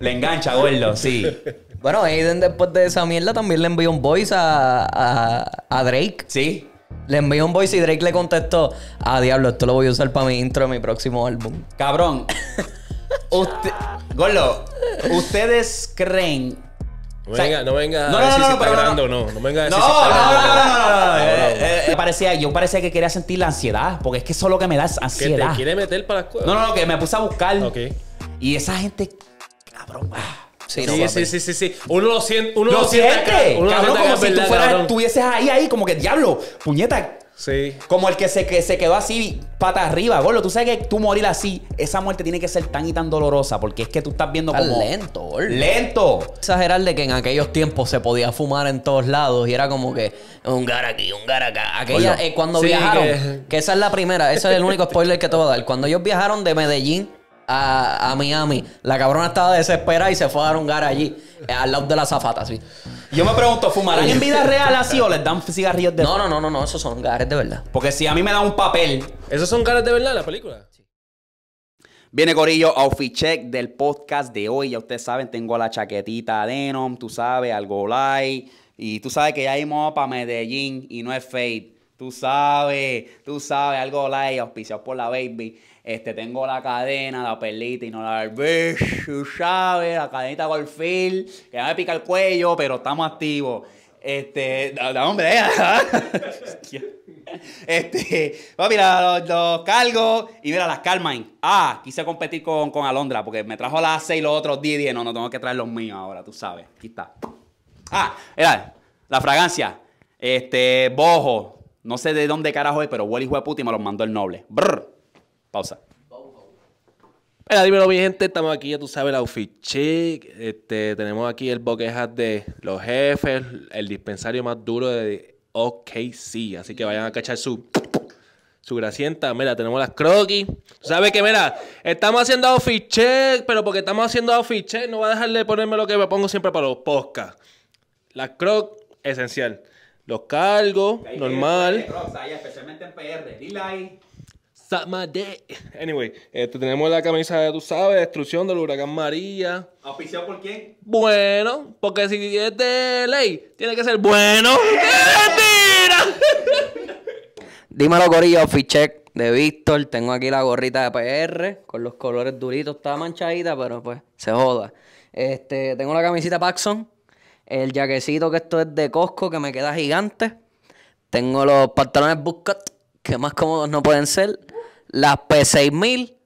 Le engancha, gordo, sí. Bueno, Aiden después de esa mierda también le envió un voice a, Drake. Sí. Le envió un voice y Drake le contestó: Ah, diablo, esto lo voy a usar para mi intro de mi próximo álbum. Cabrón. Usted, Gordo, ¿ustedes creen no, venga, no venga, no, no, no. No no, No, no, eh, eh, parecía, yo parecía que quería sentir la ansiedad, porque es que eso es lo que me da ansiedad. Que te quiere meter para las cuevas. No, no, no, que me puse a buscar. Ok. Y esa gente Sí, sí, sí, sí, sí, Uno lo siente. Uno lo, siente. cabrón, como si tú fueras, estuvieses ahí, ahí, como que diablo, puñeta. Sí. Como el que se, se quedó así, pata arriba, gordo. Tú sabes que tú morir así, esa muerte tiene que ser tan y tan dolorosa, porque es que tú estás viendo como. Lento, Lento. Exagerar de que en aquellos tiempos se podía fumar en todos lados y era como que un gar aquí, un gar Aquella, eh, cuando viajaron, que... esa es la primera, ese es el único spoiler que te voy a dar. Cuando ellos viajaron de Medellín a, a, Miami. La cabrona estaba desesperada y se fue a dar un gar allí, eh, al lado de la zafata, sí. Yo me pregunto, ¿fumarán en vida real así o les dan cigarrillos de No, no, no, no, no, esos son gares de verdad. Porque si a mí me dan un papel. ¿Esos son gares de verdad la película? Sí. Viene Corillo, outfit check del podcast de hoy. Ya ustedes saben, tengo la chaquetita Denom, tú sabes, algo light. Y tú sabes que ya íbamos para Medellín y no es fade. Tú sabes, tú sabes, algo light, auspiciado por la baby. Este, tengo la cadena, la perlita y no la tú sabes, la cadenita golfil, que me pica el cuello, pero estamos activos. Este, hombre, este, a los, los, cargos y mira, las Carmine. Ah, quise competir con, Alondra porque me trajo las 6 los otros 10 10. No, no, tengo que traer los míos ahora, tú sabes. Aquí está. Ah, mira la fragancia. Este, bojo. No sé de dónde carajo es, pero huele hijo de y me los mandó el noble. Brr. Pausa. mira dímelo, mi gente. Estamos aquí, ya tú sabes, el outfit check Este, tenemos aquí el boquejas de los jefes, el dispensario más duro de OKC. Así que vayan a cachar su, su grasienta. Mira, tenemos las croquis. ¿Sabes que Mira, estamos haciendo outfit check, pero porque estamos haciendo outfit check, no voy a dejar de ponerme lo que me pongo siempre para los podcasts. Las croc, esencial. Los cargos, normal. especialmente en PR. Anyway, este, tenemos la camisa, de, tú sabes, destrucción del huracán María. Oficial por quién? Bueno, porque si es de ley, tiene que ser bueno. ¡Mentira! Dímelo, gorilla, Fichek de Víctor. Tengo aquí la gorrita de PR con los colores duritos. Está manchadita, pero pues se joda. Este, tengo la camisita Paxson. El jaquecito que esto es de Costco, que me queda gigante. Tengo los pantalones Bucat, que más cómodos no pueden ser las P6000.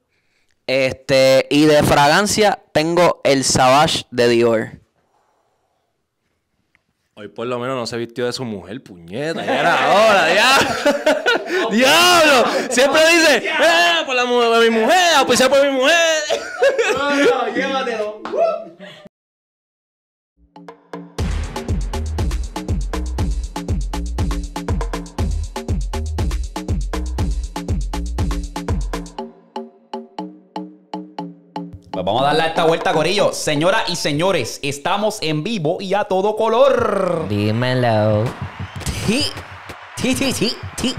Este, y de fragancia tengo el Savage de Dior. Hoy por lo menos no se vistió de su mujer, puñeta. Ya era hora, diablo. diablo. Siempre dice, eh, por la mujer, mi mujer, sea por mi mujer. no, no, vamos a darle esta vuelta, gorillo. Señoras y señores, estamos en vivo y a todo color. Dímelo. Ti, ti,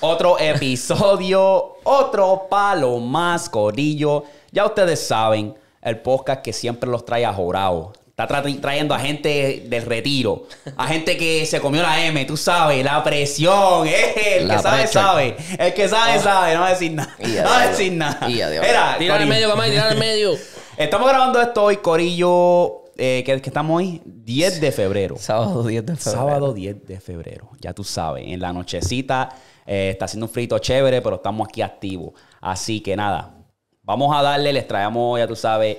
Otro episodio, otro palo más, gorillo. Ya ustedes saben, el podcast que siempre los trae a jorado. Está trayendo a gente del retiro, a gente que se comió la M, tú sabes, la presión, eh, el que sabe, sabe, el que sabe, sabe, no va a decir nada, no va a decir nada. tirar al medio, mamá, tirar al medio. Estamos grabando esto hoy, Corillo, eh, que, estamos hoy 10 de febrero. Sábado 10 de febrero. Sábado 10 de febrero, ya tú sabes, en la nochecita eh, está haciendo un frito chévere, pero estamos aquí activos. Así que nada, vamos a darle, les traemos, ya tú sabes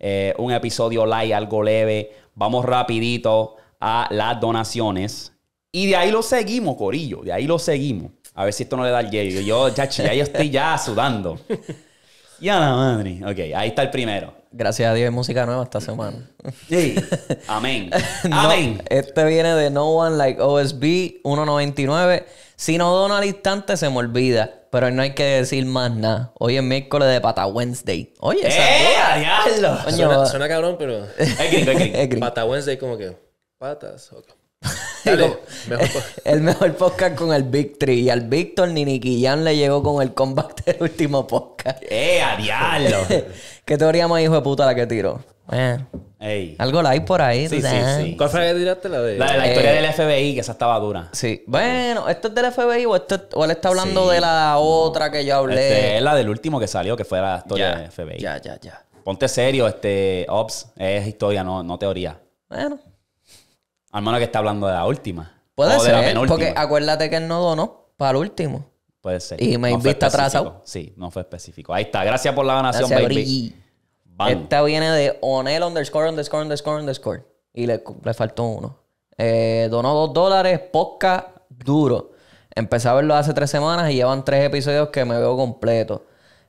eh, un episodio live algo leve. Vamos rapidito a las donaciones. Y de ahí lo seguimos, Corillo. De ahí lo seguimos. A ver si esto no le da el yeyo Yo, ya, estoy ya sudando. Ya la madre. Ok, ahí está el primero. Gracias a Dios hay música nueva esta semana. Sí. Amén. Amén. Este viene de No One Like OSB 199. Si no dono al instante, se me olvida. Pero no hay que decir más nada. Hoy es miércoles de Pata Wednesday. Oye, ¡Eh! ¡Diablo! Suena, suena, cabrón, pero. es Pata Wednesday, como que. Patas, ok. Eh, el mejor podcast con el Big Tree. Y al Víctor ni le llegó con el comeback del último podcast. ¡Eh, a diablo! ¿Qué teoría más hijo de puta la que tiró? Eh. Algo la por ahí. Sí, sí, sí. que la de? La, historia eh. del FBI, que esa estaba dura. Sí. Bueno, ¿esto es del FBI o, o él está hablando de la otra que yo hablé? Este, es la del último que salió, que fue la historia del FBI. Ya, ya, ya. Ponte serio, este, Ops, es historia, no, no teoría. Bueno. Al menos que está hablando de la última. Puede ser, porque acuérdate que él no donó para el último. Puede ser. Y me invita atrás atrasado. Sí, no fue específico. Ahí está. Gracias por la donación, baby. Esta viene de Onel underscore, underscore, underscore, underscore. Y le, le faltó uno. Eh, donó dos dólares, podcast duro. Empecé a verlo hace tres semanas y llevan tres episodios que me veo completo.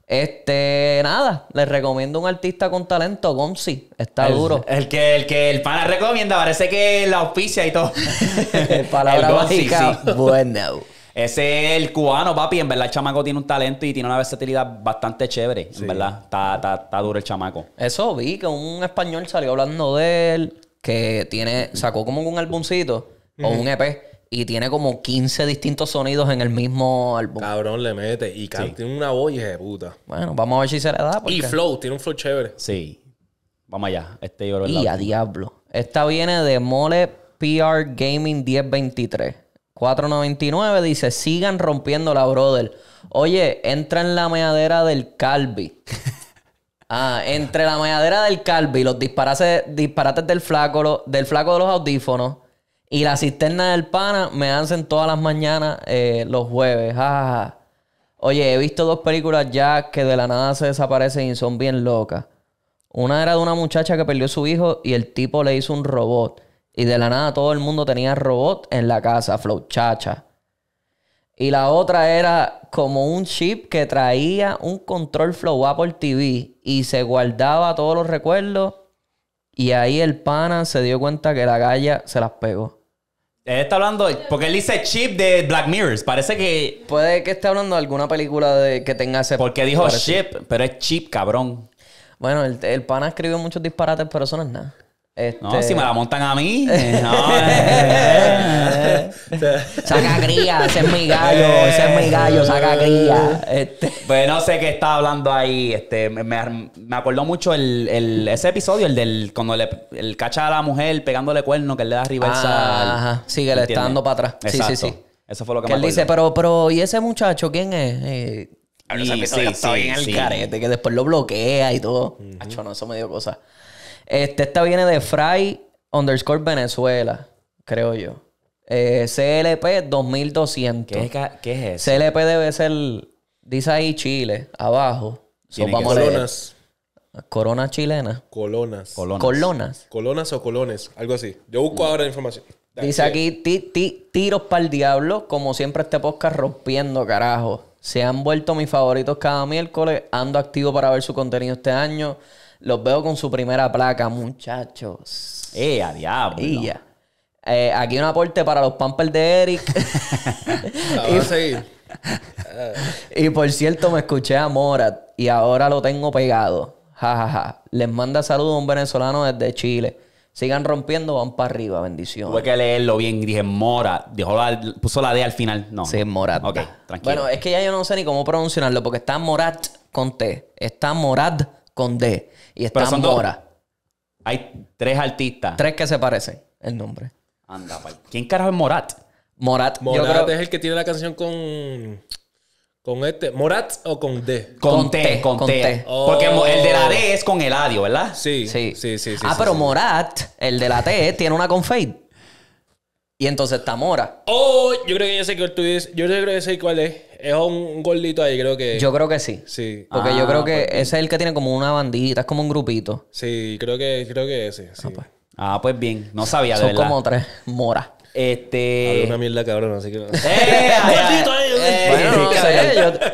Este, nada, les recomiendo un artista con talento, Gonzi. Está duro. El que, el que el pana recomienda, parece que la auspicia y todo. Palabra el mágica. Sí. Bueno. Ese es el cubano, papi. En verdad, el chamaco tiene un talento y tiene una versatilidad bastante chévere. En verdad, está, duro el chamaco. Eso vi que un español salió hablando de él, que tiene, sacó como un albumcito o un EP y tiene como 15 distintos sonidos en el mismo álbum. Cabrón, le mete. Y tiene una voz de puta. Bueno, vamos a ver si se le da. Y flow, tiene un flow chévere. Sí. Vamos allá. Este yo Y a diablo. Esta viene de Mole PR Gaming 1023. 499 dice: Sigan rompiendo la brother. Oye, entra en la meadera del Calvi. Ah, entre la meadera del Calvi, los disparates, disparates del flaco, del flaco de los audífonos y la cisterna del pana me hacen todas las mañanas eh, los jueves. Ah, oye, he visto dos películas ya que de la nada se desaparecen y son bien locas. Una era de una muchacha que perdió a su hijo y el tipo le hizo un robot. Y de la nada todo el mundo tenía robot en la casa, chacha. Y la otra era como un chip que traía un control Flow Apple TV y se guardaba todos los recuerdos. Y ahí el pana se dio cuenta que la galla se las pegó. Él está hablando, porque él dice chip de Black Mirrors. Parece que. Puede que esté hablando de alguna película de, que tenga ese. Porque dijo chip, pero es chip, cabrón. Bueno, el, el pana escribió muchos disparates, pero eso no es nada. No, este si me la montan a mí. Eh, eh, eh. saca cría, ese es mi gallo, ese es mi gallo, saca cría. Este. Pues no sé qué estaba hablando ahí. Este, me, me acordó mucho el, el, ese episodio, el del cuando le, el cacha a la mujer pegándole cuerno que él le da reversa. Ah, sí, que le está dando para atrás. Sí, sí, sí. Eso fue lo que, me él dice, pero, pero, ¿y ese muchacho quién es? Eh, episodio sí, sí, el carete, que después lo bloquea y todo. Uh no, eso me dio cosas. Este, esta viene de Fry underscore Venezuela, creo yo. Eh, CLP 2200. ¿Qué es, eso? CLP debe ser, dice ahí Chile, abajo. So, ¿Coronas colonas. Corona chilena. Colonas. Colonas. Colonas. o colones, algo así. Yo busco ahora la información. Dice aquí, tiros para el diablo, como siempre este podcast rompiendo, carajo. Se han vuelto mis favoritos cada miércoles. Ando activo para ver su contenido este año. Los veo con su primera placa, muchachos. ¡Eh, a diablo! Eh, aquí un aporte para los Pampers de Eric. y, a seguir. y por cierto, me escuché a Morat y ahora lo tengo pegado. Ja, ja, ja. Les manda saludos un venezolano desde Chile. Sigan rompiendo, van para arriba, bendición. Tuve que leerlo bien, dije Morat. dijo la, puso la D al final, no. Sí, Morat. Ok, tranquilo. Bueno, es que ya yo no sé ni cómo pronunciarlo porque está Morat con T, está Morat con D. Y está Mora. Hay tres artistas. Tres que se parecen, el nombre. Anda, ¿Quién carajo es Morat? Morat. Morat es el que tiene la canción con. Con este. ¿Morat o con D? Con, T, con, T. Porque el de la D oh. es con el adio ¿verdad? Sí. Sí. Sí, sí, ah, pero Morat, el de la T, tiene una con Fade. Y entonces está Mora. Oh, yo creo que ya sé cuál tú Yo creo que ya sé cuál es. Es un gordito ahí, creo que. Yo creo que sí. Sí. Porque yo ah, creo que pues, ese es el que tiene como una bandita, es como un grupito. Sí, creo que, creo que ese. Sí. Ah, pues. Ah, pues bien. No sabía de Son como tres moras. Este. Hablo una mierda cabrón, así que. ¡Eh!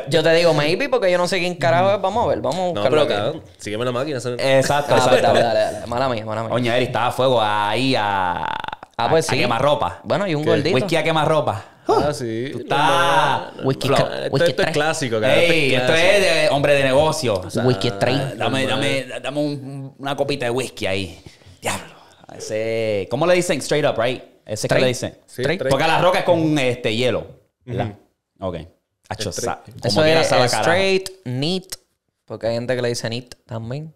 yo, te digo maybe porque yo no sé quién carajo es. Vamos a ver, vamos a buscarlo. No, pero cabrón, sígueme la máquina. Exacto, ah, pues, exacto. Dale, dale, dale. Mala mía, mala mía. Oña, Eri, estaba a fuego ahí a Ah, pues sí. A ropa. Bueno, y un gordito. Whisky a quemar ropa Ah, uh, sí. Tú Whisky, esto, es clásico, cara. Ey, esto es de hombre de negocio. whisky straight. Ah, dame, dame, dame una copita de whisky ahí. Diablo. Ese, ¿Cómo le dicen? Straight up, right? Ese que le dicen. Porque la roca es con este hielo. ¿Verdad? Ok. Ok. Eso es straight, neat. Porque hay gente que le dice neat también.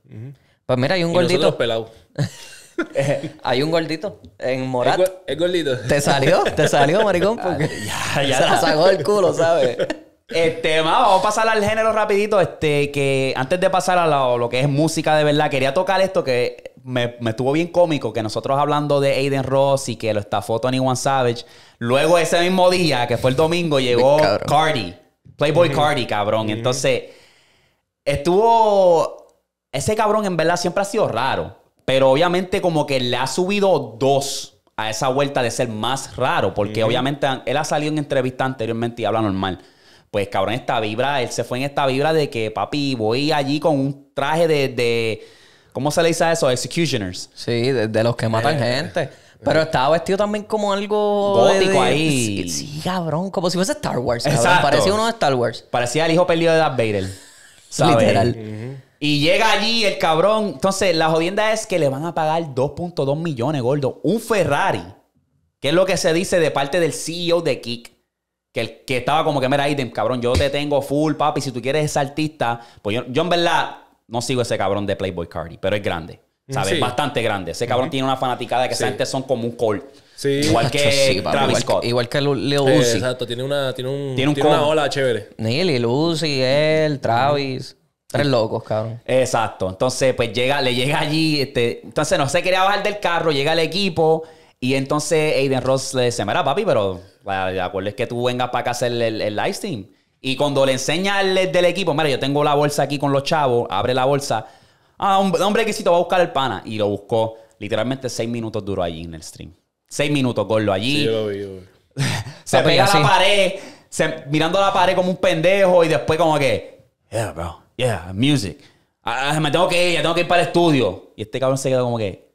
Pues mira, hay un y gordito. pelados hay un gordito en Morat. Es, gordito. Te salió, te salió, maricón, ya, se la sacó del culo, ¿sabes? Este, más, vamos a pasar al género rapidito. Este, que antes de pasar a lo, que es música de verdad, quería tocar esto que me, estuvo bien cómico que nosotros hablando de Aiden Ross y que lo estafó Tony One Savage. Luego ese mismo día, que fue el domingo, llegó Cardi. Playboy Cardi, cabrón. Entonces, estuvo. Ese cabrón en verdad siempre ha sido raro. Pero obviamente como que le ha subido dos a esa vuelta de ser más raro, porque obviamente él ha salido en entrevista anteriormente y habla normal. Pues cabrón, esta vibra, él se fue en esta vibra de que, papi, voy allí con un traje de, ¿cómo se le dice a eso? Executioners. Sí, de, los que matan eh, gente. Pero estaba vestido también como algo. Gótico ahí. Sí, cabrón, como si fuese Star Wars. Exacto. Parecía uno de Star Wars. Parecía el hijo perdido de Darth Vader. Literal. Y llega allí el cabrón. Entonces, la jodienda es que le van a pagar 2.2 millones, gordo. Un Ferrari. Que es lo que se dice de parte del CEO de Kik. Que, que estaba como que, mira, de... cabrón, yo te tengo full, papi. Si tú quieres ese artista, pues yo, en verdad no sigo ese cabrón de Playboy Cardi, pero es grande. Mm, ¿Sabes? Bastante grande. Ese cabrón tiene una fanaticada de que esa gente son como un col. Sí. Igual que Travis igual, Scott. Igual que Leo eh, Uzi. exacto, tiene una, tiene ola chévere. Neil, Lucy él, Travis. Tres locos, cabrón. Exacto. Entonces, pues llega, le llega allí. Este, entonces, no se quería bajar del carro, llega el equipo. Y entonces Aiden Ross le dice: Mira, papi, pero de acuerdo es que tú vengas para acá a hacer el, el, live stream. Y cuando le enseña al del equipo, mira, yo tengo la bolsa aquí con los chavos, abre la bolsa. Ah, un, si te va a buscar el pana. Y lo buscó. Literalmente seis minutos duró allí en el stream. Seis minutos, Con allí. lo allí se pega a la pared, mirando a la pared como un pendejo y después como que, yeah, bro yeah, music. Ah, ah, me tengo que ir, ya tengo que ir para el estudio. Y este cabrón se quedó como que.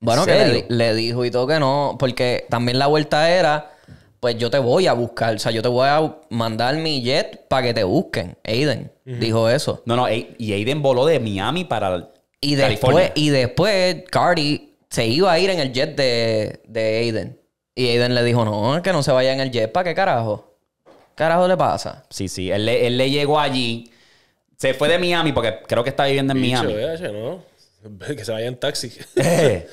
Bueno, que le, dijo y todo que no, porque también la vuelta era, pues yo te voy a buscar, o sea, yo te voy a mandar mi jet para que te busquen. Aiden dijo eso. No, no, y Aiden voló de Miami para y California. y después Cardi se iba a ir en el jet de, de Aiden. Y Aiden le dijo, no, que no se vaya en el jet, ¿para qué carajo? ¿Qué carajo le pasa? Sí, sí, él, él le llegó allí se fue de Miami porque creo que está viviendo en Miami. Que se vaya en taxi.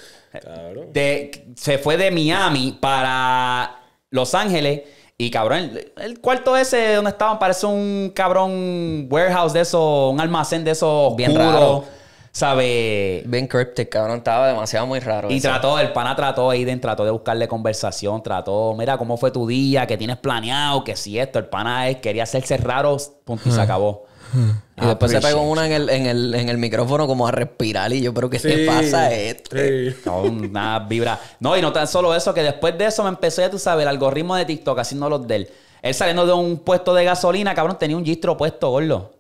Eh. se fue de Miami para Los Ángeles. Y cabrón, el cuarto ese donde estaban parece un cabrón warehouse de esos, un almacén de esos bien raro. ¿Sabe? Bien cryptic, cabrón. Estaba demasiado muy raro. Y trató, el pana trató, de trató de buscarle conversación, trató, mira, ¿cómo fue tu día? ¿Qué tienes planeado? que si esto? El pana es quería hacerse raro, punto, y se acabó. Y después se pegó una en el, micrófono como a respirar y yo, pero ¿qué te pasa este? Con una vibra. No, y no tan solo eso, que después de eso me empezó, ya tú sabes, el algoritmo de TikTok haciendo los del. Él saliendo de un puesto de gasolina, cabrón, tenía un gistro puesto, gordo.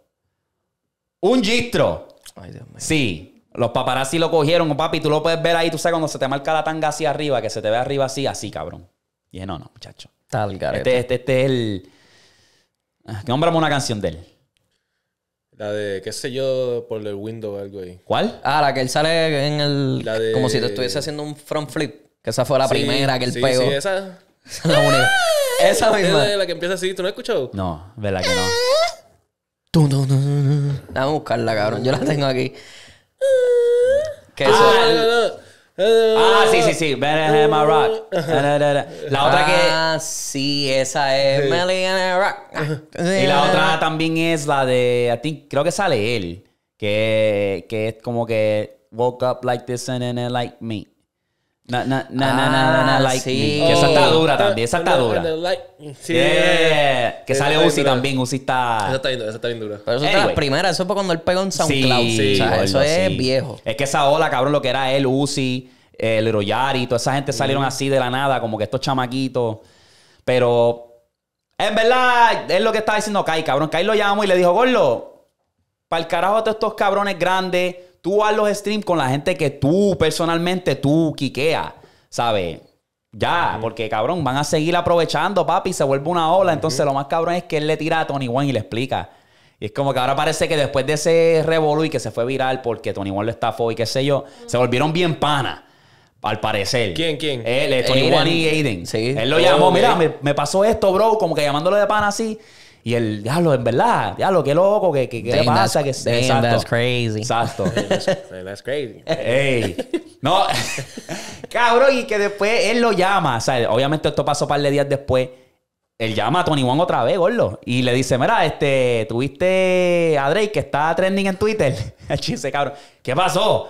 Un gistro. Ay, Dios mío. Sí. Los paparazzi lo cogieron, papi, tú lo puedes ver ahí, tú sabes, cuando se te marca la tanga así arriba, que se te ve arriba así, así, cabrón. Y dije, no, no, muchacho. Tal, Este, este, este es el. Ah, nombramos una canción de él. La de, qué sé yo, por el window o algo ahí. ¿Cuál? Ah, la que él sale en el. Como si te estuviese haciendo un front flip. Que esa fue la primera que él pegó. Sí, esa. esa es la única. Esa misma. Es la que empieza así, ¿tú no has escuchado? No, verdad que no. Vamos a buscarla, cabrón. Yo la tengo aquí. Ah, que eso. no, no. Ah, sí, sí, sí. Better rock. La otra que. Ah, sí, esa es Rock. Y la otra también es la de. I think, creo que sale él. Que, que es como que. Woke up like this and then like me. Na, na, na, na, na, na, ah, like sí. Que esa está oh. dura también, esa está dura. Sí. Que sale Uzi también, Uzi está... Esa está bien dura, esa está bien dura. Pero eso anyway. es eso fue cuando él pegó en SoundCloud. Sí, sí, o sea, eso es viejo. Es que esa ola, cabrón, lo que era él, Uzi, el eh, Royari, toda esa gente salieron mm. así de la nada, como que estos chamaquitos. Pero, en verdad, es lo que estaba diciendo Kai, cabrón. Kai lo llamó y le dijo, Gorlo, para el carajo todos estos cabrones grandes Tú haz los streams con la gente que tú personalmente tú quiqueas, ¿sabes? Ya, porque cabrón, van a seguir aprovechando, papi, se vuelve una ola. Entonces, lo más cabrón es que él le tira a Tony Wan y le explica. Y es como que ahora parece que después de ese revolú y que se fue viral porque Tony Wan lo estafó y qué sé yo, se volvieron bien pana, Al parecer. ¿Quién, quién? Él, eh, Tony Wan y Aiden. Él lo llamó, mira, me, me, pasó esto, bro, como que llamándolo de pana así. Y el diablo, en verdad, diablo, qué loco, que, qué, qué pasa, que exacto. that's crazy. Exacto. that's crazy. Ey. No, cabrón, y que después él lo llama. O sea, obviamente esto pasó un par de días después. Él llama a Tony Wong otra vez, gordo. Y le dice: Mira, este, tuviste a Drake que está trending en Twitter. El chiste, cabrón. ¿Qué pasó?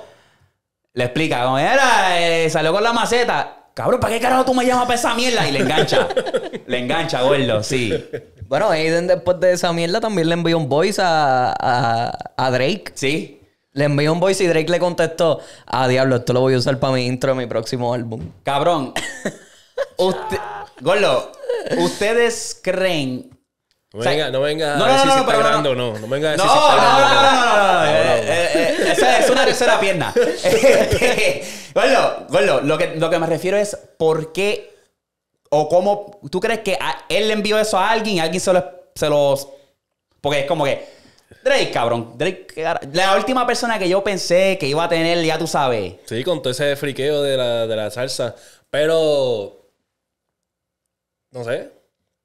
Le explica, como era, eh, salió con la maceta cabrón, ¿para qué carajo tú me llamas para esa mierda? Y le engancha. le engancha, gordo, sí. Bueno, Aiden después de esa mierda también le envió un voice a, Drake. Sí. Le envió un voice y Drake le contestó, ah, diablo, esto lo voy a usar para mi intro de mi próximo álbum. Cabrón. Usted, ¿ustedes creen no venga, no venga no, a decir si está grande o no. No venga a decir si está No, no, no, no. Eh, eh, eh, Esa es una tercera pierna. Bueno, bueno, lo que, me refiero es por qué o cómo tú crees que él le envió eso a alguien y alguien se lo, se los porque es como que Drake, cabrón. Drake, la última persona que yo pensé que iba a tener, ya tú sabes. Sí, con todo ese friqueo de la salsa. Pero. No sé.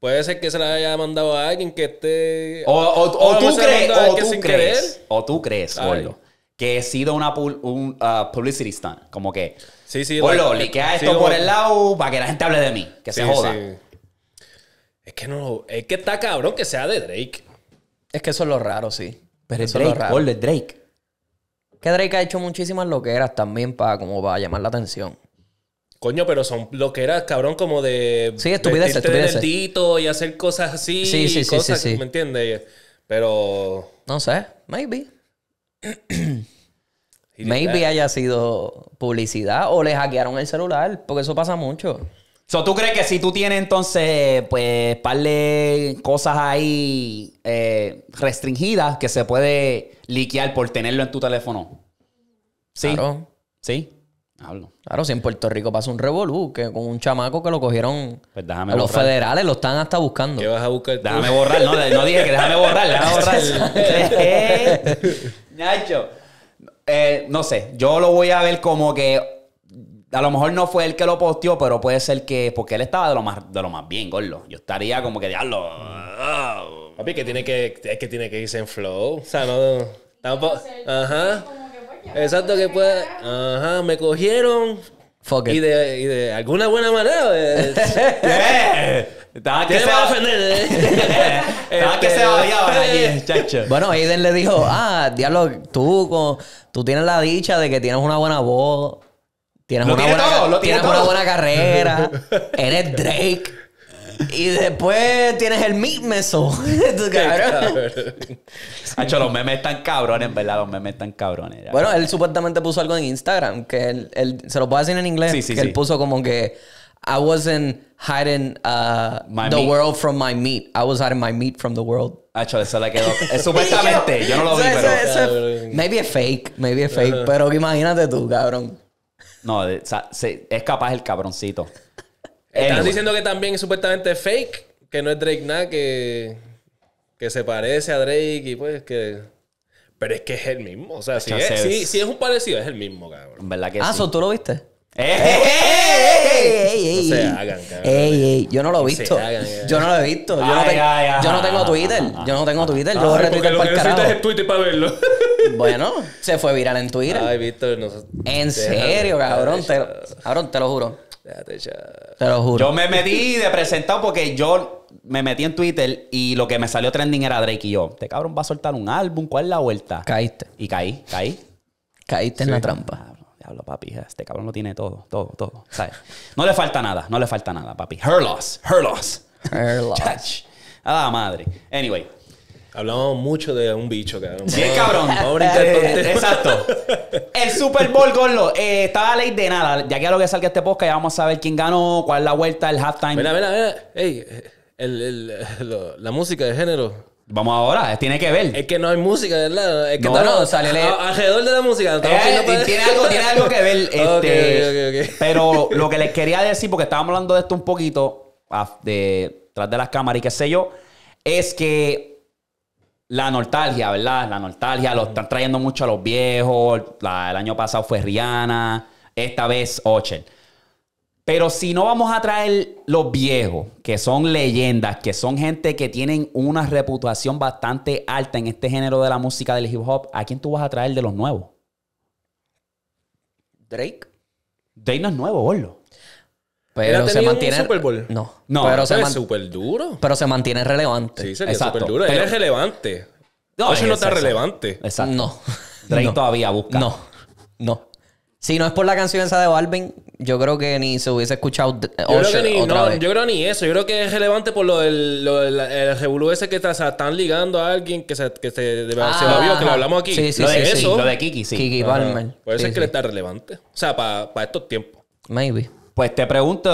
Puede ser que se la haya mandado a alguien que esté. O, o, tú, crees, o tú crees, o tú crees, Gordo, que he sido una un uh, publicity stunt. Como que. Sí, sí. Gordo, liquea esto por el lado para que la gente hable de mí. Que se joda. Es que no. Es que está cabrón que sea de Drake. Es que eso es lo raro, sí. Pero es Drake, es lo raro. es Drake. Que Drake ha hecho muchísimas loqueras también para, para llamar la atención. Coño, pero son lo que era, cabrón, como de. Sí, estupidez, estupidez. y hacer cosas así. Sí, sí, sí. sí, ¿Me entiendes? Pero. No sé, maybe. maybe haya sido publicidad o le hackearon el celular, porque eso pasa mucho. So, ¿Tú crees que si tú tienes entonces, pues, par de cosas ahí eh, restringidas que se puede liquear por tenerlo en tu teléfono? Sí. Claro. Sí. Claro, si en Puerto Rico pasa un revolú con un chamaco que lo cogieron. Pues los federales lo están hasta buscando. ¿Qué vas a buscar? Déjame borrar. No, dije que déjame borrar, déjame borrar. Nacho. Eh, no sé, yo lo voy a ver como que. A lo mejor no fue él que lo posteó, pero puede ser que. Porque él estaba de lo más, de lo más bien, gordo. Yo estaría como que diablo. Papi, que tiene que, que tiene que irse en flow. O sea, no. Tampoco. Ajá. Exacto, que pues Ajá, me cogieron. Y de, y de alguna buena manera. Estaba que se este, va a ofender. Estaba que se allí, chacho. Bueno, Aiden le dijo: Ah, diablo, tú, con, tú tienes la dicha de que tienes una buena voz. Tienes, una, buena, tienes una buena carrera. Eres Drake y después tienes el mismo cabrón. los memes están cabrones, ¿verdad? Los memes están cabrones. Bueno, él supuestamente puso algo en Instagram que él, se lo puedo decir en inglés. Sí, sí, que sí. él puso como que I wasn't hiding uh, the world from my meat. I was hiding my meat from the world. Hacho, eso le quedó. supuestamente, yo no lo vi, pero. maybe a fake, maybe a fake. pero imagínate tú, cabrón. No, es capaz el cabroncito. Están diciendo que también es supuestamente fake, que no es Drake nada, que, que se parece a Drake y pues que. Pero es que es el mismo. O sea, si es, es, un parecido, es el mismo, cabrón. ¿Verdad que ah, sí? Ah, tú lo viste. Eh, eh, eh, ¡Ey, No se hagan, cabrón. Ey, Yo no lo he visto. yo no lo he visto. Yo, no, tengo, yo no tengo Twitter. Yo no tengo Twitter. Yo voy a para el carajo. Es Twitter para verlo. bueno, se fue viral en Twitter. Ay, Víctor, En serio, cabrón. cabrón, te lo juro. Te juro. Yo me metí de presentado porque yo me metí en Twitter y lo que me salió trending era Drake y yo. Este cabrón va a soltar un álbum, ¿cuál es la vuelta? Caíste. Y caí, caí. Caíste en la trampa. Ah, diablo, papi, este cabrón lo tiene todo, todo, todo. No le falta nada, no le falta nada, papi. Her loss, her loss. Her loss. ah madre. Anyway, hablábamos mucho de un bicho, cabrón. Sí, ah. cabrón. exacto. El Super Bowl, Gorlo. Eh, estaba ley de nada. Ya que a lo que salga este podcast, ya vamos a ver quién ganó, cuál es la vuelta, el halftime. Mira, mira, mira. Ey, el, el, la música de género. Vamos ahora, tiene que ver. Es que no hay música, ¿verdad? Es no, no, sale alrededor de la música. Eh, tiene, algo, algo que ver. Este, ok, ok. Pero lo que les quería decir, porque estábamos hablando de esto un poquito, de, tras de las cámaras y qué sé yo, es que la nostalgia, ¿verdad? La nostalgia, lo están trayendo mucho a los viejos. el año pasado fue Rihanna, esta vez Ocher. Pero si no vamos a traer los viejos, que son leyendas, que son gente que tienen una reputación bastante alta en este género de la música del hip hop, ¿a quién tú vas a traer de los nuevos? Drake. Drake no es nuevo, boludo. Pero se mantiene. Un Super Bowl? No. No, pero se es súper duro. Pero se mantiene relevante. Sí, sería súper duro. Pero... es relevante. No, eso no está relevante. Exacto. No. Drake no. todavía busca. No. No. Si no es por la canción esa de Balvin, yo creo que ni se hubiese escuchado yo creo ni, otra vez. Yo creo ni eso. Yo creo que es relevante por lo del, lo el revolú ese que está, o están ligando a alguien que se, que se, ah, se lo vio, que lo hablamos aquí. Sí, sí, lo de sí, eso. Lo de Kiki, sí. Kiki Palmer. Puede ser que le está relevante. O sea, para pa estos tiempos. Maybe. Pues te pregunto,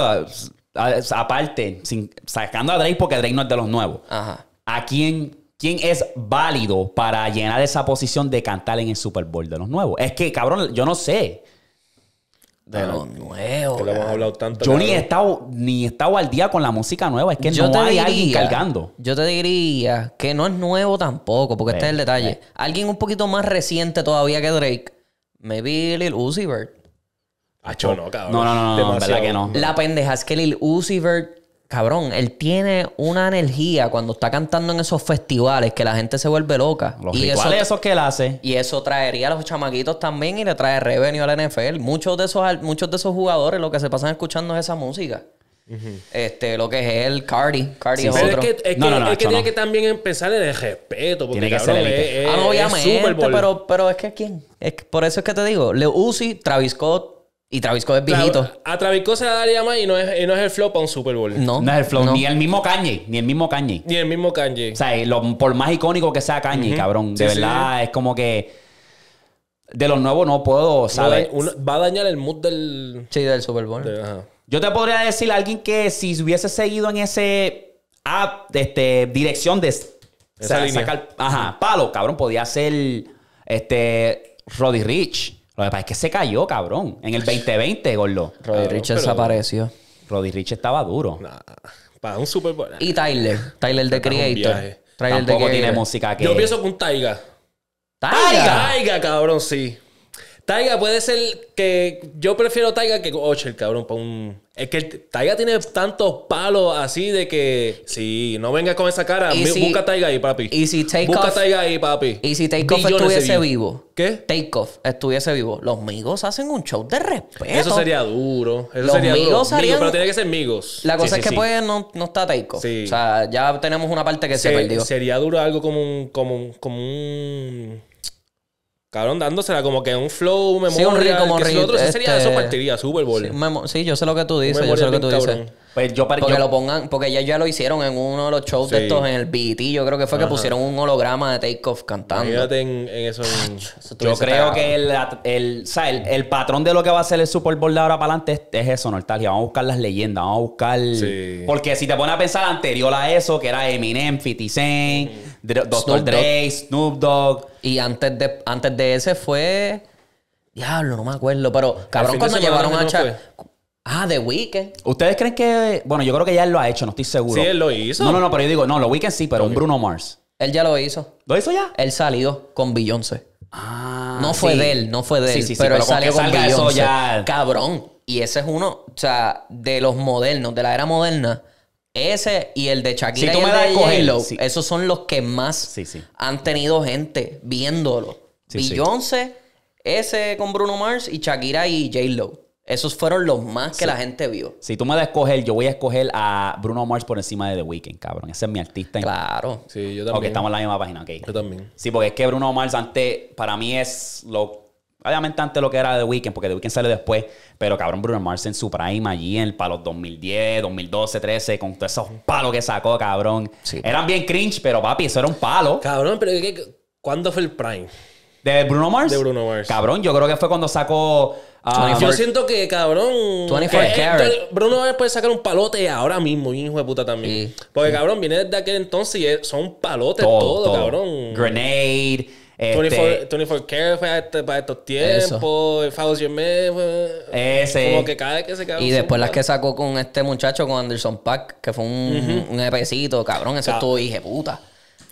aparte, sacando a Drake porque Drake no es de los nuevos, Ajá. ¿a quién, es válido para llenar esa posición de cantar en el Super Bowl de los nuevos? Es que, cabrón, yo no sé. De los nuevos. Que hemos hablado tanto. Yo ni he, estado, ni estado al día con la música nueva. Es que no hay alguien cargando. Yo te diría que no es nuevo tampoco, porque este es el eh, detalle. Eh. Alguien un poquito más reciente todavía que Drake. Maybe Lil Uzi Acho, no, cabrón. No, no, no, La pendeja es que Lil Uzi Vert, cabrón, él tiene una energía cuando está cantando en esos festivales que la gente se vuelve loca. y eso, esos que él hace. Y eso traería a los chamaquitos también y le trae revenue la NFL. Muchos de esos, muchos de esos jugadores lo que se pasan escuchando es esa música. este, lo que es el Cardi. Cardi es que, tiene que también empezar en el respeto. Porque, obviamente, pero, pero es que ¿quién? Es por eso es que te digo, Leo Uzi, Travis Scott, y Travis es viejito. a Travis Scott se la daría más y no es, no es el flow para un Super Bowl. No. No es el flow. Ni el mismo Kanye. Ni el mismo Kanye. Ni el mismo Kanye. O sea, por más icónico que sea Kanye, cabrón. De verdad, es como que. De los nuevos no puedo, ¿sabes? va a dañar el mood del. Sí, del Super Bowl. Yo te podría decir a alguien que si hubiese seguido en ese app, este, dirección de. Esa ajá, palo, cabrón, podía ser. Este. Roddy Rich. Lo que pasa es que se cayó, cabrón. En el 2020, Gordo. Roddy Rich desapareció. Roddy Rich estaba duro. para un Super Bowl. Y Tyler. Tyler de Creator. Tyler de Creator. tiene música que. Yo pienso con Taiga. Taiga. Taiga, cabrón, sí. Taiga puede ser que yo prefiero Taiga que Ocho, el cabrón, pa' un... Es que Taiga tiene tantos palos así de que Sí, no venga con esa cara, busca Taiga ahí, papi. Y si Takeoff Busca Taiga ahí, papi. Y si Takeoff estuviese vivo. ¿Qué? Takeoff estuviese vivo. Los amigos hacen un show de respeto. Eso sería duro. Eso Los sería duro. pero tiene que ser amigos La cosa es que pues no, no está Takeoff. O sea, ya tenemos una parte que se, se perdió. Sería duro algo como un, como un, como un Cabrón, dándosela como que un flow, Sí, un ritmo, como Otro, sería eso este, partiría Super Bowl. Sí, yo sé lo que tú dices, yo sé lo que tú dices. Pues yo para, porque lo pongan, porque ya, ya lo hicieron en uno de los shows de estos en el BT, yo creo que fue que pusieron un holograma de Takeoff cantando. Fíjate en, eso. yo creo que el, el, el, patrón de lo que va a ser el Super Bowl de ahora para adelante es, eso, nostalgia. Vamos a buscar las leyendas, vamos a buscar. Porque si te pones a pensar anterior a eso, que era Eminem, 50 Cent, Dr. Dre, Snoop Dogg. Y antes de, antes de ese fue. Diablo, no me acuerdo. Pero, cabrón, cuando llevaron a Chávez? Ah, The Weeknd. ¿Ustedes creen que.? Bueno, yo creo que ya él lo ha hecho, no estoy seguro. Sí, él lo hizo. No, no, no, pero yo digo, no, The Weeknd sí, pero un Bruno Mars. Él ya lo hizo. ¿Lo hizo ya? Él salió con Beyoncé. Ah. No fue de él, no fue de él. Sí, sí, pero, pero, él salió con Beyoncé. Cabrón. Y ese es uno, o sea, de los modernos, de la era moderna ese y el de Shakira y me das esos son los que más han tenido gente viéndolo. Beyoncé, ese con Bruno Mars y Shakira y J-Lo. Esos fueron los más que la gente vio. Si tú me das a escoger, yo voy a escoger a Bruno Mars por encima de The Weeknd, cabrón. Ese es mi artista. Claro. Sí, yo también. porque estamos en la misma página, ok. Yo también. Sí, porque es que Bruno Mars antes, para mí es lo Obviamente antes lo que era The Weeknd, porque The Weeknd sale después. Pero cabrón, Bruno Mars en su prime allí en el palo 2010, 2012, 13, con todos esos palos que sacó, cabrón. Eran bien cringe, pero papi, eso era un palo. Cabrón, pero ¿cuándo fue el prime? ¿De Bruno Mars? De Bruno Mars. Cabrón, yo creo que fue cuando sacó... Ah, yo siento que, cabrón... 24 eh, Bruno Mars puede sacar un palote ahora mismo, hijo de puta también. Porque, cabrón, viene desde aquel entonces y son palotes todo, todo. cabrón. Grenade... Este, 24, Care fue este, para estos tiempos. Faust Fue, ese. Como que cada que se Y después las que sacó con este muchacho, con Anderson Park que fue un, un EPcito, cabrón. Eso estuvo hija puta.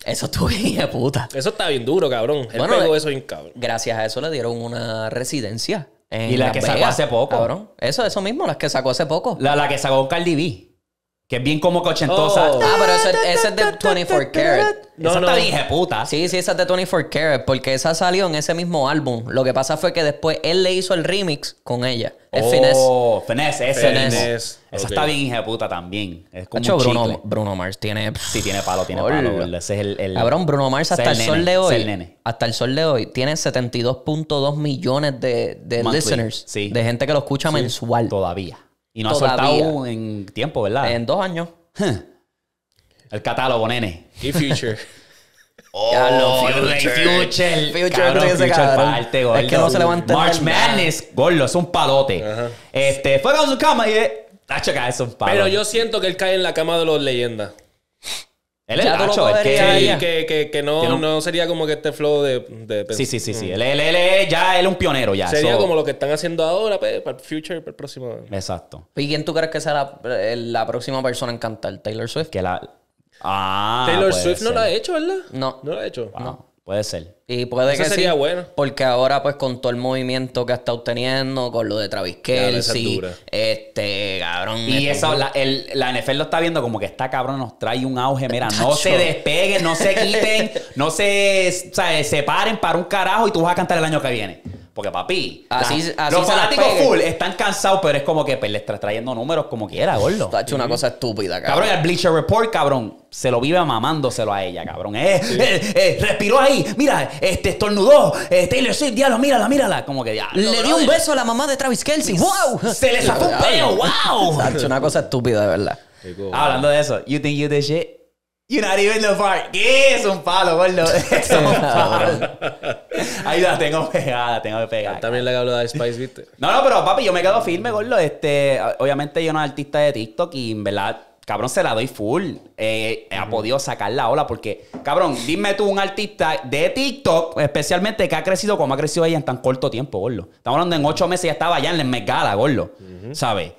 Eso estuvo hija puta. Eso está bien duro, cabrón. bueno, eh, Gracias a eso le dieron una residencia. y la, que sacó hace poco. Cabrón. Eso, eso mismo, las que sacó hace poco. La, la que sacó Cardi B. Que es bien como cochentosa. Oh. Ah, pero esa, es de 24 Karat. esa está bien puta. Sí, sí, esa es de 24 Karat. Porque esa salió en ese mismo álbum. Lo que pasa fue que después él le hizo el remix con ella. El oh, Finesse. Finesse, ese. es Esa está bien también. Es como hecho, Bruno, Bruno, Mars tiene. Sí, tiene palo, tiene palo. Ese es el, el, Cabrón, Bruno Mars hasta el, sol de hoy. El hasta el sol de hoy tiene 72.2 millones de, listeners. Sí. De gente que lo escucha mensual. Todavía. Y no ha soltado en tiempo, ¿verdad? En dos años. El catálogo, nene. Y Future. Oh, Future. Future. Future, Es que no se levanta March Madness, gordo, es un palote. Este, fue con su cama y... Eh, es un Pero yo siento que él cae en la cama de los leyendas. Él es es que, que, que, no, sería como que este flow de... sí, sí, sí, sí. Mm. Él, ya es un pionero ya. Sería como lo que están haciendo ahora para el future, para el próximo Exacto. ¿Y quién tú crees que será la, próxima persona en cantar? ¿Taylor Swift? Que la... Ah, Taylor Swift no lo ha hecho, ¿verdad? No. No lo ha hecho. No. Puede ser. Y puede que sería Porque ahora, pues, con todo el movimiento que ha estado teniendo, con lo de Travis Kelsey, este, cabrón. Y eso, este, la, la, NFL lo está viendo como que está cabrón, nos trae un auge. Mira, no se despeguen, no se quiten, no se, o sea, separen para un carajo y tú vas a cantar el año que viene. Porque papi, así, la, los fanáticos full están cansados, pero es como que pues, le les trayendo números como quiera, gordo. Está hecho una cosa estúpida, cabrón. Cabrón, el Bleacher Report, cabrón, se lo vive mamándoselo a ella, cabrón. Eh, eh, eh, respiró ahí, mira, este estornudó, Taylor Swift, diálogo, mírala, mírala. Como que ya. Le dio un beso a la mamá de Travis Kelsey, wow. Se le sacó un pelo, wow. Está hecho una cosa estúpida, de verdad. Hablando de eso, you think you did shit? You're not even the far. ¿Qué? Es un palo, gordo. Es un palo. Ahí la tengo pegada, tengo que pegar. También le hablo de Spice, ¿viste? No, no, pero papi, yo me quedo firme, gordo. Este, obviamente yo no soy artista de TikTok y en verdad, cabrón, se la doy full. Eh, ha podido sacar la ola porque, cabrón, dime tú un artista de TikTok, especialmente que ha crecido como ha crecido ella en tan corto tiempo, gordo. Estamos hablando en ocho meses ya estaba allá en la enmergada, gordo. ¿Sabes?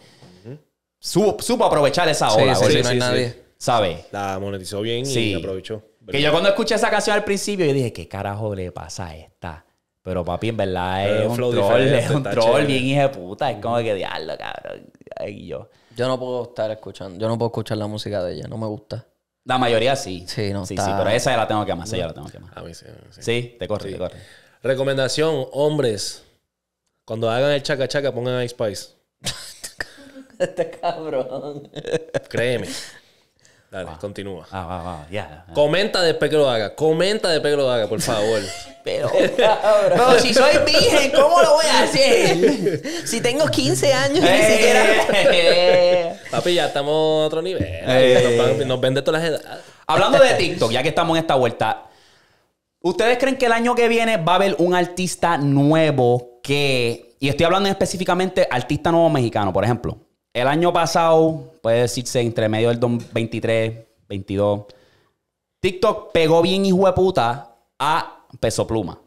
Supo aprovechar esa ola, sí, Sí, sí, no nadie. ¿Sabes? La monetizó bien y aprovechó. Que yo cuando escuché esa canción al principio, yo dije, ¿qué carajo le pasa a esta? Pero papi, en verdad es un, troll, es un troll bien hijo de puta. Es como que diablo, cabrón. yo. Yo no puedo estar escuchando, yo no puedo escuchar la música de ella, no me gusta. La mayoría sí. Sí, no. Sí, sí, pero esa ya la tengo que amar. Esa ya la tengo que amar. A mí sí. sí. sí, te corre, te corre. Recomendación, hombres. Cuando hagan el chaca chaca, pongan Ice Spice. este cabrón. Créeme. Dale, continúa. Ah, comenta después que lo haga. Comenta después que lo haga, por favor. Pero, no, si soy virgen, ¿cómo lo voy a hacer? Si tengo 15 años, ni eh, siquiera. Eh. Papi, ya estamos a otro nivel. Eh. Nos, nos, vende todas las edades. Hablando de TikTok, ya que estamos en esta vuelta, ¿ustedes creen que el año que viene va a haber un artista nuevo que. Y estoy hablando específicamente artista nuevo mexicano, por ejemplo el año pasado, puede decirse entre medio del 23, 22, TikTok pegó bien hijo de puta a Peso Pluma.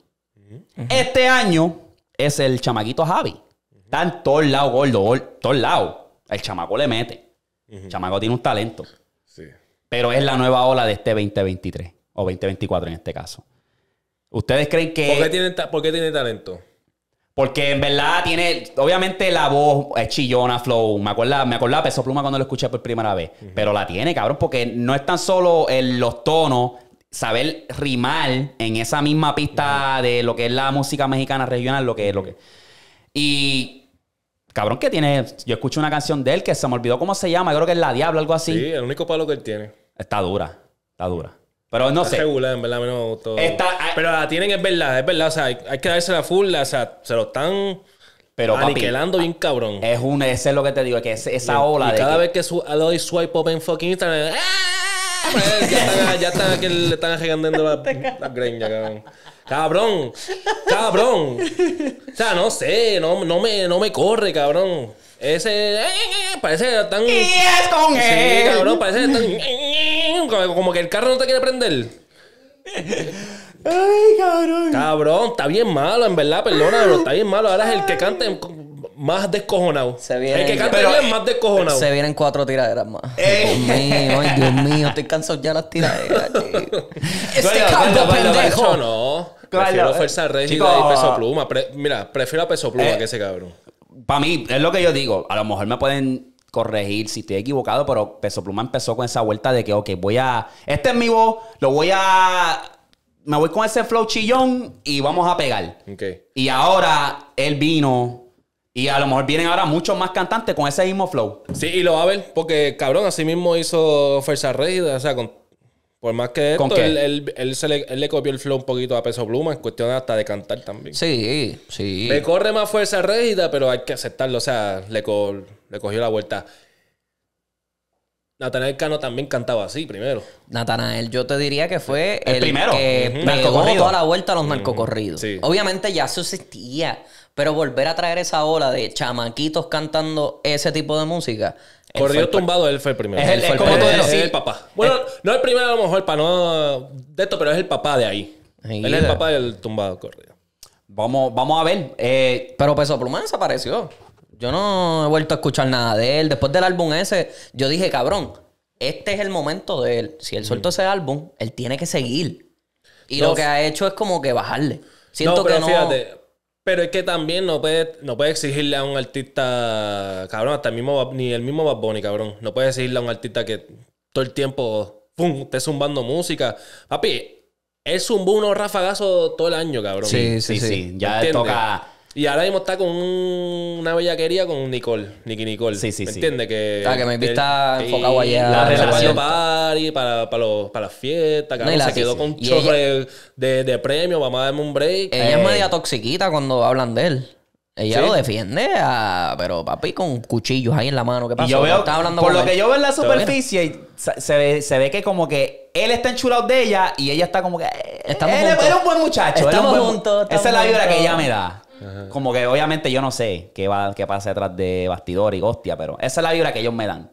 Este año es el chamaquito Javi. Está en todos lados, gordo, todos lados. El chamaco le mete. El chamaco tiene un talento. Sí. Pero es la nueva ola de este 2023 o 2024 en este caso. ¿Ustedes creen que. ¿Por qué tiene talento? Porque en verdad tiene, obviamente la voz es chillona, flow. Me acuerdo, me Peso Pluma cuando lo escuché por primera vez. Pero la tiene, cabrón, porque no es tan solo los tonos, saber rimar en esa misma pista de lo que es la música mexicana regional, lo que es lo que. Y cabrón que tiene, yo escuché una canción de él que se me olvidó cómo se llama, creo que es La Diabla, algo así. Sí, el único palo que él tiene. Está dura, está dura. Pero no sé. Regular, en verdad, no gustó. pero la tienen, es verdad, es verdad. O sea, hay, hay que la full, o sea, se lo están pero aniquilando bien ah, cabrón. Es un, ese es lo que te digo, es que esa ola y de cada vez que su, doy swipe up en fucking Instagram, ¡ah! ya están, ya están, aquí, le están agregando la, la greña, cabrón. Cabrón, cabrón. O sea, no sé, no, no, me, no me corre, cabrón. Ese. parece tan. es con sí, cabrón, parece tan. como que el carro no te quiere prender. Ay, cabrón. Cabrón, está bien malo, en verdad, perdona, pero está bien malo. Ahora es el que canta más descojonado. Se viene, el que canta bien más descojonado. Se vienen cuatro tiraderas más. Dios mío, ay, Dios mío, estoy cansado ya las tiraderas. este cabrón, pendejo. No, prefiero fuerza rígida y peso pluma. mira, prefiero a peso pluma que ese cabrón para mí, es lo que yo digo. A lo mejor me pueden corregir si estoy equivocado, pero Peso Pluma empezó con esa vuelta de que, ok, voy a. Este es mi voz, lo voy a. Me voy con ese flow chillón y vamos a pegar. Okay. Y ahora él vino. Y a lo mejor vienen ahora muchos más cantantes con ese mismo flow. Sí, y lo va a ver, porque cabrón, así mismo hizo Fersa Rey, o sea, con por más que él, él, él, le, copió el flow un poquito a Peso Pluma en cuestión hasta de cantar también. Sí, sí. Le corre más fuerza rígida, pero hay que aceptarlo. O sea, le, cogió la vuelta. Natanael Cano también cantaba así primero. Natanael, yo te diría que fue el, primero. que uh toda la vuelta a los narcocorridos. Obviamente ya eso pero volver a traer esa ola de chamaquitos cantando ese tipo de música Corrió tumbado, él fue el primero. Es el, el papá. Bueno, no el primero a lo mejor, para no de esto, pero es el papá de ahí. Él es el papá del tumbado corrido. Vamos, vamos a ver. Eh, pero Peso Pluma desapareció. Yo no he vuelto a escuchar nada de él. Después del álbum ese, yo dije, cabrón, este es el momento de él. Si él suelto mm. ese álbum, él tiene que seguir. Y lo que ha hecho es como que bajarle. Siento que no. Pero es que también no puedes no puede exigirle a un artista, cabrón, hasta mismo, ni el mismo Bad Bunny, cabrón. No puedes exigirle a un artista que todo el tiempo pum, esté zumbando música. Papi, él zumbó unos rafagazos todo el año, cabrón. Sí, sí, sí. Ya toca y ahora mismo está con una bellaquería con Nicole, Nicky Nicole. Sí, sí, ¿Me entiendes? Que, ah, que me está enfocado a La relación. Party, para, para, para las fiestas, se quedó con un chorro de, de, premio, vamos a darme un break. Ella es eh. media toxiquita cuando hablan de él. Ella lo defiende, pero papi, con cuchillos ahí en la mano. ¿Qué pasa? Yo hablando por lo que yo veo en la superficie, se ve, se ve que como que él está enchulado de ella y ella está como que. Eh, él, es un buen muchacho. Estamos juntos. esa es la vibra que ella me da. Como que obviamente yo no sé qué, va, qué pasa detrás de bastidor y hostia, pero esa es la vibra que ellos me dan.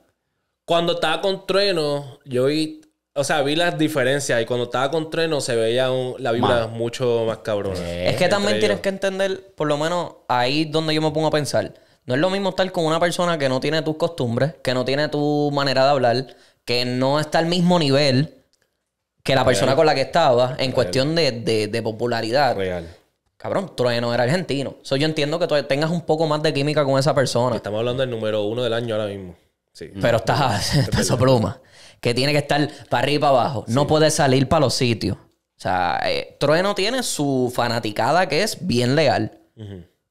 Cuando estaba con Trueno, yo vi, o sea, vi las diferencias y cuando estaba con Trueno se veía la vibra mucho más cabrona. es que también tienes que entender, por lo menos ahí donde yo me pongo a pensar, no es lo mismo estar con una persona que no tiene tus costumbres, que no tiene tu manera de hablar, que no está al mismo nivel que la persona con la que estaba en cuestión de, de, de popularidad. Real. Cabrón, Trueno era argentino. eso yo entiendo que tú tengas un poco más de química con esa persona. Estamos hablando del número uno del año ahora mismo. Mm. Pero está, Peso pluma. Que tiene que estar para arriba y para abajo. No puede salir para los sitios. O sea, eh, Trueno tiene su fanaticada que es bien leal.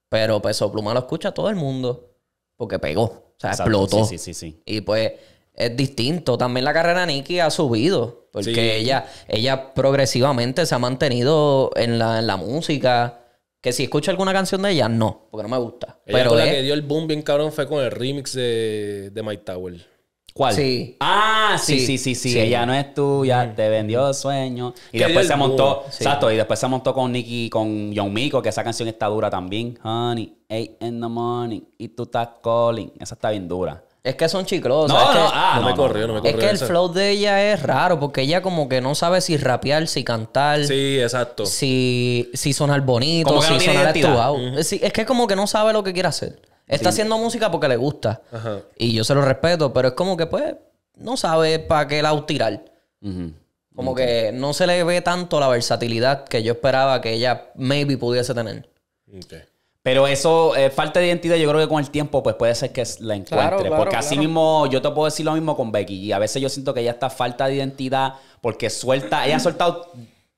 Pero Peso Pluma lo escucha todo el mundo. Porque pegó. O sea, explotó. Sí, sí, sí, sí. Y pues es distinto. También la carrera de Nikki ha subido. Porque ella, ella progresivamente se ha mantenido en la, música. Que si escucho alguna canción de ella, no, porque no me gusta. pero la que dio el boom bien cabrón fue con el remix de, My Tower. ¿Cuál? Sí. Ah, sí, sí, sí, sí. Ella no es tuya, te vendió sueños. Y después se montó, y después se montó con Nicky, con John Miko que esa canción está dura también. Honey, eight in the morning, y tú estás calling. Esa está bien dura. Es que son chicos No, es no, que, ah, no, me corrió, no me corrió. Es que el flow de ella es raro porque ella como que no sabe si rapear, si cantar. Sí, exacto. Si, si sonar bonito, si sonar actuado. es, es que como que no sabe lo que quiere hacer. Está haciendo música porque le gusta. Ajá. Y yo se lo respeto, pero es como que pues no sabe para qué lado tirar. Como que no se le ve tanto la versatilidad que yo esperaba que ella maybe pudiese tener. Pero eso, eh, falta de identidad, yo creo que con el tiempo, pues puede ser que la encuentre. porque así mismo, yo te puedo decir lo mismo con Becky. Y a veces yo siento que ella está falta de identidad porque suelta, ella ha soltado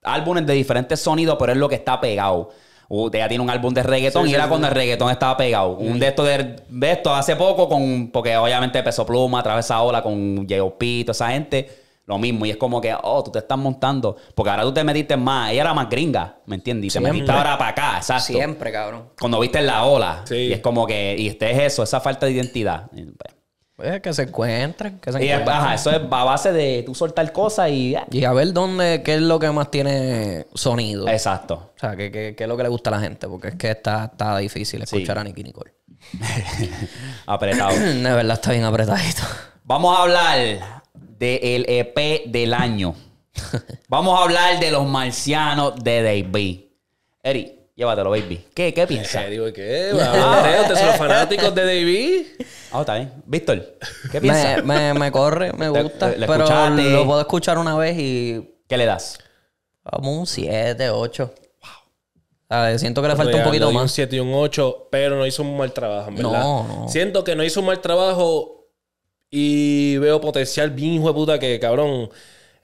álbumes de diferentes sonidos, pero es lo que está pegado. Uh, ella tiene un álbum de reggaetón y era cuando el reggaetón estaba pegado. Un mm. de estos de, hace poco, con porque obviamente Peso Pluma, Travesa Ola, con J.O.P., toda esa gente lo mismo. Y es como que, oh, tú te estás montando. Porque ahora tú te metiste más. Ella era más gringa, ¿me entiendes? Y te metiste ahora para acá, exacto. Siempre, cabrón. Cuando viste la ola. Sí. Y es como que, y este es eso, esa falta de identidad. Pues, pues que se encuentren, que se encuentren. Y, eso es a base de tú soltar cosas y... Y a ver dónde, qué es lo que más tiene sonido. Exacto. O sea, qué, es lo que le gusta a la gente, porque es que está, está difícil escuchar a Nicky Nicole. Apretado. de verdad está bien apretadito. Vamos a hablar del EP del año. Vamos a hablar de los marcianos de David. Eri, llévatelo, baby. ¿Qué, qué piensas? digo, ¿qué? ¿Ustedes son los fanáticos de David? Ah, está bien. Víctor, ¿qué piensas? Me, corre, me gusta. pero lo puedo escuchar una vez y... ¿Qué le das? Vamos un 7, 8. Ver, siento que le falta un poquito más. Un 7 y un 8, pero no hizo un mal trabajo, verdad. No, no. Siento que no hizo un mal trabajo y veo potencial bien hijo de puta que, cabrón.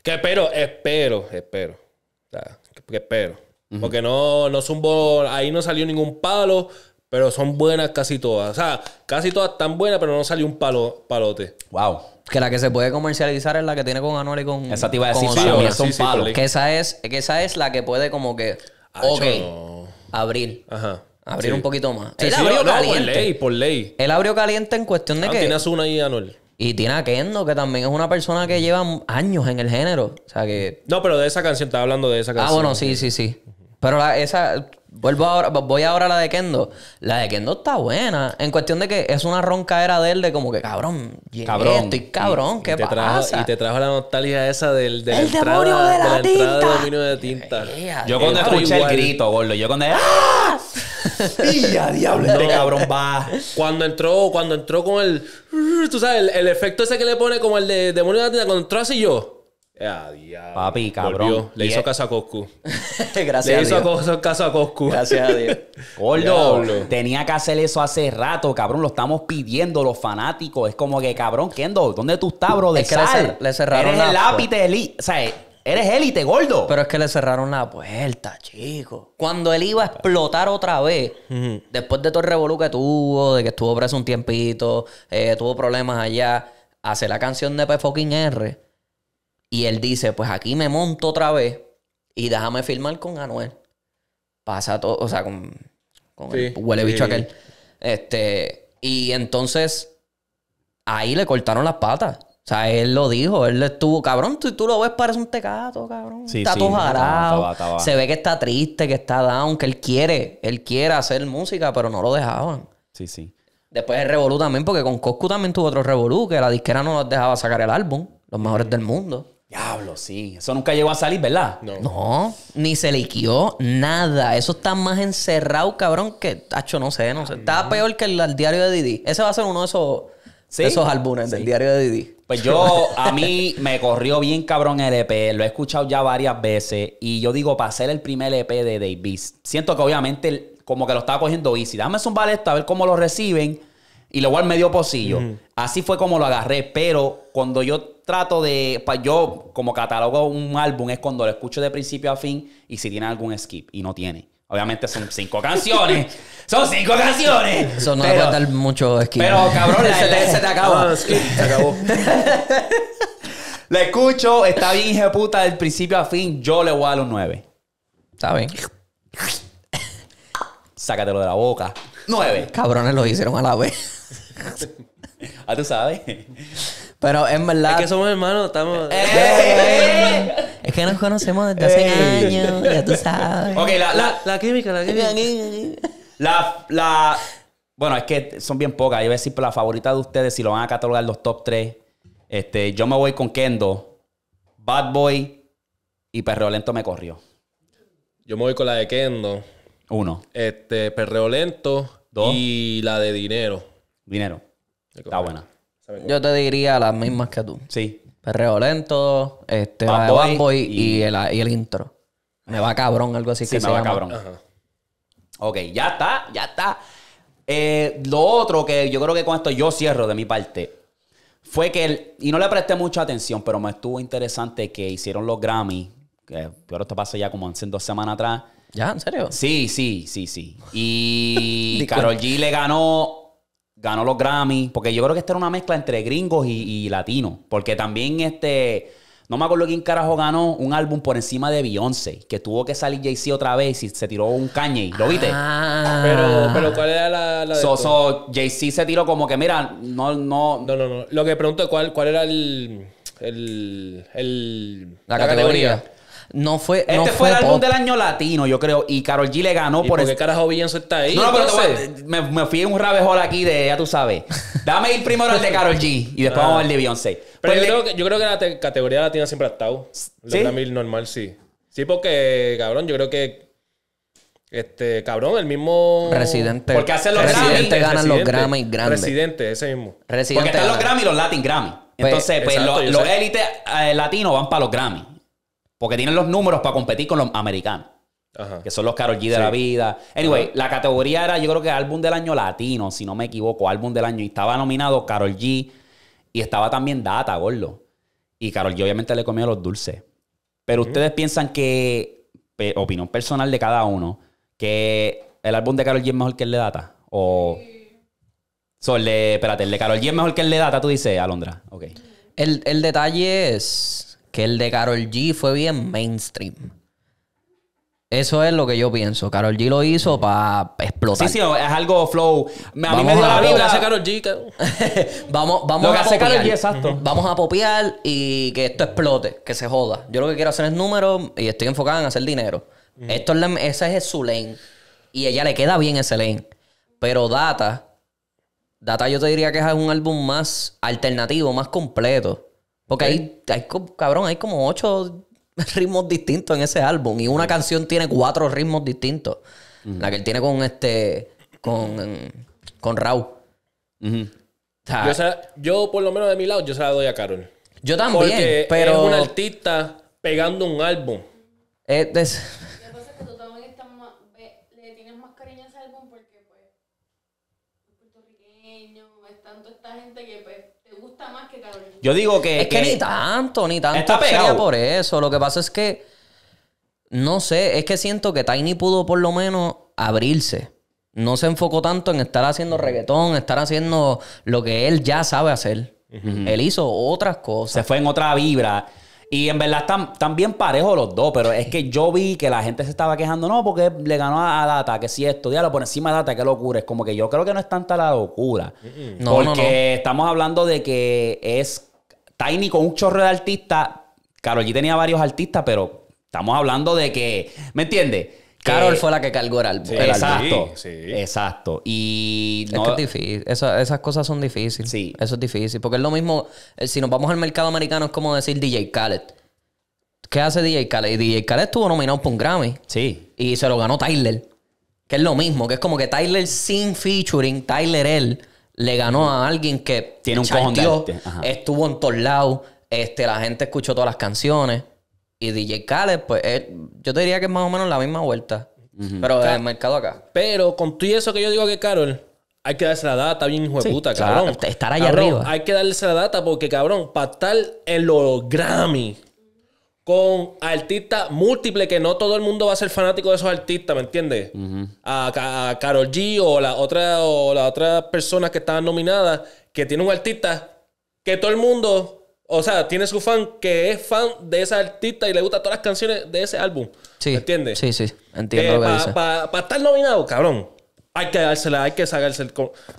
Que espero, espero, espero. que espero. Porque no, no bol ahí no salió ningún palo, pero son buenas casi todas. O sea, casi todas están buenas, pero no salió un palo, palote. Wow. Que la que se puede comercializar es la que tiene con Anuel y con. Esa te iba a decir, sí, son palos. que, esa es, que esa es la que puede, como que. Ah, ok. Abrir. Ajá. Abrir un poquito más. él abrió caliente. Por ley, por ley. el abrió caliente en cuestión de ah, que. Tiene una ahí Anuel. Y tiene a Kendo, que también es una persona que lleva años en el género. O sea que. No, pero de esa canción, estaba hablando de esa ah, canción. Ah, bueno, sí, sí, sí. Pero esa. Vuelvo ahora, voy ahora a la de Kendo. La de Kendo está buena. En cuestión de que es una ronca era de él, de como que, cabrón, cabrón estoy cabrón, ¿qué pasa? y te trajo la nostalgia esa del, el demonio de la, tinta. dominio de tinta. Eh, eh, yo cuando escuché grito, gordo, yo cuando. ¡Ah! y a diablo, este cabrón eh, va. Cuando entró, cuando entró con el. Tú sabes, el, efecto ese que le pone como el de demonio de la tienda, cuando entró así yo. Ya, diablo. Papi, cabrón. Le hizo caso a Coscu. Gracias Le a hizo Le hizo caso a Coscu. Gracias a Dios. Gordo, tenía que hacer eso hace rato, cabrón. Lo estamos pidiendo los fanáticos. Es como que, cabrón, Kendo, ¿dónde tú estás, bro? De es sal. Le, cerraron Eres el lápiz o sea, Eres élite, gordo. Pero es que le cerraron la puerta, chico. Cuando él iba a explotar otra vez, después de todo el revolú que tuvo, de que estuvo preso un tiempito, eh, tuvo problemas allá, hace la canción de P fucking R. Y él dice: Pues aquí me monto otra vez y déjame filmar con Anuel. Pasa todo, o sea, con, el huele bicho aquel. Este, y entonces ahí le cortaron las patas. O sea, él lo dijo, él estuvo, cabrón, tú, tú lo ves, parece un tecato, cabrón. Sí, está todo Se ve que está triste, que está down, que él quiere, él quiere hacer música, pero no lo dejaban. Sí, sí. Después el Revolú también, porque con Coscu también tuvo otro Revolú, que la disquera no los dejaba sacar el álbum, los mejores del mundo. Diablo, sí. Eso nunca llegó a salir, ¿verdad? No. ni se le liquió nada. Eso está más encerrado, cabrón, que, tacho, no sé, no sé. Está peor que el diario de Didi. Ese va a ser uno de esos esos álbumes del diario de Didi. Pues yo, a mí me corrió bien cabrón el EP, lo he escuchado ya varias veces y yo digo, para ser el primer EP de Davis, siento que obviamente como que lo estaba cogiendo easy, dame un esto a ver cómo lo reciben y luego al medio pocillo. Así fue como lo agarré, pero cuando yo trato de, yo como catalogo un álbum es cuando lo escucho de principio a fin y si tiene algún skip y no tiene. Obviamente son cinco canciones. Son cinco canciones. Eso no pero, va a dar mucho esquina. Pero cabrón, se, te, se te acaba. Ah, se acabó. la escucho, está bien puta del principio a fin. Yo le voy a dar un ¿Saben? Está bien. Sácatelo de la boca. Nueve. Cabrones lo hicieron a la vez. ah, tú sabes. Pero en verdad. Es que somos hermanos, estamos. Eh, eh. Eh, es que nos conocemos desde hace años, ya tú sabes. Ok, la, la, la química, la química. La, la. Bueno, es que son bien pocas. Yo voy a decir la favorita de ustedes, si lo van a catalogar los top 3. Este, yo me voy con Kendo, Bad Boy y lento me corrió. Yo me voy con la de Kendo. Uno. Este, lento Dos. Y la de Dinero. Dinero. Está buena. Yo te diría las mismas que tú. Sí. Perreo lento, este, Bad y... el, intro. Me va cabrón, algo así sí, que me se va cabrón. Ok, ya está, ya está. Eh, lo otro que yo creo que con esto yo cierro de mi parte fue que, y no le presté mucha atención, pero me estuvo interesante que hicieron los Grammy, que ahora esto pasa ya como hace dos semanas atrás. ¿Ya? ¿En serio? Sí, sí, sí, sí. Y Carol G le ganó ganó los Grammy, porque yo creo que esta era una mezcla entre gringos y, latinos, porque también este, no me acuerdo quién carajo ganó un álbum por encima de Beyoncé, que tuvo que salir Jay-Z otra vez y se tiró un cañe. ¿lo viste? Ah. Pero, pero ¿cuál era la, so, Jay-Z se tiró como que, mira, no, no... No, no, no. Lo que pregunto es cuál, cuál era el... el, la, categoría. No fue. Este fue, el álbum del año latino, yo creo. Y Carol G le ganó ¿Y por, qué carajo Beyoncé está ahí? No, pero me, me, fui en un rabejol aquí de, ya tú sabes. Dame ir primero El de Carol G y después ah. vamos al de Beyoncé. Pero pues yo, creo que, yo que la categoría latina siempre ha estado. La Grammy normal, sí. Sí, porque, cabrón, yo creo que. Este, cabrón, el mismo. Residente. Porque hacen los Residente ganan los Grammy grandes. Residente, ese mismo. Residente porque están los Grammy y los Latin Grammy. Pues, entonces, pues, los élites eh, latinos van para los Grammy. Porque tienen los números para competir con los americanos. Que son los Carol G de la vida. Anyway, la categoría era, yo creo que álbum del año latino, si no me equivoco, álbum del año. Y estaba nominado Carol G. Y estaba también Data, gordo. Y Carol G obviamente le comió los dulces. Pero ustedes piensan que, opinión personal de cada uno, que el álbum de Carol G es mejor que el de Data. O. So, el de, espérate, el de Carol G es mejor que el de Data, tú dices, Alondra. Ok. El, el detalle es que el de Carol G fue bien mainstream. Eso es lo que yo pienso. Carol G lo hizo para explotar. Sí, sí, es algo flow. A mí me da la vibra. hace Carol G. vamos, vamos lo que a hace G, exacto. Vamos a popear y que esto explote, que se joda. Yo lo que quiero hacer es números y estoy enfocada en hacer dinero. esto es es su lane. Y ella le queda bien ese lane. Pero Data, Data yo te diría que es un álbum más alternativo, más completo. Porque hay, cabrón, hay como ocho ritmos distintos en ese álbum. Y una mm. canción tiene cuatro ritmos distintos. Mm. La que él tiene con este. con. con Raúl. o sea, yo, por lo menos de mi lado, yo se la doy a Carol. Yo también. Porque pero. Es un artista pegando un álbum. es, Yo digo que. Es que, ni tanto, ni tanto. Está pegado. por eso. Lo que pasa es que. No sé, es que siento que Tiny pudo por lo menos abrirse. No se enfocó tanto en estar haciendo reggaetón, estar haciendo lo que él ya sabe hacer. Él hizo otras cosas. Se fue en otra vibra. Y en verdad están, bien parejos los dos, pero es que yo vi que la gente se estaba quejando, no, porque le ganó a, Data, que si esto, por encima de Data, qué locura. Es como que yo creo que no es tanta la locura. No, porque no, estamos hablando de que es Tiny con un chorro de artistas. Claro, allí tenía varios artistas, pero estamos hablando de que, ¿me entiendes? Carol fue la que cargó el álbum. exacto. Exacto. Y. Es que es difícil. esas cosas son difíciles. Sí. Eso es difícil. Porque es lo mismo. Eh, si nos vamos al mercado americano, es como decir DJ Khaled. ¿Qué hace DJ Khaled? Y DJ Khaled estuvo nominado por un Grammy. Sí. Y se lo ganó Tyler. Que es lo mismo. Que es como que Tyler sin featuring, Tyler él, le ganó a alguien que. Tiene un cojón Estuvo en todos lados. Este, la gente escuchó todas las canciones. Y DJ Khaled, pues eh, yo te diría que es más o menos la misma vuelta. Pero en Pero el mercado acá. Pero con tú y eso que yo digo que Carol, hay que darse la data bien hijo de puta, cabrón. estar allá arriba. Hay que darse la data porque, cabrón, para estar en los Grammy con artistas múltiples que no todo el mundo va a ser fanático de esos artistas, ¿me entiendes? a, Carol G o la otra o persona que estaban nominadas que tiene un artista que todo el mundo o sea, tiene su fan que es fan de esa artista y le gusta todas las canciones de ese álbum. Sí. ¿Entiendes? Sí, sí. Entiendo que Para estar nominado, cabrón. Hay que dársela, hay que sacarse el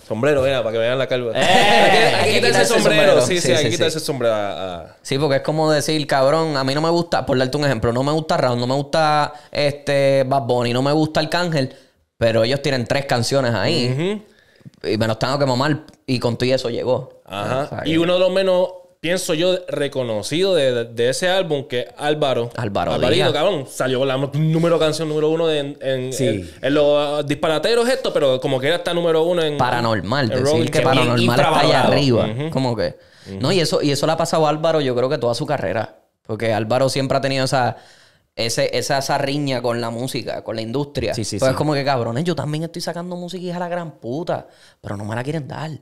sombrero, era, para que vean la calva. Eh, hay, que, quitarse el sombrero. Sí, sí, hay que quitarse sombrero. Sí, porque es como decir, cabrón, a mí no me gusta, por darte un ejemplo, no me gusta Raúl, no me gusta este Bad Bunny, no me gusta Arcángel, pero ellos tienen tres canciones ahí. Y me los tengo que mamar. Y con todo eso llegó. Ajá. Y uno de los menos pienso yo, reconocido de, ese álbum que Álvaro. Álvaro. Álvaro cabrón, salió con la número canción número uno de, en, sí. en, los ah, disparateros esto, pero como que era hasta número uno en. Paranormal, decir que, paranormal está allá arriba. Como que. No, y eso, y eso le ha pasado a Álvaro, yo creo que toda su carrera. Porque Álvaro siempre ha tenido esa. esa, esa, riña con la música, con la industria. Sí, sí, Entonces, pues como que cabrones, yo también estoy sacando música y a la gran puta, pero no me la quieren dar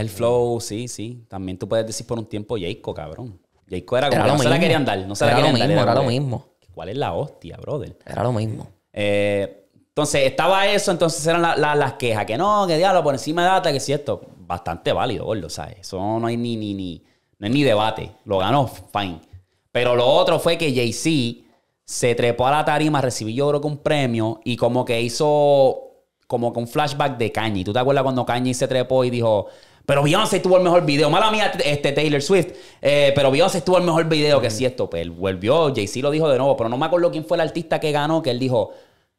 el flow, sí, sí. También tú puedes decir por un tiempo Jayco, cabrón. Jayco era como no se la querían dar. No se la querían dar. Era, lo mismo. ¿Cuál es la hostia, brother? Era lo mismo. Eh, entonces, estaba eso. Entonces, eran las quejas. Que no, que diablo, por encima de data, que es cierto. Bastante válido, gordo, ¿sabes? Eso no hay ni, ni, ni, no ni debate. Lo ganó, fine. Pero lo otro fue que Jay-Z se trepó a la tarima, recibió yo creo que un premio y como que hizo como que un flashback de Kanye. ¿Tú te acuerdas cuando Kanye se trepó y dijo, pero Beyoncé tuvo el mejor video. Mala mía, este Taylor Swift. Eh, pero Beyoncé tuvo el mejor video que sí, esto. Pues, volvió, Jay-Z lo dijo de nuevo, pero no me acuerdo quién fue el artista que ganó, que él dijo,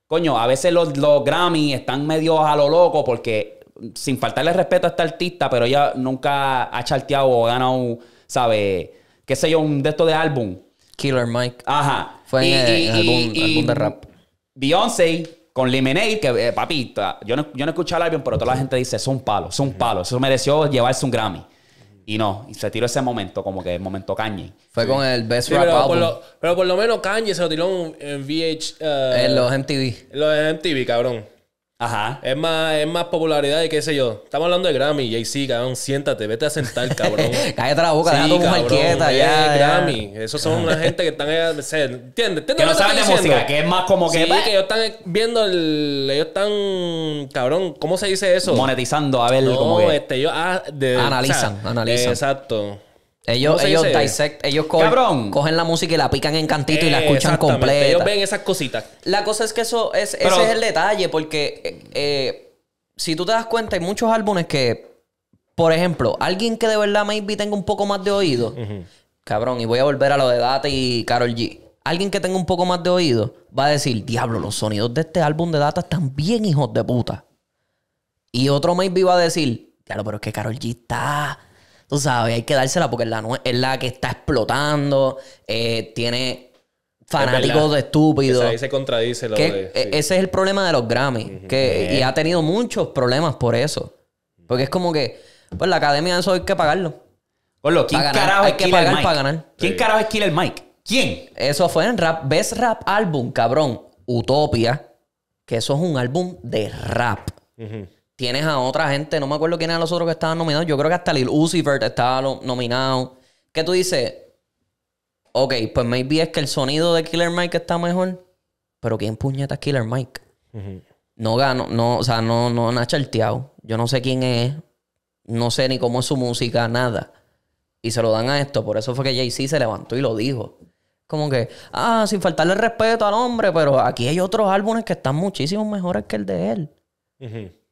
coño, a veces los, los Grammy están medio a lo loco porque, sin faltarle respeto a esta artista, pero ella nunca ha charteado o ganado, ¿Sabe? ¿Qué sé yo? Un de estos de álbum. Killer Mike. Ajá. Fue en, y, el, de rap. Beyoncé con Lemonade, que eh, papita yo no, yo no escuché el álbum, pero toda la gente dice, es un palo, es un palo. Eso mereció llevarse un Grammy. Y no, y se tiró ese momento, como que el momento Kanye. Fue con el Best Rap pero, Por lo, pero por lo menos Kanye se lo tiró en VH... Eh, en los MTV. En los MTV, cabrón. Ajá. Es más, es más popularidad de qué sé yo. Estamos hablando de Grammy, Jay-Z, cabrón. Siéntate, vete a sentar, cabrón. Cállate la boca, sí, un quieta, ya, Grammy. Esos son una gente que están. entiende eh, ¿Entiendes? ¿Entiendes? Que no saben de música, que es más como que. Sí, pues. que ellos están viendo el. Ellos están. Cabrón, ¿cómo se dice eso? Monetizando, a ver. No, este, ellos. Ah, analizan, analizan. exacto. Ellos, ellos dissect, cogen la música y la pican en cantito y la escuchan completa. Ellos ven esas cositas. La cosa es que eso es, ese es el detalle, porque eh, eh, si tú te das cuenta, hay muchos álbumes que, por ejemplo, alguien que de verdad maybe tenga un poco más de oído, cabrón, y voy a volver a lo de Data y Carol G. Alguien que tenga un poco más de oído va a decir, diablo, los sonidos de este álbum de Data están bien hijos de puta. Y otro maybe va a decir, claro, pero es que Carol G está Tú sabes, hay que dársela porque es la, es la que está explotando, eh, tiene fanáticos de estúpidos. ahí se contradice lo que, de, e-, Ese es el problema de los Grammy. que, y ha tenido muchos problemas por eso. Porque es como que, pues la academia, eso hay que pagarlo. Por lo, ¿quién hay que pagar para ganar? ¿Quién carajo es Killer Mike? ¿Quién? Eso fue en rap, Best Rap álbum cabrón. Utopia, que eso es un álbum de rap. Ajá tienes a otra gente, no me acuerdo quién eran los otros que estaban nominados, yo creo que hasta Lil Uzi Vert estaba nominado. ¿Qué tú dices? Ok, pues maybe es que el sonido de Killer Mike está mejor, pero ¿quién puñeta es Killer Mike? No gano, no, o sea, no, no, no ha charteado. Yo no sé quién es, no sé ni cómo es su música, nada. Y se lo dan a esto, por eso fue que Jay-Z se levantó y lo dijo. Como que, ah, sin faltarle respeto al hombre, pero aquí hay otros álbumes que están muchísimo mejores que el de él. Uh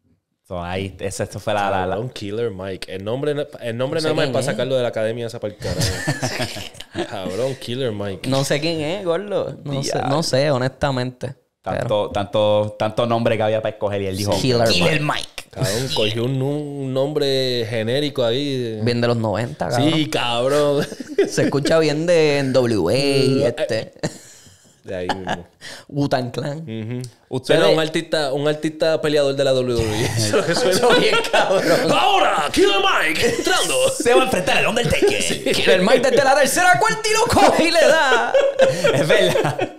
So, ahí, esto fue la, la, Un killer, Mike. El nombre, el nombre nada más es para sacarlo de la academia esa para Cabrón, killer, Mike. No sé quién es, gordo. No, sé, honestamente. Tanto, tanto, tanto nombre que había para escoger y él dijo Killer, Mike. Cabrón, cogió un, nombre genérico ahí. Bien de los 90, cabrón. Sí, cabrón. Se escucha bien de NWA. Eh, este. Eh, de ahí mismo. Wutan Clan. Usted era un artista, un artista peleador de la WWE. Eso que suena bien, cabrón. Ahora, Killer Mike entrando. Se va a enfrentar al Undertaker. Sí. Killer Mike desde la tercera cuarta y lo coge y le da. es verdad.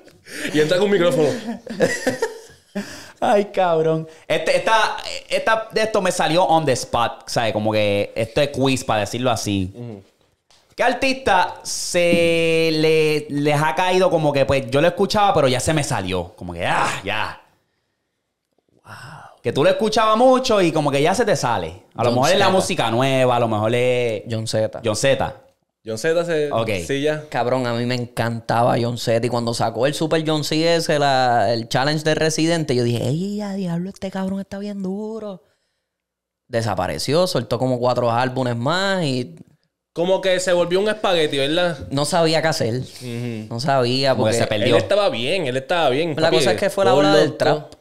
Y entra con micrófono. Ay, cabrón. Este, esta, esta, esto me salió on the spot, ¿sabes? Como que esto es quiz, para decirlo así. ¿Qué artista se le, les ha caído como que, pues, yo lo escuchaba, pero ya se me salió? Como que, ah, ya. Wow. Que tú lo escuchabas mucho y como que ya se te sale. A lo mejor es la música nueva, a lo mejor es... John Z. John Z. John Z se... Ok. Sí, ya. Cabrón, a mí me encantaba John Z. Y cuando sacó el Super John Z el challenge de Residente, yo dije, ey, ya, diablo, este cabrón está bien duro. Desapareció, soltó como cuatro álbumes más y como que se volvió un espagueti, ¿verdad? No sabía qué hacer. No sabía porque... Él estaba bien, él estaba bien. La cosa es que fue la hora del trap.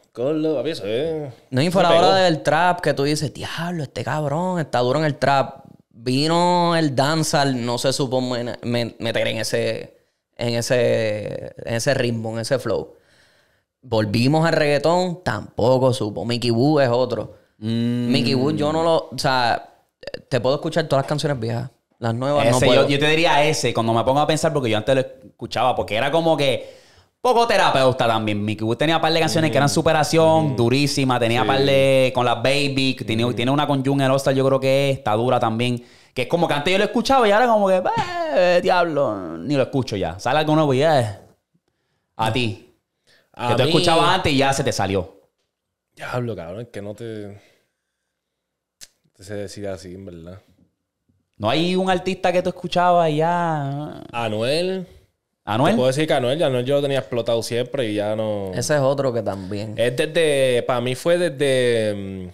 No, y fue la hora del trap que tú dices, diablo, este cabrón está duro en el trap. Vino el danzal, no se supo meter en ese, en ese, en ese ritmo, en ese flow. Volvimos al reggaetón, tampoco supo. Mickey Woo es otro. Mm. Mickey Woo, yo no lo. O sea, te puedo escuchar todas las canciones viejas. Las nuevas no puedo. Yo, te diría ese, cuando me pongo a pensar, porque yo antes lo escuchaba, porque era como que poco terapeuta también. Mickey Usted tenía un par de canciones que eran mm. superación, mm. durísima. Tenía un par de... con las Baby, mm. tiene, una con en hostal yo creo que está dura también. Que es como que antes yo lo escuchaba y ahora como que, diablo, ni lo escucho ya. Sale algo nuevo ya. a ti. que tú escuchabas antes y ya se te salió. Diablo, cabrón, que no te... se decide así, en verdad. No hay un artista que tú escuchabas ya. Anuel. Anuel. Te puedo decir que Anuel, Anuel yo lo tenía explotado siempre y ya no. Ese es otro que también. Es desde. Para mí fue desde. Mm,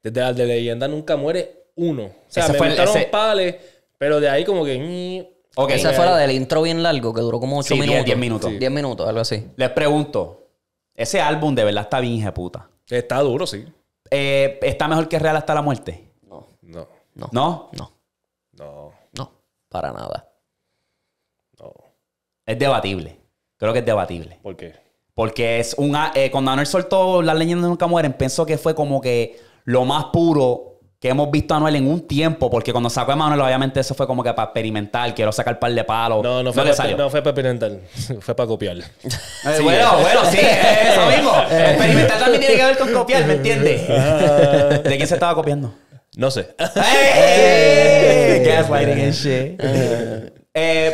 desde la de Leyenda Nunca Muere uno. O sea, me fue pales, pero de ahí como que. Mm, ok. Esa fue la del intro bien largo que duró como 8 minutos. 10 minutos. 10 minutos, algo así. Les pregunto: ese álbum de verdad está bien puta. Está duro, sí. Eh, ¿Está mejor que Real hasta la muerte? No. No. ¿No? No. No. para nada. No. Es debatible. Creo que es debatible. ¿Por qué? Porque es un eh, cuando Anuel soltó Las leyendas nunca mueren, pensó que fue como que lo más puro que hemos visto a Anuel en un tiempo. Porque cuando sacó a Manuel, obviamente eso fue como que para experimentar. Quiero sacar un par de palos. No, no fue, para, no fue para experimentar. Fue para copiar. Eh, bueno, eh. bueno, sí, es eso mismo. experimentar también tiene que ver con copiar, ¿me entiendes? ¿De quién se estaba copiando? No sé.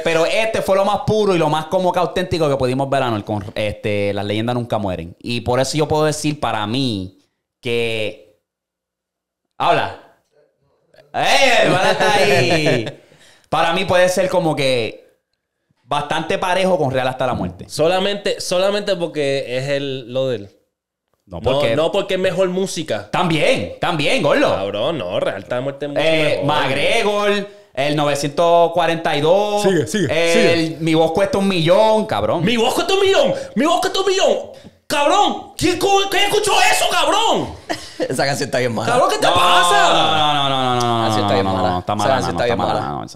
pero este fue lo más puro y lo más como que auténtico que pudimos ver a con este, Las leyendas nunca mueren. Y por eso yo puedo decir para mí que. Habla. Eh, para mí puede ser como que bastante parejo con Real hasta la muerte. Solamente, solamente porque es el, lo de él. No porque, no, porque es mejor música. También, también, golo. Cabrón, no, Real está muerte en eh, McGregor, el 942. Sigue, sigue. sigue. Mi voz cuesta un millón, cabrón. Mi voz cuesta un millón, mi voz cuesta un millón. Cabrón, ¿quién, ¿quién escuchó eso, cabrón? Esa canción está bien mala. Cabrón, ¿qué te pasa? No, no, no, no, no. no. está bien mala. No, está mala. está bien mala.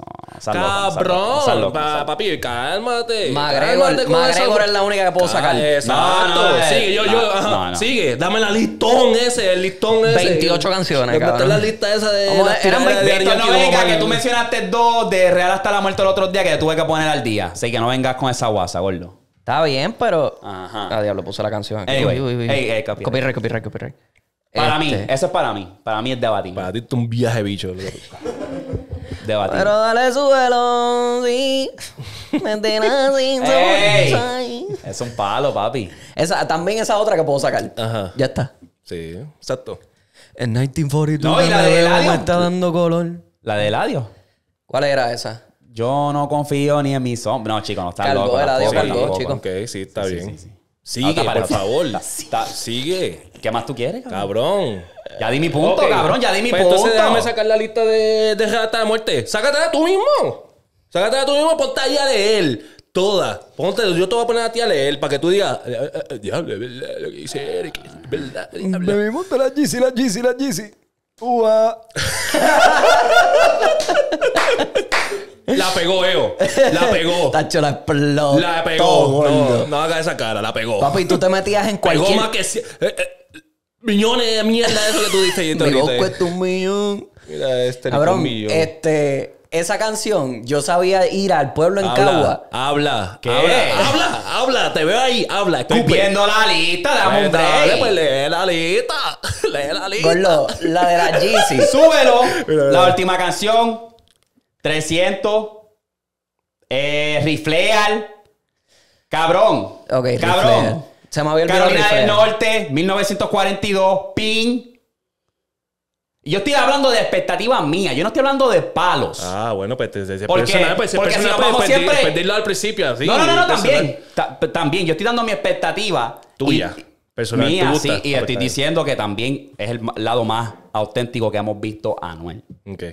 Cabrón, papi, cálmate. Magregor es la única que puedo sacar. Exacto. Sigue, yo, yo. Sigue, dame la listón ese, el listón ese. 28 canciones, cabrón. Está la lista esa de. Eran 28 No venga, que tú mencionaste dos de Real hasta la muerte el otro día que tuve que poner al día. Así que no vengas con esa guasa, gordo. Está bien, pero. Ajá. Ah, diablo, puse la canción. Aquí. Anyway, Ey, copyright. Copyright, copyright, Para mí, este. eso es para mí. Para mí es debatir. Para ti es un viaje, bicho. debatir. Pero dale suelo, sí. Me sin Es un palo, papi. Esa, también esa otra que puedo sacar. Ajá. Ya está. Sí, exacto. En 1942 no, la de me está dando color. ¿La de Eladio? ¿Cuál era esa? Yo no confío ni en mis sombra. No, chico, no está loco. Ok, sí, está bien. Sí, sigue, ah, por favor. Está, sigue. ¿Qué más tú quieres, cabrón? cabrón. Ya di mi punto, cabrón, ya di mi pues punto. Entonces déjame sacar la lista de, de rata de muerte. Sácatela tú mismo. Sácatela tú mismo, ponte ahí de él. Toda. Ponte, yo te voy a poner a ti a leer para que tú digas, eh, eh, eh, diablo, verdad lo que dice Eric, verdad. Me monta la GC, la GC, la GC. Ua. La pegó, Eo. La pegó. Tacho, la explotó. La pegó. No, no haga esa cara, la pegó. Papi, tú te metías en cualquier... Pegó más que... Eh, eh, millones de mierda eso que tú diste. Y te Me cuesta un millón. Mira este. Cabrón, este... Esa canción, yo sabía ir al pueblo en Cagua. Habla, ¿Qué? habla, habla, te veo ahí, habla. Estoy viendo la lista, de un dale! Pues lee la lista, lee la lista. Gordo, la de la Jeezy. Súbelo, la última canción, 300, eh, rifleal. Cabrón. cabrón. Se me había Carolina del Norte, 1942, PIN. Yo estoy hablando de expectativas mías, yo no estoy hablando de palos. Ah, bueno, pues te personal, pues, Porque si vamos siempre... al principio, No, no, no, también. Pues, también, yo estoy dando mi expectativa. Tuya. Y, personal. Mía, sí, y estoy diciendo que también es el lado más auténtico que hemos visto a Anuel. Ok.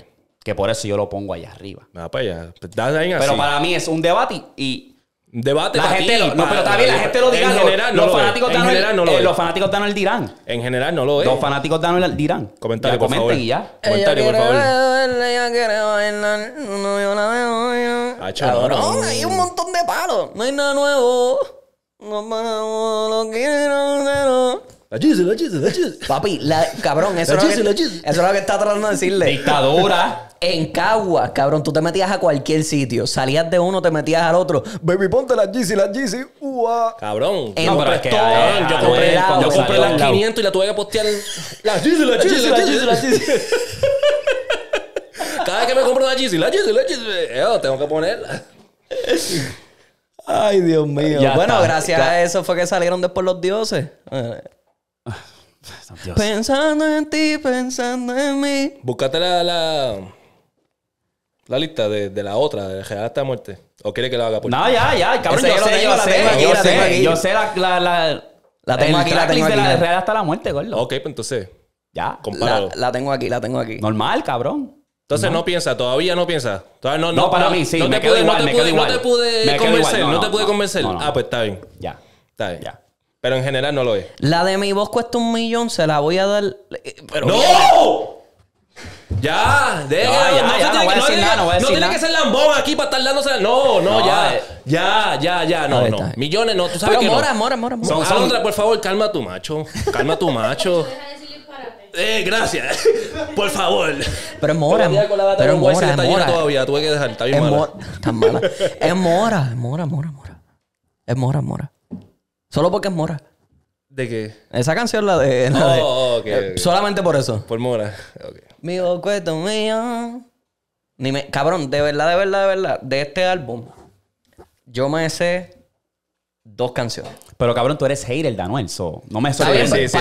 Que por eso yo lo pongo allá arriba. Ah, pues pero para mí es un debate y. debate la gente lo, No, pero está bien, la gente lo dirá. En general no los, lo fanáticos en general eh, los fanáticos están el dirán. En general no lo es. Los fanáticos dan el dirán. Comentario, ya, por comenten favor. y ya. Comentario, por favor. Ah, hay un montón de palos. No hay nada nuevo. No lo quiero, la GC, la chisi, la Papi, cabrón, eso, es lo que, eso es lo que está tratando de decirle. Dictadura. En Cagua, cabrón, tú te metías a cualquier sitio. Salías de uno, te metías al otro. Baby, ponte la Yeezy, la GC. Cabrón. no, yo compré, yo las 500 y la tuve que postear. La GC, la Yeezy, la GC, la GC. Cada vez que me compro una GC, la Yeezy, la Yeezy, eh, yo tengo que ponerla. Ay, Dios mío. Y bueno, gracias a eso fue que salieron después los dioses. Eh, Pensando en ti, pensando en mí. Búscate la, la, la lista de, de, la otra, de real hasta muerte. ¿O quiere que la haga por No, ya, ya, cabrón. Yo, sé, yo, sé, yo, sé, la, la, la, la tengo aquí, la de Real hasta la muerte, gordo. Ok, pues entonces. Ya. La, tengo aquí, la tengo aquí. Normal, cabrón. Entonces no. piensa, todavía no piensa. no, para mí, sí. No te pude, no te pude, No te pude convencer, no, te pude convencer. Ah, pues está bien. Ya. Está bien. Ya. Pero en general no lo es. La de mi voz cuesta un millón, se la voy a dar. Eh, pero ¡No! Mira. Ya, deja. No, ya, no, no, tiene, no, no tiene que ser lambón aquí para estar dándose. No, no, ya. Eh. Ya, ya, ya. No, no. Millones, no. Tú sabes Pero que mora, mora, mora, mora. por favor, calma a tu macho. Calma a tu macho. Eh, gracias. Por favor. Pero es mora. Pero mora, mora, está mora. todavía. Tuve que dejar. Está bien mala. Está mala. Es mora, es mora, mora, mora. Es mora, mora. Solo porque es mora. ¿De qué? Esa canción la de. Oh, solamente por eso. Por mora. Okay. Mi cuento mío. Ni cabrón, de verdad, de verdad, de verdad. De este álbum, yo me sé dos canciones. Pero cabrón, tú eres hater de Anuel, no me sorprende. Este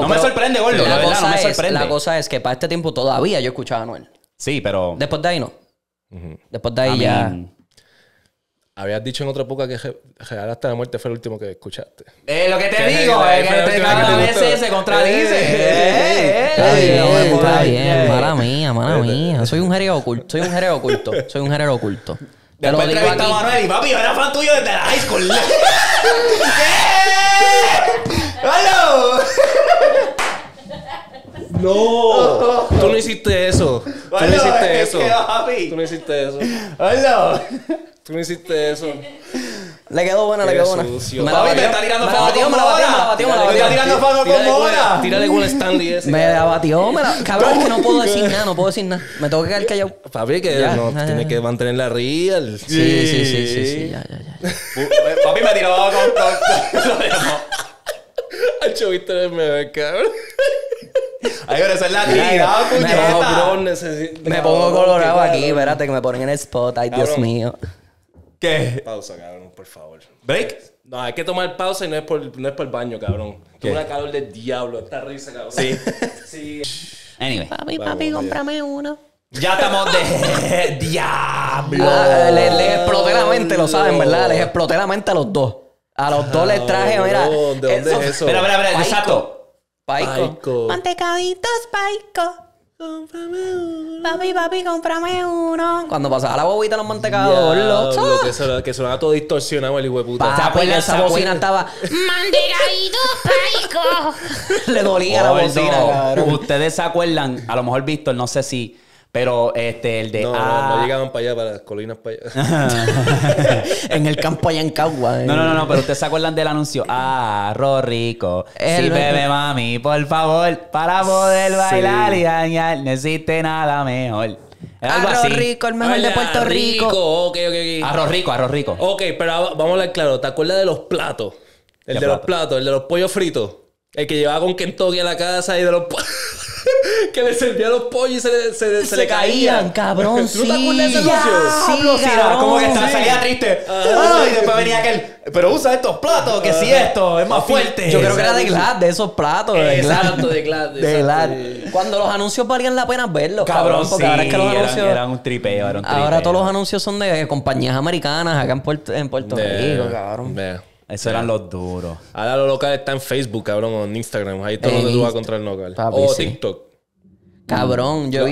no me sorprende, gordo. La, cosa Es, la cosa es que para este tiempo todavía yo escuchaba a Anuel. Sí, pero. Después de ahí no. Después de ahí ya. Habías dicho en otra época que Real hasta la muerte fue el último que escuchaste. Eh, lo que te digo, es eh, que, cada a se contradice. Eh, eh, está bien, Mala mía, mala mía. Soy un género oculto, soy un género oculto, soy un género oculto. Después entrevistaba a Manuel y papi, yo era fan tuyo desde la high school. ¡Halo! No, tú no hiciste eso. Tú no hiciste eso. Tú no hiciste eso. ¡Halo! Tú no hiciste eso. Le quedó buena, le quedó buena. Me la batió, me está tirando me la batió, me la batió, me la batió, me la batió. tirando Tírale con stand Stanley ese. Me la batió, me la... Cabrón, que no puedo decir nada, no puedo decir nada. Me tengo que quedar callado. Papi, que no, que mantener la real. Sí, sí, sí, sí, sí, ya, ya, ya. Eh, papi me tiró con... El chovito de me cabrón. Ay, pero esa es la tira. Me pongo colorado aquí, espérate, que me ponen en el spot. Ay, Dios mío. ¿Qué? Pausa, cabrón, por favor. ¿Break? No, hay que tomar pausa y no es por, no es por el baño, cabrón. Tengo una calor de diablo, Está risa, cabrón. Sí. sí. Anyway. Papi, papi, cómprame uno. Ya estamos de diablo. Ah, les, exploté la mente, lo saben, ¿verdad? Les exploté la mente a los dos. A los dos les traje, mira. ¿De dónde es eso? Espera, espera, mira, exacto. Paico. Mantecaditos, Paico. Cómprame uno. Papi, papi, cómprame uno. Cuando pasaba la bobita los mantecados, Que, sonaba, que todo distorsionado el hijo de puta. Papi, esa bocina, estaba. paico! Le dolía la bocina. Ustedes se acuerdan, a lo mejor Víctor, no sé si pero este, el de. No, ah, no, llegaban para allá, para las colinas para allá. en el campo allá en Cagua. Eh. No, no, no, no, pero ustedes se acuerdan del anuncio. Ah, rico. El sí, bebé mami, por favor, para poder bailar y dañar, no existe nada mejor. arroz rico, el mejor de Puerto Rico. rico. Okay, okay, Arroz rico, arroz rico. Ok, pero vamos a hablar claro. ¿Te acuerdas de los platos? El de, los platos, el de los pollos fritos. El que llevaba con Kentucky a la casa y de los... que le servía los pollos y se le, se, se, le caían. cabrón. ¿Tú te acuerdas de ese Sí, cabrón, como que estaba, salía triste. y después venía aquel. Pero usa estos platos, que si esto es más fuerte. Yo creo que era de Glad, de esos platos. De exacto, de Glad. De Glad. Cuando los anuncios valían la pena verlos, cabrón. porque ahora es que los anuncios. Eran, un tripeo, Ahora todos los anuncios son de compañías americanas acá en Puerto, en Puerto Rico, cabrón. Eso eran los duros. Ahora los locales está en Facebook, cabrón, o en Instagram. Ahí todo donde tú vas a encontrar el local. o TikTok. Cabrón, yo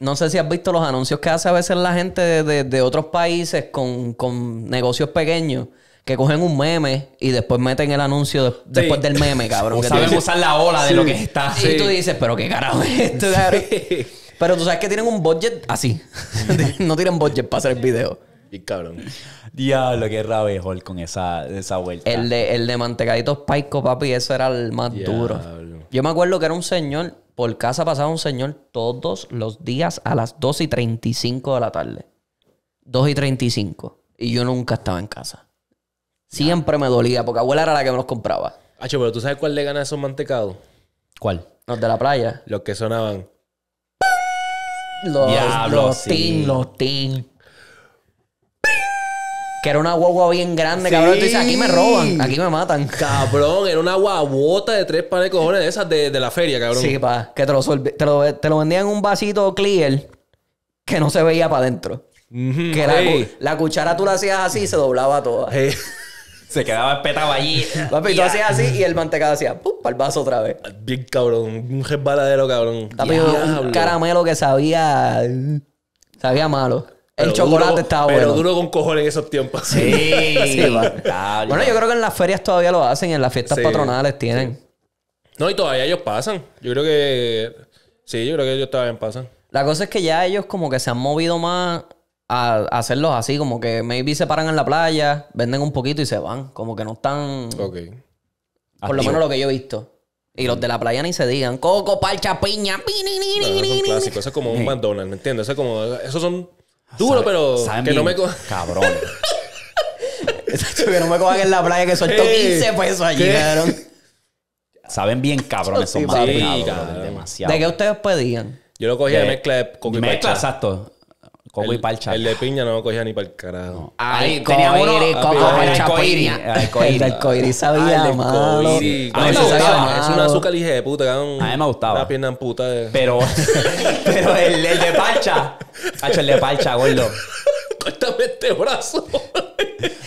no sé si has visto los anuncios que hace a veces la gente de, otros países con, negocios pequeños que cogen un meme y después meten el anuncio después del meme, cabrón. saben usar la ola de lo que está. Y tú dices, pero qué carajo es esto, Pero tú sabes que tienen un budget así. no tienen budget para hacer el video. Y cabrón. Diablo, qué rabejol con esa, vuelta. El de, el de mantecaditos paico, papi, eso era el más duro. Yo me acuerdo que era un señor por casa pasaba un señor todos los días a las 2 y 35 de la tarde. 2 y 35. Y yo nunca estaba en casa. Siempre me dolía porque abuela era la que me los compraba. Hacho, pero ¿tú sabes cuál le gana esos mantecados? ¿Cuál? Los de la playa. Los que sonaban. Los, los los tin era una guagua bien grande, cabrón. tú dices, aquí me roban, aquí me matan. Cabrón, era una guaguota de tres pares de cojones de esas de, la feria, cabrón. Sí, pa, que te lo, te vendían en un vasito clear que no se veía para adentro. Que la, cuchara tú la hacías así y se doblaba toda. Se quedaba espetado allí. tú hacías así y el mantecado hacía ¡pum! para el vaso otra vez. Bien cabrón, un resbaladero cabrón. Papi, un caramelo que sabía. Sabía malo el chocolate está estaba bueno. Pero duro con cojones en esos tiempos. Sí. sí bueno, yo creo que en las ferias todavía lo hacen, en las fiestas patronales tienen. No, y todavía ellos pasan. Yo creo que. Sí, yo creo que ellos todavía pasan. La cosa es que ya ellos como que se han movido más a hacerlos así, como que maybe se paran en la playa, venden un poquito y se van. Como que no están. Ok. Por lo menos lo que yo he visto. Y los de la playa ni se digan, coco, palcha, piña. eso es clásico. Eso es como un McDonald's, ¿me entiendes? Eso es como... Esos son Duro, pero saben que no me cojan. Cabrón. que no me cojan en la playa que soltó 15 pesos allí, cabrón. Saben bien cabrones, son sí, Demasiado. ¿De qué ustedes pedían? Yo lo cogía de, mezcla con mi mezcla, exacto. Coco el, y El de piña no cogía ni para el carajo. No. Ay, tenía uno. Coco, de Coiri. El de el sabía malo. Es un azúcar hija de puta. A mí me gustaba. La pierna en puta. Pero, pero el, el de palcha. Hacho, el de palcha, gordo. Córtame este brazo.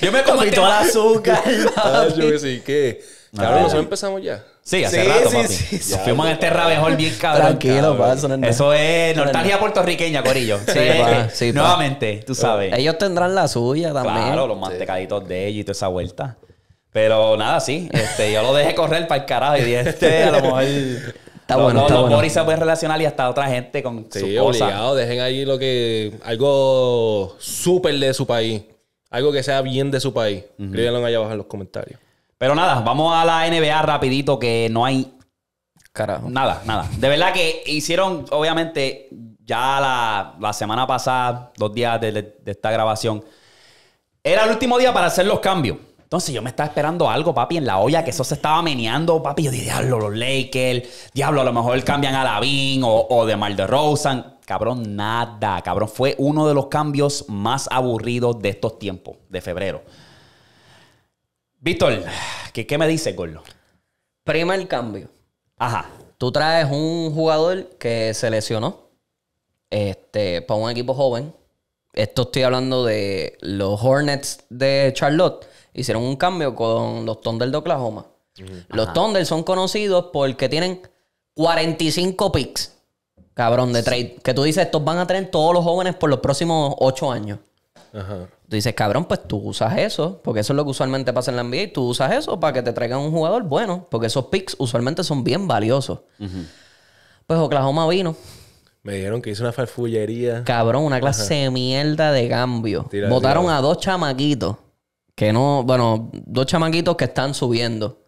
Yo me comí toda el este azúcar. Ah, yo que sí, ¿qué? Claro, nosotros empezamos ya. Sí, hace rato, papi. fuimos en este rabejol bien cabrón. Tranquilo, pa, eso es Eso es nostalgia puertorriqueña, corillo. Sí, pa, Nuevamente, tú sabes. Ellos tendrán la suya también. Claro, los mantecaditos de ellos y toda esa vuelta. Pero nada, sí. Este, yo lo dejé correr para el carajo y este, a lo mejor... Está bueno, no, está los se pueden relacionar y hasta otra gente con sí, su cosa. obligado. Dejen ahí lo que... Algo súper de su país. Algo que sea bien de su país. Uh allá abajo en los comentarios. Pero nada, vamos a la NBA rapidito que no hay... Nada, nada. De verdad que hicieron, obviamente, ya la, semana pasada, dos días de, esta grabación, era el último día para hacer los cambios. Entonces yo me estaba esperando algo, papi, en la olla, que eso se estaba meneando, papi. Yo dije, diablo, los Lakers, diablo, a lo mejor cambian a Lavin o, o de Mal de Rosen. Cabrón, nada, cabrón. Fue uno de los cambios más aburridos de estos tiempos, de febrero. Víctor, ¿qué, ¿qué, me dices, Gordo? el cambio. Ajá. Tú traes un jugador que se lesionó este, para un equipo joven. Esto estoy hablando de los Hornets de Charlotte. Hicieron un cambio con los Thunder de Oklahoma. Los Thunder son conocidos porque tienen 45 picks, cabrón, de trade. Que tú dices, estos van a tener todos los jóvenes por los próximos 8 años. Tú dices, cabrón, pues tú usas eso, porque eso es lo que usualmente pasa en la NBA, y tú usas eso para que te traigan un jugador bueno, porque esos picks usualmente son bien valiosos. Pues Oklahoma vino. Me dijeron que hizo una farfullería. Cabrón, una clase de mierda de cambio. Votaron a dos chamaquitos que no, bueno, dos chamaquitos que están subiendo.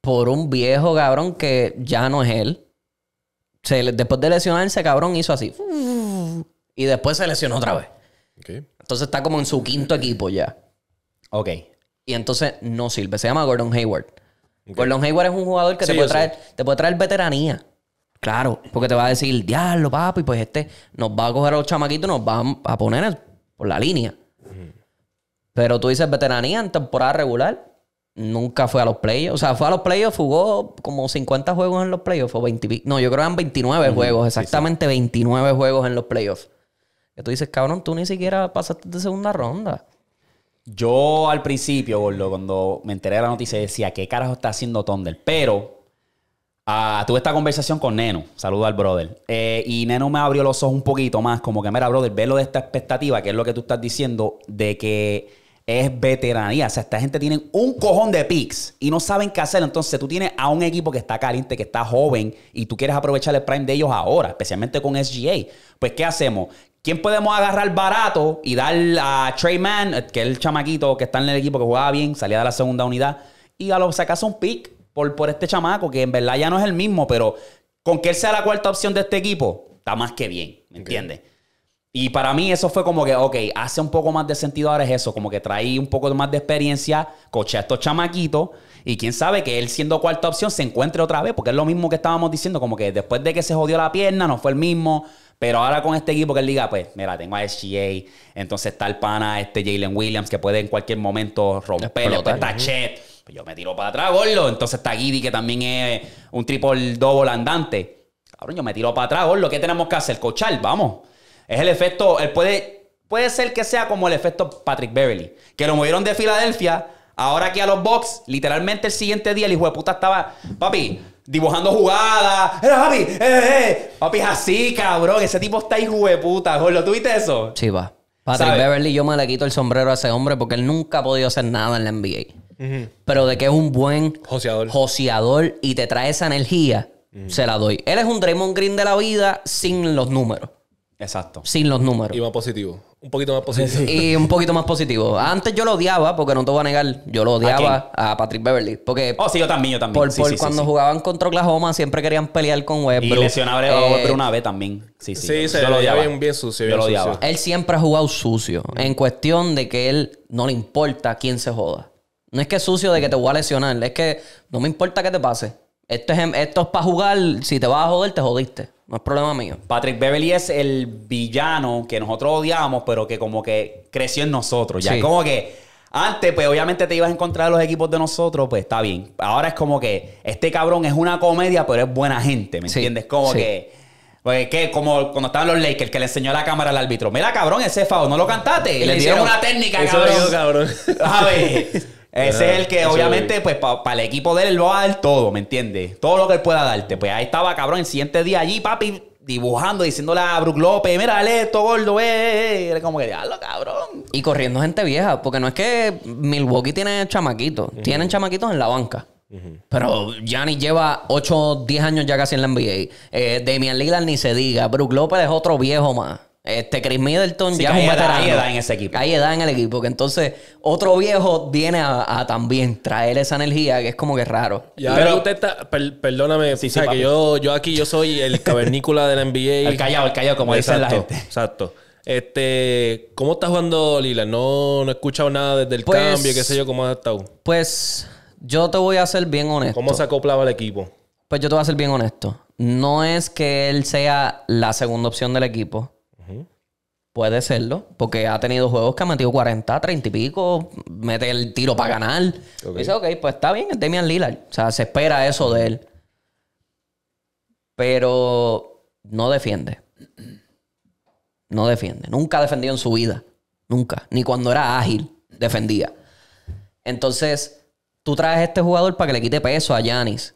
Por un viejo cabrón que ya no es él. después de lesionarse, cabrón hizo así. Y después se lesionó otra vez. Entonces está como en su quinto equipo ya. Ok. Y entonces no sirve. Se llama Gordon Hayward. Gordon Hayward es un jugador que te, puede traer, te veteranía. Claro, porque te va a decir, diablo, papi, pues este nos va a coger a los chamaquitos, nos va a poner por la línea. Pero tú dices veteranía en temporada regular. Nunca fue a los playoffs. O sea, fue a los playoffs, jugó como 50 juegos en los playoffs. O 20, no, yo creo que eran 29 juegos. Exactamente 29 juegos en los playoffs tú dices, cabrón, tú ni siquiera pasaste de segunda ronda. Yo al principio, gordo, cuando me enteré de la noticia, decía, ¿qué carajo está haciendo Thunder? Pero ah, tuve esta conversación con Neno, saludo al brother, eh, y Neno me abrió los ojos un poquito más, como que, mira, brother, lo de esta expectativa, que es lo que tú estás diciendo, de que es veteranía. O sea, esta gente tiene un cojón de picks y no saben qué hacer. Entonces, tú tienes a un equipo que está caliente, que está joven y tú quieres aprovechar el prime de ellos ahora, especialmente con SGA. Pues, ¿qué hacemos? ¿Quién podemos agarrar barato y dar a Trey Mann, que es el chamaquito que está en el equipo que jugaba bien, salía de la segunda unidad, y a lo sacas un pick por, por este chamaco, que en verdad ya no es el mismo, pero con que él sea la cuarta opción de este equipo, está más que bien, ¿me entiendes? Y para mí eso fue como que, ok, hace un poco más de sentido ahora es eso, como que trae un poco más de experiencia, coche a estos chamaquitos y quién sabe que él siendo cuarta opción se encuentre otra vez, porque es lo mismo que estábamos diciendo, como que después de que se jodió la pierna, no fue el mismo, pero ahora con este equipo que él diga, pues, mira, tengo a SGA, entonces está el pana, este Jalen Williams, que puede en cualquier momento romperlo pues, está Chet, pues yo me tiro para atrás, gordo. Entonces está Giddy, que también es un triple doble andante. Cabrón, yo me tiro para atrás, gordo. ¿Qué tenemos que hacer? Cochar, vamos. Es el efecto, él puede, puede ser que sea como el efecto Patrick Beverly, que lo movieron de Filadelfia Ahora aquí a los box, literalmente el siguiente día el hijo de puta estaba, papi, dibujando jugadas. Era papi, eh, eh. eh". Papi así, cabrón. Ese tipo está hijo de puta. ¿Lo tuviste eso? Sí, va. Patrick Beverly, yo me le quito el sombrero a ese hombre porque él nunca ha podido hacer nada en la NBA. Pero de que es un buen joseador, y te trae esa energía, se la doy. Él es un Draymond Green de la vida sin los números. Exacto. Sin los números. Y más positivo. Un poquito más positivo. Y un poquito más positivo. Antes yo lo odiaba, porque no te voy a negar, yo lo odiaba a, Patrick Beverly. Porque oh, sí, yo también, yo también. Por, cuando jugaban contra Oklahoma siempre querían pelear con Weber. Y lesionaba a eh, una vez también. Sí, sí. yo, lo odiaba. Bien, bien sucio. yo lo odiaba. Él siempre ha jugado sucio. En cuestión de que él no le importa quién se joda. No es que es sucio de que te voy a lesionar, es que no me importa qué te pase. Esto es, para jugar, si te vas a joder, te jodiste. No es problema mío. Patrick Beverly es el villano que nosotros odiamos, pero que como que creció en nosotros. Ya como que... Antes, pues obviamente te ibas a encontrar los equipos de nosotros, pues está bien. Ahora es como que este cabrón es una comedia, pero es buena gente, ¿me entiendes? Como pues, que. como cuando estaban los Lakers, que le enseñó la cámara al árbitro. Mira, cabrón, ese FAO, no lo cantaste. le, hicieron una técnica, cabrón. cabrón. A ver. Ese es el que, obviamente, pues para el equipo de él, lo va a dar todo, ¿me entiendes? Todo lo que él pueda darte. Pues ahí estaba, cabrón, el siguiente día allí, papi, dibujando, diciéndole a Brook López, mira, dale esto, gordo, eh. eh, eh". como que, diablo, cabrón. Y corriendo gente vieja, porque no es que Milwaukee tiene chamaquitos, tienen chamaquitos en la banca. Pero Gianni lleva 8 10 años ya casi en la NBA. Eh, Damian Lillard ni se diga. Brook López es otro viejo más. Este Chris Middleton ya es un veterano. hay edad en ese equipo. Hay edad en el equipo. Que entonces otro viejo viene a, también traer esa energía que es como que raro. pero usted está, perdóname, si que yo, yo aquí yo soy el cavernícola la NBA. El callado, el callado, como exacto, dicen la gente. Exacto. Este, ¿cómo está jugando Lila? No, no he escuchado nada desde el pues, cambio, qué sé yo, cómo ha estado. Pues yo te voy a ser bien honesto. ¿Cómo se acoplaba el equipo? Pues yo te voy a ser bien honesto. No es que él sea la segunda opción del equipo Puede serlo, porque ha tenido juegos que ha metido 40, 30 y pico, mete el tiro para ganar. Dice, ok, pues está bien, el Demian Lillard. O sea, se espera eso de él. Pero no defiende. No defiende. Nunca ha defendido en su vida. Nunca. Ni cuando era ágil, defendía. Entonces, tú traes a este jugador para que le quite peso a Yanis.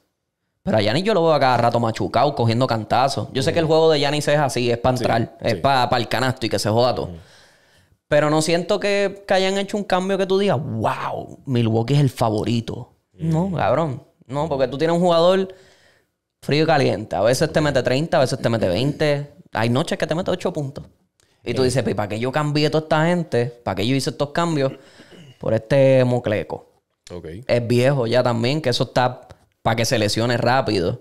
Pero a Yanis yo lo veo a cada rato machucado, cogiendo cantazos. Yo sé que el mm. juego de Yanis es así, es para entrar, es para el canasto y que se joda todo. Mm. Pero no siento que, hayan hecho un cambio que tú digas, wow, Milwaukee es el favorito. Mm. No, cabrón. No, porque tú tienes un jugador frío y caliente. A veces te mete 30, a veces te mete 20. Hay noches que te mete 8 puntos. Y tú eh. dices, ¿para qué yo cambié toda esta gente? ¿Para qué yo hice estos cambios? Por este mocleco. Okay. Es viejo ya también, que eso está para que se lesione rápido.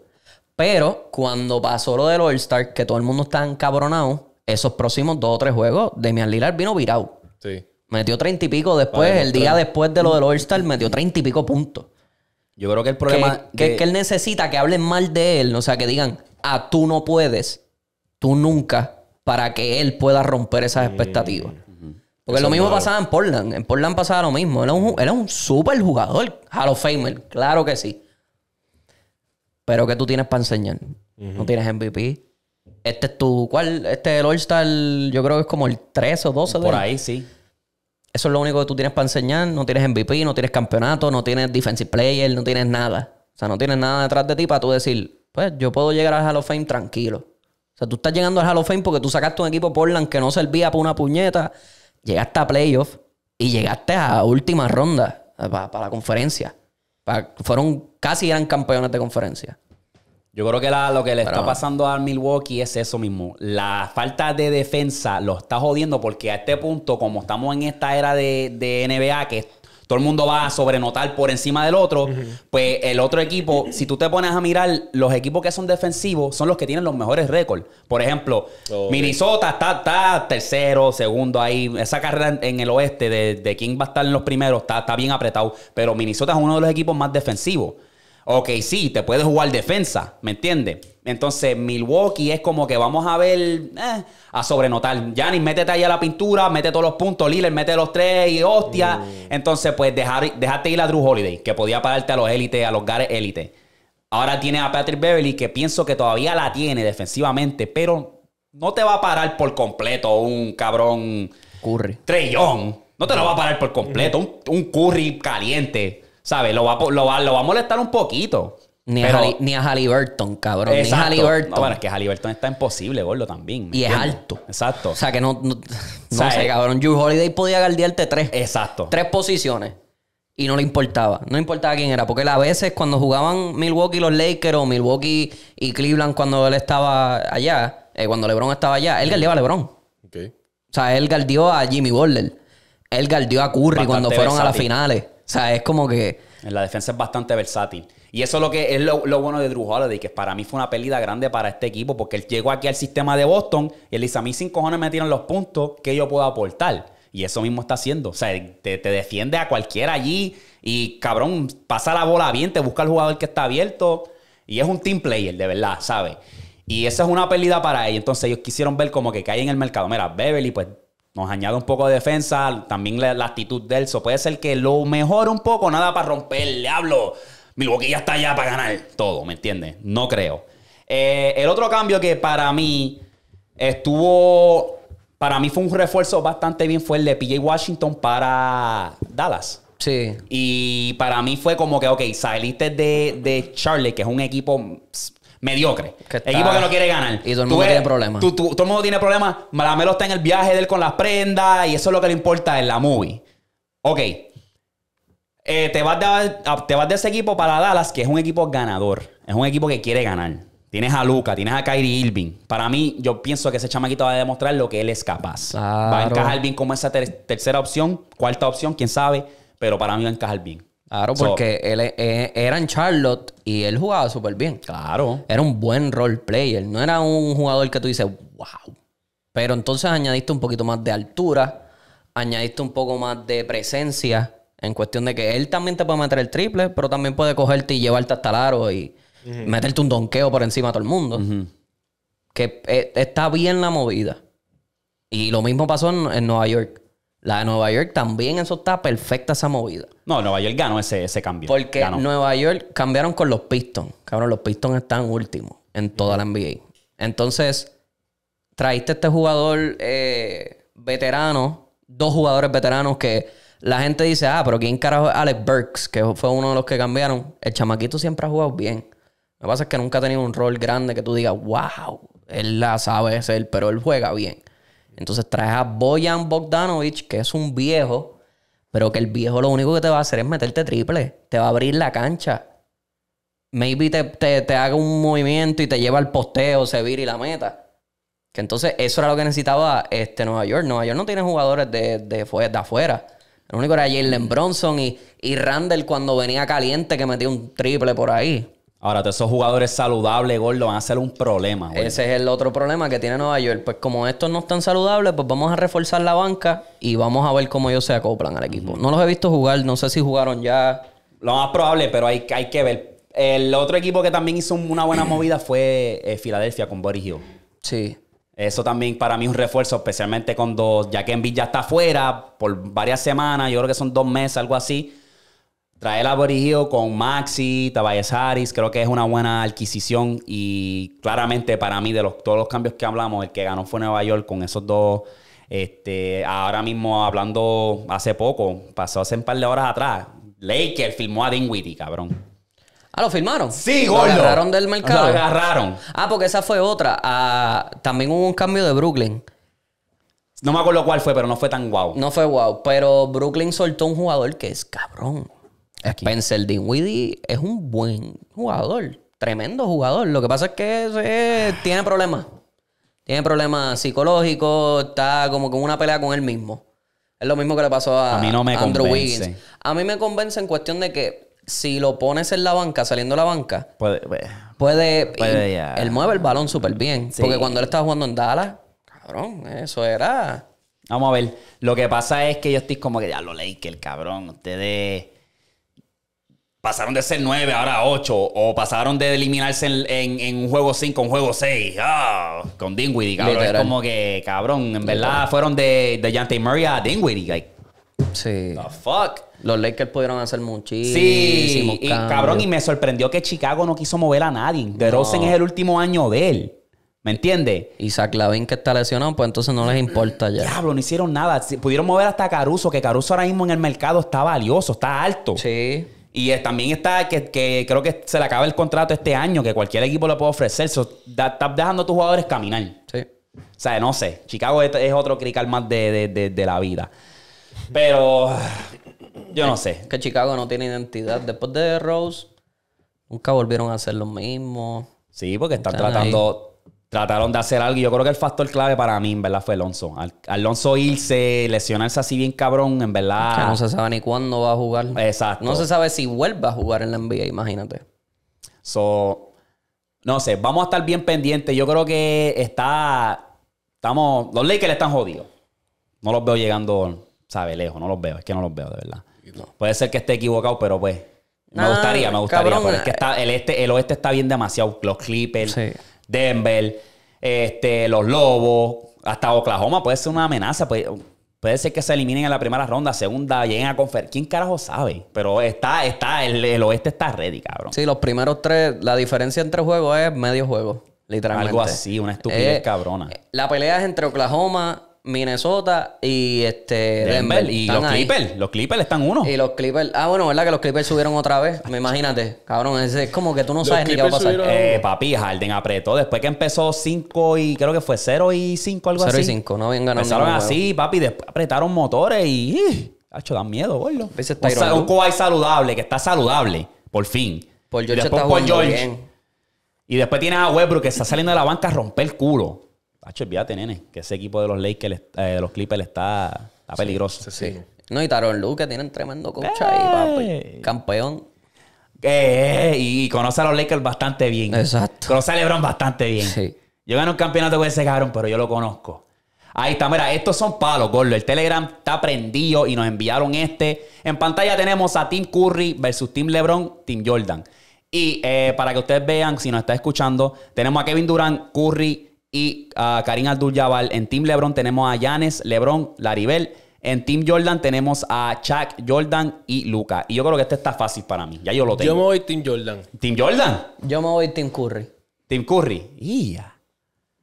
Pero cuando pasó lo del All-Star, que todo el mundo está encabronado, esos próximos dos o tres juegos, Demian Lillard vino virado. Sí. Metió treinta y pico después, el día después de lo del All-Star, metió treinta y pico puntos. Yo creo que el problema. Que, que, él necesita que hablen mal de él, o sea, que digan, ah, tú no puedes, tú nunca, para que él pueda romper esas expectativas. Porque lo mismo pasaba en Portland. En Portland pasaba lo mismo. Era un, era un super jugador, Hall of Famer, claro que sí. Pero ¿qué tú tienes para enseñar? No tienes MVP. Este es tu. ¿Cuál? Este es el All-Star, yo creo que es como el 13 o 12 de... Por ahí, sí. Eso es lo único que tú tienes para enseñar. No tienes MVP, no tienes campeonato, no tienes defensive player, no tienes nada. O sea, no tienes nada detrás de ti para tú decir, pues yo puedo llegar al Hall of Fame tranquilo. O sea, tú estás llegando al Hall of Fame porque tú sacaste un equipo Portland que no servía para una puñeta, llegaste a playoff y llegaste a última ronda para la conferencia. Fueron casi eran campeones de conferencia. Yo creo que lo que le está pasando a Milwaukee es eso mismo. La falta de defensa lo está jodiendo porque a este punto, como estamos en esta era de, de NBA, que todo el mundo va a sobrenotar por encima del otro, pues el otro equipo, si tú te pones a mirar, los equipos que son defensivos son los que tienen los mejores récords. Por ejemplo, oh, Minnesota está, tercero, segundo ahí. Esa carrera en el oeste de, quién va a estar en los primeros está, está bien apretado, pero Minnesota es uno de los equipos más defensivos. Ok, sí, te puedes jugar defensa, ¿me entiendes? Entonces, Milwaukee es como que vamos a ver, eh, a sobrenotar. Yanis, métete ahí a la pintura, mete todos los puntos. Lillard, mete los tres y hostia. Mm. Entonces, pues, dejar, ir a Drew Holiday, que podía pararte a los élites, a los gares élites. Ahora tiene a Patrick Beverly, que pienso que todavía la tiene defensivamente, pero no te va a parar por completo un cabrón. Curry. Trellón. No te lo va a parar por completo. Un, curry caliente. ¿Sabes? Lo lo, lo va a molestar un poquito. Ni, a, ni Halliburton, cabrón. Ni a Halliburton. es que Halliburton está imposible, boludo, también. Y es alto. Exacto. O sea, que no... No, sé, eh, cabrón. Drew Holiday podía guardiarte tres. Exacto. Tres posiciones. Y no le importaba. No importaba quién era. Porque a veces cuando jugaban Milwaukee los Lakers o Milwaukee y Cleveland cuando él estaba allá, eh, cuando LeBron estaba allá, él guardiaba a LeBron. O sea, él guardió a Jimmy Butler. Él guardió a Curry cuando fueron a las finales. O sea, es como que... En la defensa es bastante versátil. Y eso es lo que es lo, bueno de Drew Holiday, que para mí fue una pérdida grande para este equipo, porque él llegó aquí al sistema de Boston y él dice, a mí sin cojones me tiran los puntos que yo puedo aportar. Y eso mismo está haciendo. O sea, te, defiende a cualquiera allí y cabrón, pasa la bola bien, te busca el jugador que está abierto. Y es un team player, de verdad, ¿sabes? Y esa es una pérdida para ellos. Entonces ellos quisieron ver como que cae en el mercado. Mira, Beverly, pues nos añade un poco de defensa, también la, actitud de él. puede ser que lo mejore un poco, nada para romper, le hablo. Mi ya está allá para ganar todo, ¿me entiendes? No creo. Eh, el otro cambio que para mí estuvo. Para mí fue un refuerzo bastante bien fue el de PJ Washington para Dallas. Sí. Y para mí fue como que, ok, saliste de, de que es un equipo mediocre. Equipo que no quiere ganar. Y todo el mundo tiene problemas. todo el mundo tiene problemas. Maramelo está en el viaje de él con las prendas y eso es lo que le importa en la movie. Ok, eh, te, vas de, ese equipo para Dallas, que es un equipo ganador. Es un equipo que quiere ganar. Tienes a Luca, tienes a Kyrie Irving. Para mí, yo pienso que ese chamaquito va a demostrar lo que él es capaz. Va a encajar bien como esa tercera opción, cuarta opción, quién sabe, pero para mí va a encajar bien. Claro, porque él, e, e, era en Charlotte y él jugaba súper bien. Claro. Era un buen role player. No era un jugador que tú dices, wow. Pero entonces añadiste un poquito más de altura, añadiste un poco más de presencia en cuestión de que él también te puede meter el triple, pero también puede cogerte y llevarte hasta el aro y meterte un donqueo por encima de todo el mundo. Que eh, está bien la movida. Y lo mismo pasó en, Nueva York. La de Nueva York también, eso está perfecta esa movida. No, Nueva York ganó ese, cambio. Porque Nueva York cambiaron con los Pistons. Cabrón, los Pistons están últimos en toda la NBA. Entonces, traíste este jugador eh, veterano, dos jugadores veteranos que la gente dice, ah, pero ¿quién carajo es Alex Burks? Que fue uno de los que cambiaron. El chamaquito siempre ha jugado bien. Lo que pasa es que nunca ha tenido un rol grande que tú digas, wow, él la sabe hacer, pero él juega bien. Entonces traes a Boyan Bogdanovich, que es un viejo, pero que el viejo lo único que te va a hacer es meterte triple. Te va a abrir la cancha. Maybe te, te, haga un movimiento y te lleva al posteo, se vira y la meta. Que entonces eso era lo que necesitaba este Nueva York. Nueva York no tiene jugadores de, de, de afuera. Lo único era Jalen Bronson y, y Randall cuando venía caliente que metió un triple por ahí. Ahora, todos esos jugadores saludables, gordo, van a ser un problema. Ese es el otro problema que tiene Nueva York. Pues como estos no están saludables, pues vamos a reforzar la banca y vamos a ver cómo ellos se acoplan al equipo. No los he visto jugar, no sé si jugaron ya. Lo más probable, pero hay, hay que ver. El otro equipo que también hizo una buena movida fue eh, Filadelfia con Boris Hill. Sí. Eso también para mí es un refuerzo, especialmente cuando ya que Envy ya está afuera por varias semanas, yo creo que son dos meses, algo así. Traer a Hill con Maxi, Tavares Harris, creo que es una buena adquisición y claramente para mí de todos los cambios que hablamos, el que ganó fue Nueva York con esos dos. Este, ahora mismo hablando hace poco, pasó hace un par de horas atrás, Laker firmó a Dinwiddie, cabrón. Ah, ¿lo firmaron? Sí, gordo. Lo agarraron del mercado. Lo agarraron. Ah, porque esa fue otra. Ah, también hubo un cambio de Brooklyn. No me acuerdo cuál fue, pero no fue tan guau. No fue guau. Pero Brooklyn soltó un jugador que es cabrón. Aquí. de Dinwiddie es un buen jugador. Tremendo jugador. Lo que pasa es que tiene problemas. Tiene problemas psicológicos. Está como con una pelea con él mismo. Es lo mismo que le pasó a, Andrew Wiggins. A mí me convence en cuestión de que si lo pones en la banca, saliendo de la banca, puede, pues, puede, él mueve el balón súper bien. Porque cuando él estaba jugando en Dallas, cabrón, eso era. Vamos a ver. Lo que pasa es que yo estoy como que ya lo leí, que el cabrón, ustedes pasaron de ser 9 ahora a 8 o pasaron de eliminarse en, un juego 5 un juego 6 oh, ah, con Dingwiddie, cabrón. Es como que, cabrón, en verdad fueron de, de Jante Murray a Dingwiddie. Sí. fuck. Los Lakers pudieron hacer muchísimo. Sí, y, cabrón, y me sorprendió que Chicago no quiso mover a nadie. De es el último año de él. ¿Me entiendes? Y Lavin que está lesionado, pues entonces no les importa ya. Diablo, no hicieron nada. Pudieron mover hasta Caruso, que Caruso ahora mismo en el mercado está valioso, está alto. Sí. Y eh, también está que, creo que se le acaba el contrato este año, que cualquier equipo le puede ofrecer. Estás dejando a tus jugadores caminar. Sí. O sea, no sé. Chicago es, otro crical más de la vida. Pero yo no sé. Que Chicago no tiene identidad. Después de Rose, nunca volvieron a hacer lo mismo. Sí, porque están, tratando... trataron de hacer algo. Y yo creo que el factor clave para mí, en verdad, fue Alonso. Alonso irse, lesionarse así bien cabrón, en verdad. Que no se sabe ni cuándo va a jugar. Exacto. No se sabe si vuelve a jugar en la NBA, imagínate. So, no sé, vamos a estar bien pendientes. Yo creo que está. Estamos. Los Lakers están jodidos. No los veo llegando sabe, lejos, no los veo, es que no los veo de verdad. Puede ser que esté equivocado, pero pues me ah, gustaría, me gustaría, pero es que eh, está, el, este, el oeste está bien demasiado, los Clippers, Denver, este, los Lobos, hasta Oklahoma puede ser una amenaza, puede, puede ser que se eliminen en la primera ronda, segunda, lleguen a conferir. quién carajo sabe, pero está, está, el, oeste está ready, cabrón. Sí, los primeros tres, la diferencia entre juegos es medio juego. Literalmente. Algo así, una estupidez eh, cabrona. Eh, la pelea es entre Oklahoma, Minnesota y este Denver. Y los Clippers. Los Clippers están uno. Y los Clippers. Ah, bueno, ¿verdad? Que los Clippers subieron otra vez. Me imagínate. Cabrón, es, es como que tú no sabes ni qué va a pasar. Eh, papi, Harden apretó. Después que empezó 5 y creo que fue 0 y 5, algo así. 0 y 5, no habían ganado. Empezaron así, papi. Después apretaron motores y. Hacho, dan miedo, boludo Un, un Kawhi saludable, que está saludable, por fin. Por George y después está George. Y después tienes a Westbrook que está saliendo de la banca a romper el culo. Hacho, olvídate, nene, que ese equipo de los Lakers, eh, de los Clippers está, peligroso. Sí, No, y Taron Luke tienen tremendo coach eh. papi. Campeón. Eh, y conoce a los Lakers bastante bien. Exacto. Conoce a LeBron bastante bien. Sí. Yo gané un campeonato con ese cabrón, pero yo lo conozco. Ahí está, mira, estos son palos, Gordo. El Telegram está prendido y nos enviaron este. En pantalla tenemos a Team Curry versus Team LeBron, Team Jordan. Y para que ustedes vean, si nos está escuchando, tenemos a Kevin Durant, Curry, y ah, Karim Abdul-Jabbar. En Team LeBron tenemos a Yanes, LeBron, Laribel. En Team Jordan tenemos a Chuck, Jordan y Luca. Y yo creo que este está fácil para mí. Ya yo lo tengo. Yo me voy Team Jordan. ¿Team Jordan? Yo me voy Team Curry. ¿Team Curry? ¡Ya!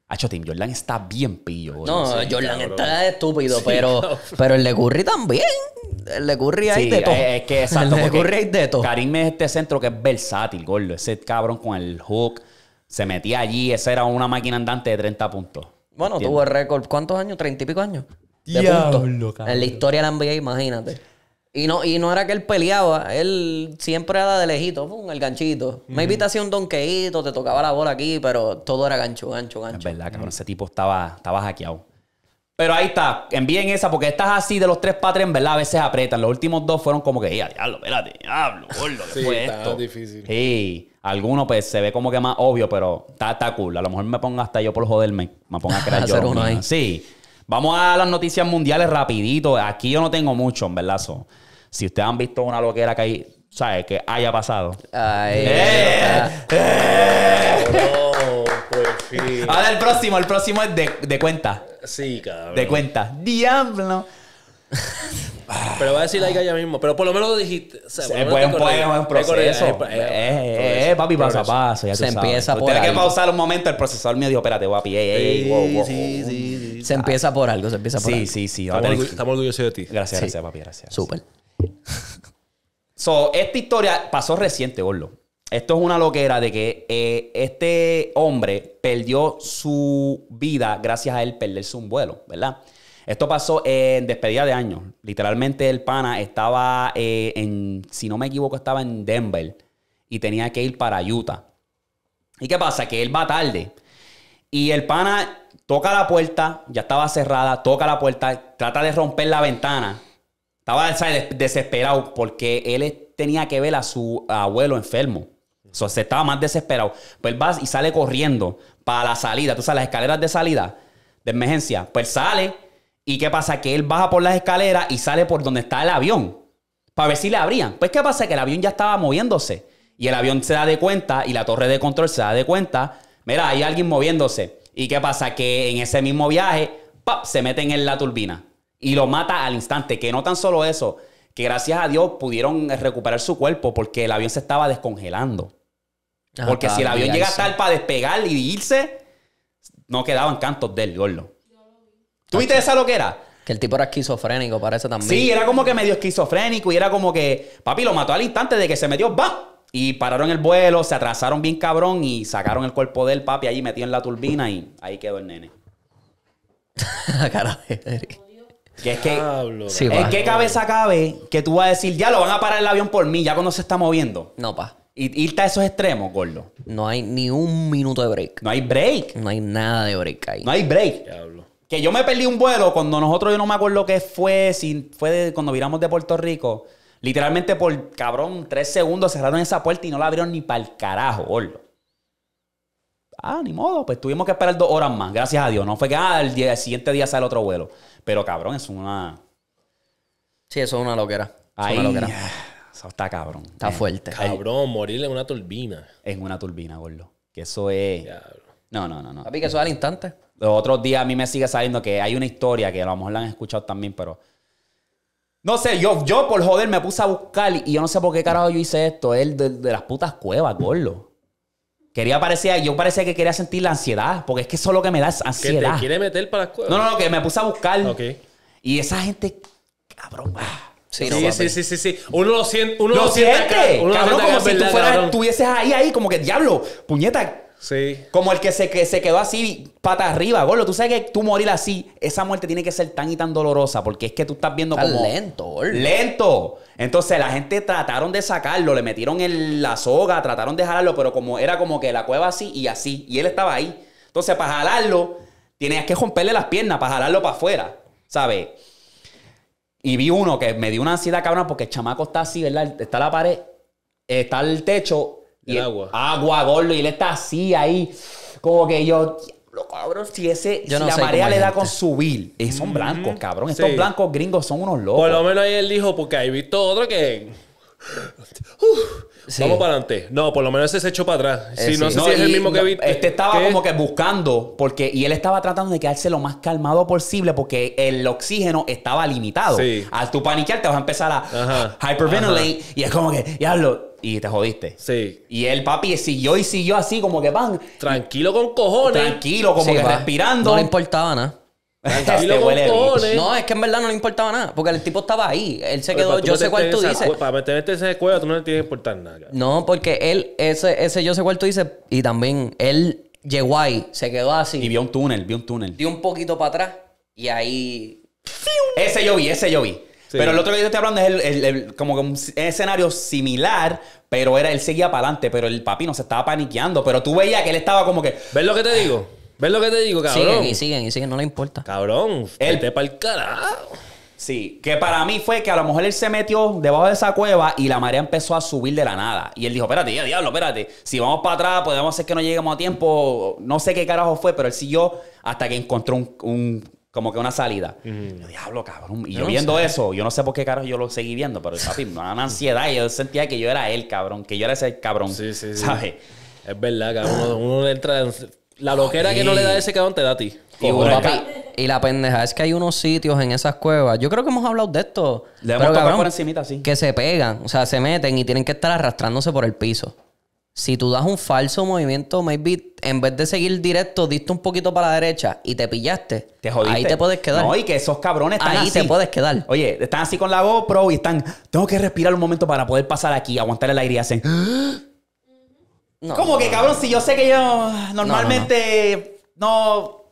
Hacho, Team Jordan está bien pillo. No, Jordan está estúpido, pero, pero el de Curry también. El de Curry hay de todo. Es que exacto. El de Curry hay de todo. Karim es este centro que es versátil, gordo. Ese cabrón con el hook, se metía allí. Esa era una máquina andante de 30 puntos. Bueno, tuvo el récord. ¿Cuántos años? ¿30 y pico años? Diablo, En la historia de la NBA, imagínate. Y no, y no era que él peleaba, él siempre era de lejito, pum, el ganchito. me Maybe te hacía un donqueíto, te tocaba la bola aquí, pero todo era gancho, gancho, gancho. Es verdad, cabrón, ese tipo estaba, estaba hackeado. Pero ahí está, envíen esa, porque estas así de los tres en ¿verdad? A veces aprietan. Los últimos dos fueron como que, ya, diablo, espérate, diablo, gordo, sí, fue está difícil. Sí, alguno pues se ve como que más obvio, pero está, cool. A lo mejor me ponga hasta yo por joderme, me ponga a crear yo. Uno ahí. Sí. Vamos a las noticias mundiales rapidito. Aquí yo no tengo mucho, en verdad. Si ustedes han visto una loquera que hay, ¿sabes? Que haya pasado. Ay, ¡Eh! ¡Eh! Ahora el próximo, el próximo es de, de cuenta. Sí, cabrón. De cuenta. Diablo. Pero va a decir la like ya mismo. Pero por lo menos lo dijiste. es buen poema, un proceso. Eh, eh, eh, papi, paso a paso. se empieza por Tienes que pausar un momento. El procesador me Dijo, espérate, papi. Ey, ey, sí, sí, sí, Se empieza por algo, se empieza por sí, algo. Sí, sí, estamos, estamos, orgullosos de ti. Gracias, gracias, papi, gracias. Súper. So, esta historia pasó reciente, Gorlo esto es una loquera de que eh, este hombre perdió su vida gracias a él perderse un vuelo, ¿verdad? Esto pasó en despedida de años. Literalmente el pana estaba eh, en, si no me equivoco, estaba en Denver y tenía que ir para Utah. ¿Y qué pasa? Que él va tarde. Y el pana toca la puerta, ya estaba cerrada, toca la puerta, trata de romper la ventana. Estaba desesperado porque él tenía que ver a su abuelo enfermo se estaba más desesperado. Pues va y sale corriendo para la salida. Tú sabes, las escaleras de salida de emergencia. Pues sale. ¿Y qué pasa? Que él baja por las escaleras y sale por donde está el avión. Para ver si le abrían. Pues qué pasa? Que el avión ya estaba moviéndose. Y el avión se da de cuenta y la torre de control se da de cuenta. Mira, hay alguien moviéndose. ¿Y qué pasa? Que en ese mismo viaje, ¡pap! se meten en la turbina. Y lo mata al instante. Que no tan solo eso, que gracias a Dios pudieron recuperar su cuerpo porque el avión se estaba descongelando. Porque si el avión llega a tal para despegar y irse, no quedaban cantos del gordo. ¿Tú viste esa lo que era? Que el tipo era esquizofrénico, parece también. Sí, era como que medio esquizofrénico y era como que, papi, lo mató al instante de que se metió, ¡va! Y pararon el vuelo, se atrasaron bien cabrón y sacaron el cuerpo del papi allí metido en la turbina y ahí quedó el nene. Cara que es que, ¿en qué cabeza cabe que tú vas a decir, ya lo van a parar el avión por mí, ya cuando se está moviendo? No, pa. Y irte a esos extremos, gordo. No hay ni un minuto de break. No hay break. No hay nada de break ahí. No hay break. Que yo me perdí un vuelo cuando nosotros, yo no me acuerdo qué fue, si fue cuando viramos de Puerto Rico. Literalmente por, cabrón, tres segundos cerraron esa puerta y no la abrieron ni para el carajo, gordo. Ah, ni modo, pues tuvimos que esperar dos horas más, gracias a Dios. No fue que, ah, el, siguiente día sale otro vuelo. Pero cabrón, es una... Sí, eso es una loquera. Es una loquera. Eso está cabrón. Está eh, fuerte. Cabrón, morir en una turbina. En una turbina, gordo. Que eso es. no No, no, no, no. Papi, que eso es al instante. Los otros días a mí me sigue saliendo que hay una historia que a lo mejor la han escuchado también, pero. No sé, yo, yo por joder me puse a buscar y yo no sé por qué carajo yo hice esto. Él de, las putas cuevas, gordo. Quería parecer, yo parecía que quería sentir la ansiedad, porque es que eso es lo que me da ansiedad. Que te quiere meter para las cuevas. No, no, no, que me puse a buscar. Y esa gente, cabrón. Ah, Sí, sí, sí, sí, sí, Uno lo siente. lo, siente. como si tú fueras, estuvieses ahí, ahí, como que diablo, puñeta. Sí. Como el que se, se quedó así, pata arriba, Gordo. Tú sabes que tú morir así, esa muerte tiene que ser tan y tan dolorosa, porque es que tú estás viendo como. Lento, Lento. Entonces la gente trataron de sacarlo, le metieron en la soga, trataron de jalarlo, pero como era como que la cueva así y así. Y él estaba ahí. Entonces, para jalarlo, tienes que romperle las piernas, para jalarlo para afuera. ¿Sabes? Y vi uno que me dio una ansiedad cabrón porque el chamaco está así, ¿verdad? Está la pared, está el techo. Y agua. Agua, gordo. Y él está así ahí. Como que yo, lo cabrón, si ese, yo si la marea le da con subir, Y son blancos, cabrón. Estos blancos gringos son unos locos. Por lo menos ahí él dijo, porque ahí visto otro que. Uf, Vamos para adelante. No, por lo menos ese se echó para atrás. Eh, si no, es el mismo que viste. Este estaba como que buscando, porque, y él estaba tratando de quedarse lo más calmado posible, porque el oxígeno estaba limitado. Al tu paniquear, te vas a empezar a y es como que, hablo, y te jodiste. Sí. Y el papi siguió y siguió así, como que van. Tranquilo con cojones. Tranquilo, como que respirando. No le importaba nada. No, es que en verdad no le importaba nada. Porque el tipo estaba ahí. Él se quedó. Yo sé cuál tú dices. Para meterte ese cuello, tú no le tienes que importar nada. No, porque él, ese, ese yo sé cuál tú dices. Y también él llegó ahí, se quedó así. Y vio un túnel, vio un túnel. Dio un poquito para atrás. Y ahí. Ese yo vi, ese yo vi. Pero el otro que yo te estoy hablando es el, como un escenario similar, pero era él seguía para adelante, pero el papi no se estaba paniqueando. Pero tú veías que él estaba como que. ¿Ves lo que te digo? ¿Ves lo que te digo, cabrón? Siguen y siguen y siguen, no le importa. Cabrón, El te para el carajo. Sí, que para mí fue que a lo mejor él se metió debajo de esa cueva y la marea empezó a subir de la nada. Y él dijo, espérate, diablo, espérate, si vamos para atrás podemos hacer que no lleguemos a tiempo. No sé qué carajo fue, pero él siguió hasta que encontró un, como que una salida. diablo, cabrón. Y yo, viendo eso, yo no sé por qué carajo yo lo seguí viendo, pero papi, me daba una ansiedad y yo sentía que yo era él, cabrón, que yo era ese cabrón. Sí, sí, Es verdad, cabrón. Uno, uno entra la loquera que no le da ese cabrón te da a ti. Y, la pendeja es que hay unos sitios en esas cuevas. Yo creo que hemos hablado de esto. Le hemos Que se pegan, o sea, se meten y tienen que estar arrastrándose por el piso. Si tú das un falso movimiento, maybe en vez de seguir directo, diste un poquito para la derecha y te pillaste. Te Ahí te puedes quedar. No, y que esos cabrones están Ahí te puedes quedar. Oye, están así con la GoPro y están. Tengo que respirar un momento para poder pasar aquí, aguantar el aire y hacen. No, ¿Cómo que, cabrón? Si yo sé que yo normalmente no,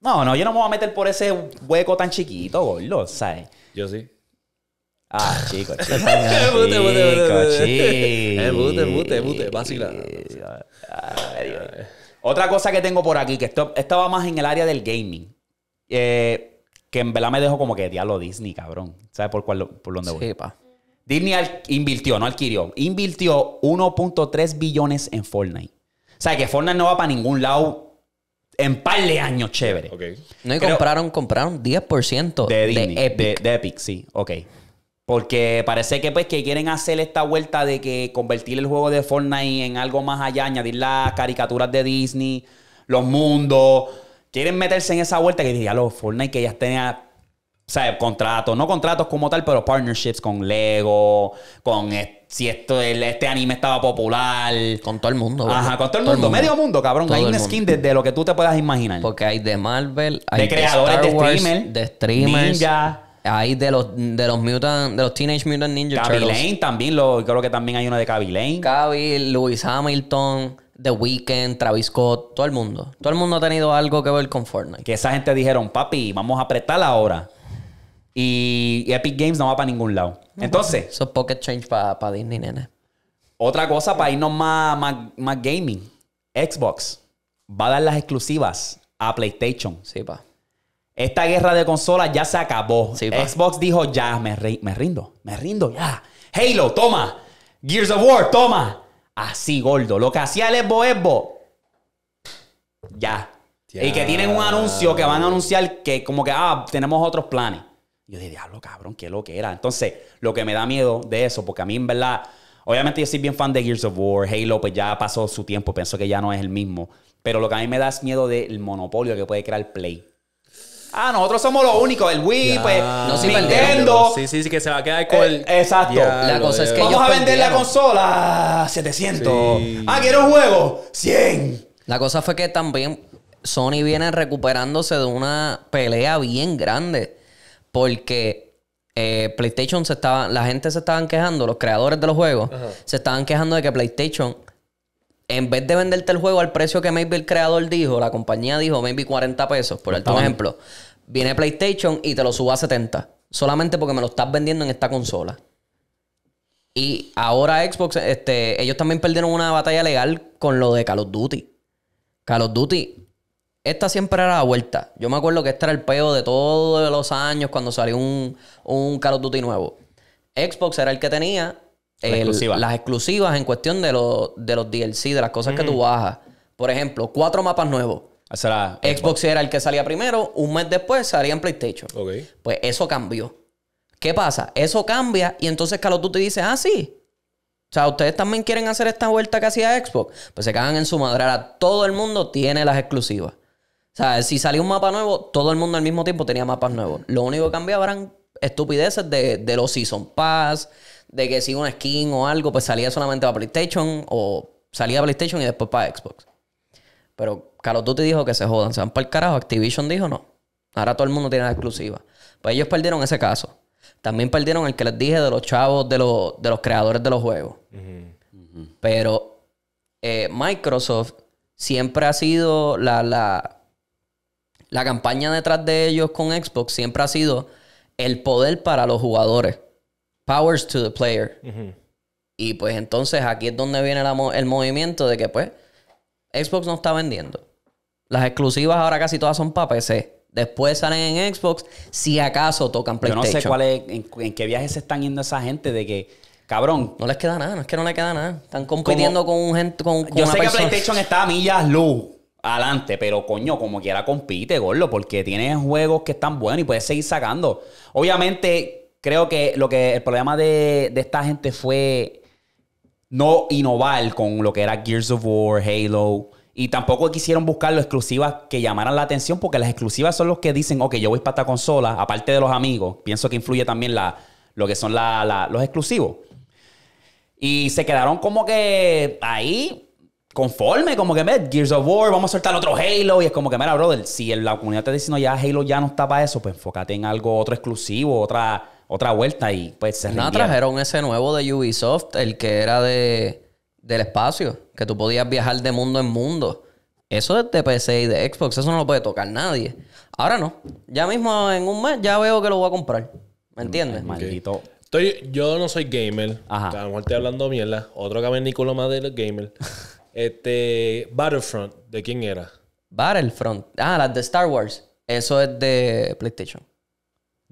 no, no, yo no me voy a meter por ese hueco tan chiquito, gordo, ¿sabes? Yo sí. Ah, chico, chico. chico, chico. Otra cosa que tengo por aquí, que esto, más en el área del gaming. Eh, que en verdad me dejo como que diablo Disney, cabrón. ¿Sabes por, cuál, por dónde voy? Sí, pa. Disney invirtió, no adquirió, invirtió 1.3 billones en Fortnite. O sea, que Fortnite no va para ningún lado en par de años chévere. No, y compraron, compraron 10% de, Disney, de, Epic. sí, ok. Porque parece que pues que quieren hacer esta vuelta de que convertir el juego de Fortnite en algo más allá, añadir las caricaturas de Disney, los mundos. Quieren meterse en esa vuelta que diría, los Fortnite que ya tenía o sea, contratos, no contratos como tal, pero partnerships con Lego, con si esto, este anime estaba popular. Con todo el mundo. Ajá, con todo el, mundo. Medio mundo, cabrón. hay un skin desde lo que tú te puedas imaginar. Porque hay de Marvel, hay de, creadores, de streamers, de streamers. Hay de los de los mutant, de los Teenage Mutant Ninja Cavi Lane también, lo, creo que también hay uno de Cavi Lane. Lewis Hamilton. The Weeknd, Travis Scott, todo el mundo. Todo el mundo ha tenido algo que ver con Fortnite. Que esa gente dijeron, papi, vamos a apretar ahora. Y, Epic Games no va para ningún lado. Entonces. es pocket change para Disney, nene. Otra cosa para irnos más, más, gaming. Xbox va a dar las exclusivas a PlayStation. Sí, pa. Esta guerra de consolas ya se acabó. Xbox dijo, ya, me, rindo, me rindo, ya. Halo, toma. Gears of War, toma. Así, gordo. Lo que hacía el Evo ya. Y que tienen un anuncio que van a anunciar que como que, ah, tenemos otros planes. Yo dije, diablo, cabrón, qué lo que era. Entonces, lo que me da miedo de eso, porque a mí en verdad, obviamente yo soy bien fan de Gears of War, Halo, pues ya pasó su tiempo, pienso que ya no es el mismo. Pero lo que a mí me da es miedo del monopolio que puede crear Play. Ah, nosotros somos los únicos. El Wii, pues, no, sí, Nintendo. Sí, sí, sí, que se va a quedar con el. Eh, exacto. la cosa es que. Vamos a vender la consola 700. Ah, ah, quiero un juego 100. La cosa fue que también Sony viene recuperándose de una pelea bien grande porque eh, PlayStation se estaba, la gente se estaban quejando, los creadores de los juegos se estaban quejando de que PlayStation, en vez de venderte el juego al precio que maybe el creador dijo, la compañía dijo maybe 40 pesos, por el ejemplo, viene PlayStation y te lo suba a 70, solamente porque me lo estás vendiendo en esta consola. Y ahora Xbox, este, ellos también perdieron una batalla legal con lo de Call of Duty. Call of Duty esta siempre era la vuelta. Yo me acuerdo que este era el peo de todos los años cuando salió un, un Call of Duty nuevo. Xbox era el que tenía las exclusivas en cuestión de, de los DLC, de las cosas que tú bajas. Por ejemplo, cuatro mapas nuevos. Ah, Xbox. era el que salía primero, un mes después salía en PlayStation. Pues eso cambió. ¿Qué pasa? Eso cambia y entonces Call of Duty dice, ah, sí. O sea, ustedes también quieren hacer esta vuelta que hacía Xbox. Pues se cagan en su madre. Ahora todo el mundo tiene las exclusivas. O sea, si salía un mapa nuevo, todo el mundo al mismo tiempo tenía mapas nuevos. Lo único que cambiaba eran estupideces de, de los Season Pass, de que si una skin o algo, pues salía solamente para PlayStation o salía PlayStation y después para Xbox. Pero Carlos of dijo que se jodan, se van para el carajo. Activision dijo no. Ahora todo el mundo tiene la exclusiva. Pues ellos perdieron ese caso. También perdieron el que les dije de los chavos, de, los, de los creadores de los juegos. Pero eh, Microsoft siempre ha sido la, la la campaña detrás de ellos con Xbox siempre ha sido el poder para los jugadores. Powers to the player. Y pues entonces aquí es donde viene el movimiento de que pues Xbox no está vendiendo. Las exclusivas ahora casi todas son para PC. Después salen en Xbox, si acaso tocan PlayStation. Yo no sé cuál en, qué viajes se están yendo esa gente de que, cabrón. No les queda nada, no es que no les queda nada. Están compitiendo con un gente. Con, yo sé que PlayStation está a millas luz adelante, pero coño, como quiera compite, gordo, porque tiene juegos que están buenos y puedes seguir sacando. Obviamente, creo que lo que el problema de, esta gente fue no innovar con lo que era Gears of War, Halo. Y tampoco quisieron buscar las exclusivas que llamaran la atención, porque las exclusivas son los que dicen, ok, yo voy para esta consola, aparte de los amigos. Pienso que influye también la, lo que son los exclusivos. Y se quedaron como que ahí conforme, como que, met Gears of War, vamos a soltar otro Halo. Y es como que, mira, brother, si la comunidad te está diciendo ya Halo ya no está para eso, pues enfócate en algo, otro exclusivo, otra, otra vuelta y pues se No, trajeron ese nuevo de Ubisoft, el que era de, del espacio, que tú podías viajar de mundo en mundo. Eso de PC y de Xbox, eso no lo puede tocar nadie. Ahora no. Ya mismo en un mes ya veo que lo voy a comprar. ¿Me mm, entiendes? Maldito Estoy, yo no soy gamer. Ajá. A lo mejor estoy hablando mierda. Otro cavernícola más de los gamers. Este, Battlefront, ¿de quién era? Battlefront. Ah, las de Star Wars. Eso es de PlayStation.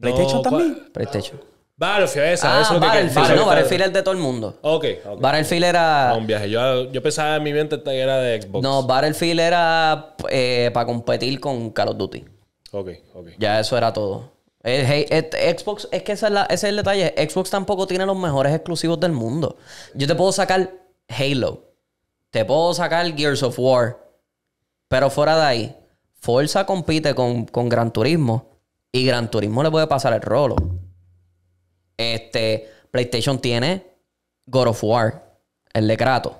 ¿PlayStation también? PlayStation. Battlefield, esa, ah, eso es que Battlefield, no, Battlefield es de todo el mundo. Ok, okay Battlefield era. Ah, un viaje. Yo, yo, pensaba en mi mente que era de Xbox. No, Battlefield era eh, para competir con Call of Duty. Ok, ok. Ya eso era todo. Eh, eh, Xbox, es que esa es la, ese es el detalle. Xbox tampoco tiene los mejores exclusivos del mundo. Yo te puedo sacar Halo te puedo sacar Gears of War. Pero fuera de ahí, Forza compite con, Gran Turismo. Y Gran Turismo le puede pasar el rolo. Este, PlayStation tiene God of War, el de Kratos.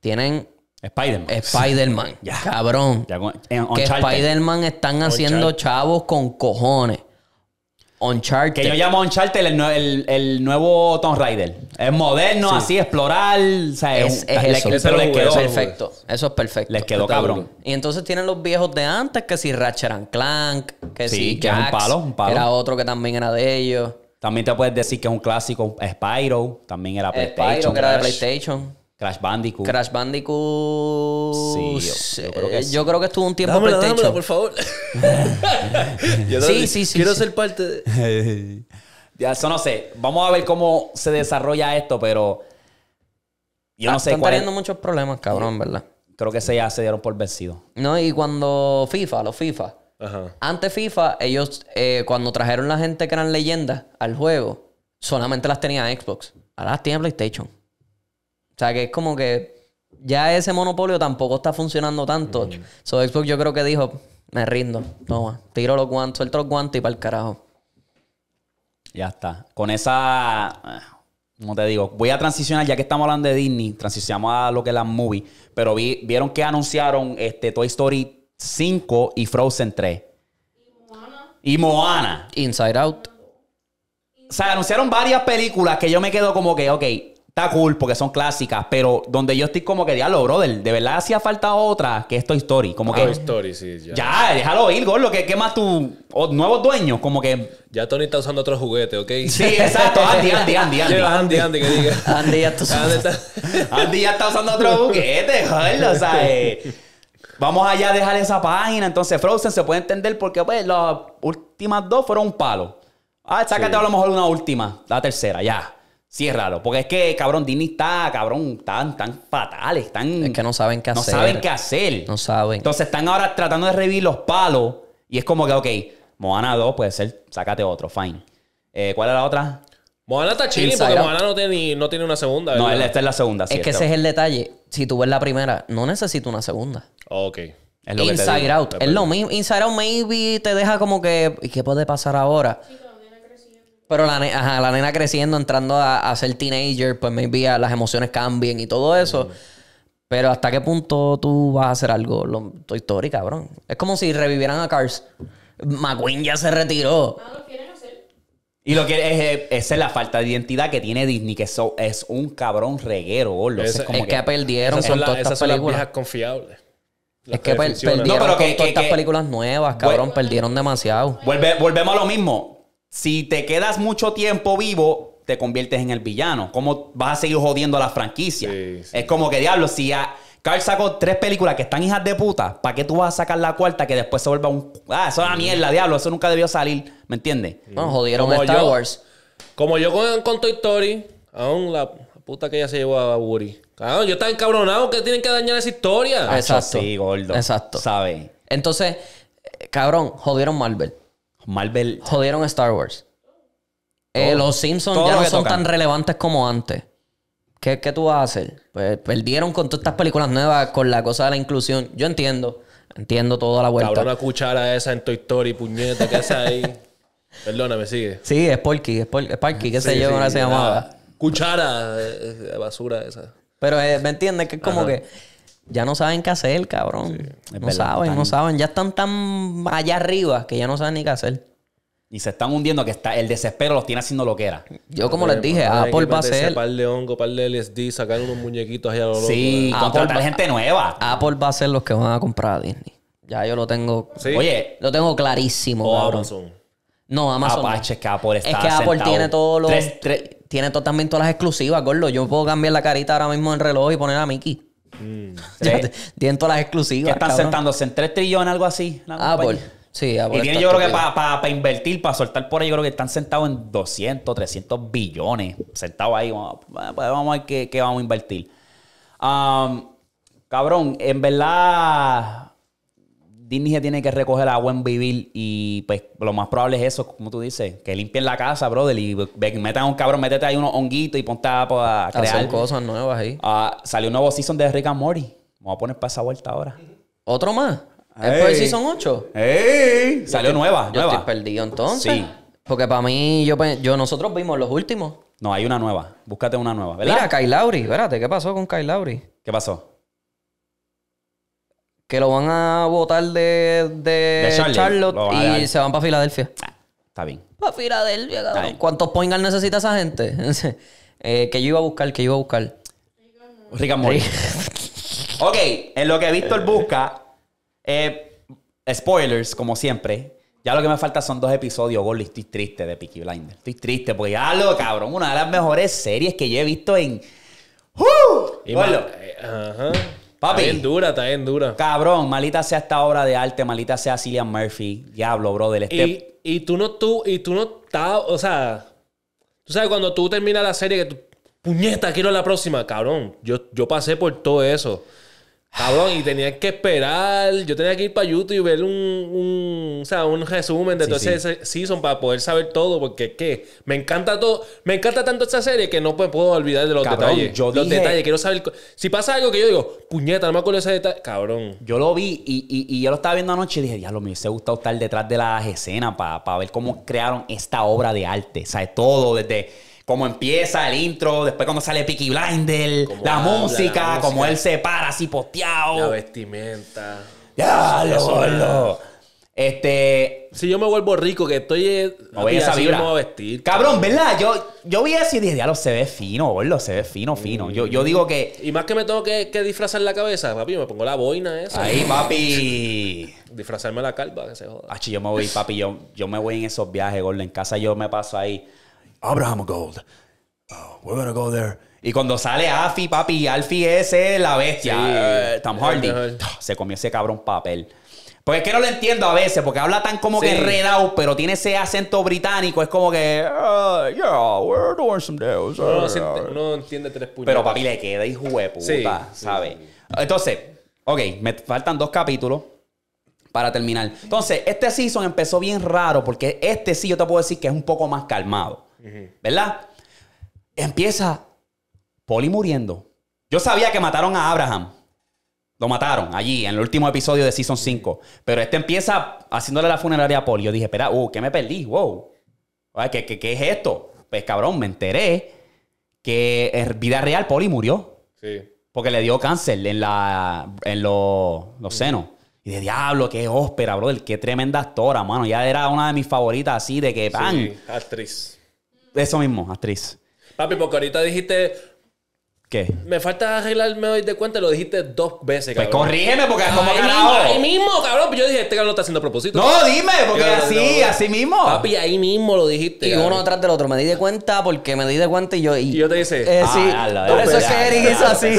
Tienen Spider-Man. Eh, Spider-Man. Cabrón. que Spider-Man están haciendo chavos con cojones. Uncharted. Que yo llamo Uncharted el, el, nuevo Tomb Raider. Es moderno, así, explorar. O sea, es, perfecto. Eso es perfecto. Les quedó cabrón. Y entonces tienen los viejos de antes, que si Ratchet Clank, que sí, que un palo, un palo. Era otro que también era de ellos. También te puedes decir que es un clásico. Spyro, también era PlayStation. Spyro, que PlayStation. Crash Bandicoot. Crash Bandicoot. Sí, yo, creo, que eh, yo creo que estuvo un tiempo dámela, dámelo, por favor. sí, sí, sí. Quiero ser parte de. ya, eso no sé. Vamos a ver cómo se desarrolla esto, pero. Yo no sé Están teniendo muchos problemas, cabrón, ¿verdad? Creo que se ya se dieron por vencido. No, y cuando FIFA, los FIFA. Antes FIFA, ellos, eh, cuando trajeron la gente que eran leyendas al juego, solamente las tenía Xbox. Ahora las tiene PlayStation. O sea, que es como que ya ese monopolio tampoco está funcionando tanto. So, Xbox yo creo que dijo, me rindo. Toma, tiro los guantes, suelto los guantes y para el carajo. Ya está. Con esa... No te digo, voy a transicionar, ya que estamos hablando de Disney, transicionamos a lo que es la movie. Pero vieron que anunciaron este, Toy Story 5 y Frozen 3. Y Moana. Inside Out. O sea, anunciaron varias películas que yo me quedo como que, ok, está cool porque son clásicas, pero donde yo estoy como que, diablo, brother, de verdad hacía falta otra que es Toy Story. Como ah, que. Toy sí. Ya, déjalo ir, Gordo, que quema tu nuevo dueño como que. Ya Tony está usando otro juguete, ¿ok? Sí, exacto. Andy, Andy, Andy. Andy, Andy Andy, Andy, que diga. Andy ya está usando. Andy, ya está usando otro juguete, Gordo, o sea. Eh, vamos allá a dejar esa página. Entonces, Frozen se puede entender porque pues, las últimas dos fueron un palo. Ah, sácate a lo mejor una última, la tercera, ya. Sí, es raro. Porque es que, cabrón, Disney está, cabrón, están tan fatales, tan... Es que no saben qué hacer. No saben qué hacer. No saben. Entonces están ahora tratando de revivir los palos. Y es como que, ok, Moana 2 puede ser, sácate otro, fine. Eh, ¿Cuál es la otra? Moana está chilling porque Moana no tiene, no tiene una segunda. No, esta es la segunda. Es que ese es el detalle. Si tú ves la primera, no necesito una segunda. Ok. Es Inside Out. Es lo mismo. Inside Out maybe te deja como que... ¿Y qué puede pasar ahora? Pero la, la nena creciendo, entrando a, ser teenager, pues me a, las emociones cambien y todo eso. Pero ¿hasta qué punto tú vas a hacer algo? Lo, historia cabrón. Es como si revivieran a Cars. McQueen ya se retiró. lo quieren hacer. Y lo que es, esa es la falta de identidad que tiene Disney, que es un cabrón reguero, es, es, que, perdieron Esas películas. Las confiables. es que perdieron todas estas películas nuevas, cabrón, perdieron demasiado. volvemos a lo mismo si te quedas mucho tiempo vivo, te conviertes en el villano. ¿Cómo vas a seguir jodiendo a la franquicia? es como que diablo, si a Carl sacó tres películas que están hijas de puta, ¿para qué tú vas a sacar la cuarta que después se vuelva un. Ah, eso es una mierda, diablo, eso nunca debió salir, ¿me entiendes? No, jodieron como Star yo, Wars. Como yo con, tu Toy Story, aún la puta que ya se llevó a Woody. yo estaba encabronado que tienen que dañar esa historia. Exacto. Ah, sí, gordo. Exacto. ¿Sabes? Entonces, eh, cabrón, jodieron Marvel. Marvel. Jodieron Star Wars. Eh, los Simpsons ya no son tan relevantes como antes. ¿Qué, tú vas a hacer? Pues perdieron con todas estas películas nuevas, con la cosa de la inclusión. Yo entiendo. Entiendo toda la vuelta. Cabrón, una cuchara esa en Toy Story, puñeta, ¿qué es ahí? Perdóname, sigue. Sí, es Porky, es, qué sé yo, se llamaba. Cuchara, basura esa. Pero eh, me entiendes que es como que ya no saben qué hacer, cabrón. no saben, no saben. Ya están tan allá arriba que ya no saben ni qué hacer. Y se están hundiendo que está, el desespero los tiene haciendo lo que era. Yo, como les pues, dije, pues, Apple va a ser. par de hongo, par de LSD, sacar unos muñequitos allá a Sí, contratar gente nueva. Apple va a ser los que van a comprar Disney. Ya yo lo tengo. Oye. Lo tengo clarísimo. cabrón. Amazon. No, Amazon. Apache, Que Apple está es que Apple tiene todos los. Tiene totalmente todas las exclusivas, gordo. Yo puedo cambiar la carita ahora mismo en reloj y poner a Mickey. Mm. Tienen todas las exclusivas. están sentando sentándose en 3 trillones, algo así. Ah, ah, y tienen, yo creo que para invertir, para soltar por ahí, yo creo que están sentados en 200, 300 billones. Sentados ahí, vamos, pues a ver qué, vamos a invertir. cabrón, en verdad Disney se tiene que recoger a buen vivir y pues lo más probable es eso, como tú dices, que limpien la casa, brother, y metan un cabrón, métete ahí unos honguitos y ponte a, pues, crear. cosas nuevas ahí. Ah, salió un nuevo season de Rick and Morty. Vamos a poner para esa vuelta ahora. ¿Otro más? ¿Es por el season 8? ¡Ey! Salió nueva, yo estoy perdido entonces. Sí. Porque para mí, yo, pues, yo nosotros vimos los últimos. No, hay una nueva. Búscate una nueva, ¿verdad? Mira, Kyle Lowry. Espérate, ¿qué pasó con Kyle Lowry? ¿Qué pasó? que lo van a votar de, Charlotte, y se van para ah, Filadelfia. está bien. Para Filadelfia, ¿Cuántos points necesita esa gente? Eh, que yo iba a buscar, que yo iba a buscar. Rick ok, en lo que he visto el busca, eh, spoilers, como siempre. Ya lo que me falta son dos episodios, Gordy. Estoy triste de Peaky Blind. Estoy triste pues ya lo, cabrón, una de las mejores series que yo he visto en. ¡Uh! Y bien dura, también dura. Cabrón, malita sea esta obra de arte, malita sea Cillian Murphy. Diablo, bro, del este... Y, tú no, tú, y tú no estás, o sea, tú sabes, cuando tú terminas la serie que tú, puñeta, quiero la próxima, cabrón. Yo, yo pasé por todo eso. Cabrón, y tenía que esperar. Yo tenía que ir para YouTube y ver un, sea, un resumen de todo ese season para poder saber todo. Porque ¿qué? me encanta todo. Me encanta tanto esta serie que no puedo olvidar de los detalles. los detalles, quiero saber. Si pasa algo que yo digo, puñeta, no me acuerdo ese detalle. Cabrón. Yo lo vi y, y, yo lo estaba viendo anoche y dije, diablo, me hubiese gustado estar detrás de las escenas para, para ver cómo crearon esta obra de arte. O sea, todo desde cómo empieza el intro, después cuando sale Peaky Blinder, la, música, cómo como él se para así posteado. La vestimenta. Ya, lo, lo. Este. Si yo me vuelvo rico, que estoy. Eh, no voy a saber cómo a vestir. Cabrón, ¿verdad? Yo, yo vi así y dije, diablo, se ve fino, boludo, se ve fino, fino. Yo, yo digo que. Y más que me tengo que, disfrazar la cabeza, papi, me pongo la boina esa. Ahí, papi. Disfrazarme la calva, que se joda. Ah, yo me voy, papi, yo, yo me voy en esos viajes, gordo. En casa yo me paso ahí Abraham Gold. Oh, we're gonna go there. Y cuando sale Alfie papi, Alfie es eh, la bestia. Eh, Tom Hardy. Ah, se comió ese cabrón papel. Porque es que no lo entiendo a veces, porque habla tan como que Redout pero tiene ese acento británico. Es como que, ah, yeah, we're doing some deals. no, ah, entiende tres puntos. Pero papi le queda y puta, ¿sabes? Entonces, ok, me faltan dos capítulos para terminar. Entonces, este season empezó bien raro, porque este sí yo te puedo decir que es un poco más calmado. ¿Verdad? Empieza Poli muriendo. Yo sabía que mataron a Abraham. Lo mataron allí, en el último episodio de Season 5. Pero este empieza haciéndole la funeraria a Poli. Yo dije, espera, uh, ¿qué me perdí? Wow. ¿qué, es esto? Pues cabrón, me enteré que en vida real Poli murió. Sí. Porque le dio cáncer en, la, en los, senos. Y de diablo, qué óspera, brother. Qué tremenda actora, mano. Ya era una de mis favoritas así, de que pan. actriz. Eso mismo, actriz. Papi, porque ahorita dijiste. ¿Qué? Me falta arreglarme hoy de cuenta, lo dijiste dos veces, pues cabrón. Pues corrígeme, porque como ahí Mismo, ahí mismo, cabrón. Pues yo dije, este cabrón lo está haciendo a propósito. No, dime, porque así, así mismo. Papi, ahí mismo lo dijiste. Y uno atrás del otro. Me di de cuenta porque me di de cuenta y yo. Y, yo te dice. Eh, sí. Ah, por eso es que Eric hizo así.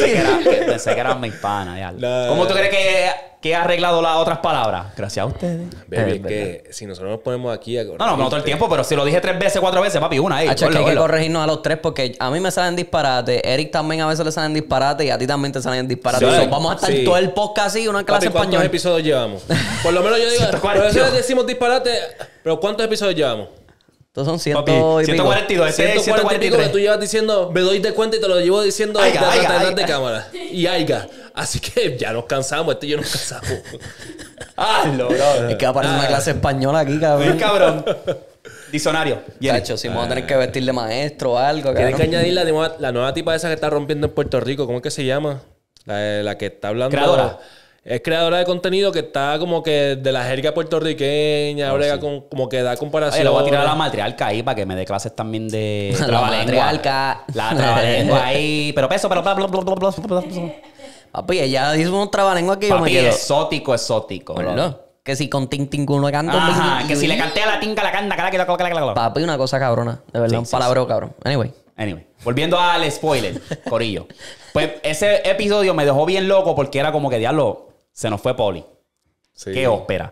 Pensé que eran mis panas, ¿Cómo tú crees que.? ¿Qué ha arreglado las otras palabras? Gracias a ustedes. Baby, es que si nosotros nos ponemos aquí No, no, no todo el tiempo, pero si lo dije tres veces, cuatro veces, papi, una ahí. hay que corregirnos a los tres porque a mí me salen disparates. Eric también a veces le salen disparates y a ti también te salen disparates. vamos a estar todo el podcast así, una clase de española. ¿Cuántos episodios llevamos? Por lo menos yo digo, a decimos disparates, pero ¿cuántos episodios llevamos? Estos son 142. Este tú llevas diciendo, me doy de cuenta y te lo llevo diciendo de, cámara. Y aiga. Así que ya nos cansamos, este y yo nos cansamos. Hazlo, bro. Es que a una ah. clase española aquí, cabrón. Sí, cabrón. si vamos a tener que vestir de maestro o algo. Tienes que añadir la nueva, la nueva tipa esa que está rompiendo en Puerto Rico. ¿Cómo es que se llama? La, eh, la que está hablando es creadora de contenido que está como que de la jerga puertorriqueña, oh, como que da comparación. Le lo voy a tirar a la matriarca ahí para que me dé clases también de trabalengua. la trabalengua ahí, pero peso, pero bla, bla, bla, bla, bla, Papi, ella dice un trabalengua que yo me quedo. exótico, exótico. Bueno, que si con ting ting uno canta. Ajá, pues, que si le canté a la tinga la canta, cada que la cala, Papi, una cosa cabrona, de verdad, un sí, cabrón. Anyway. Anyway, volviendo al spoiler, Corillo. Pues ese episodio me dejó bien loco porque era como que, diablo, se nos fue Poli. Sí. ¿Qué ópera?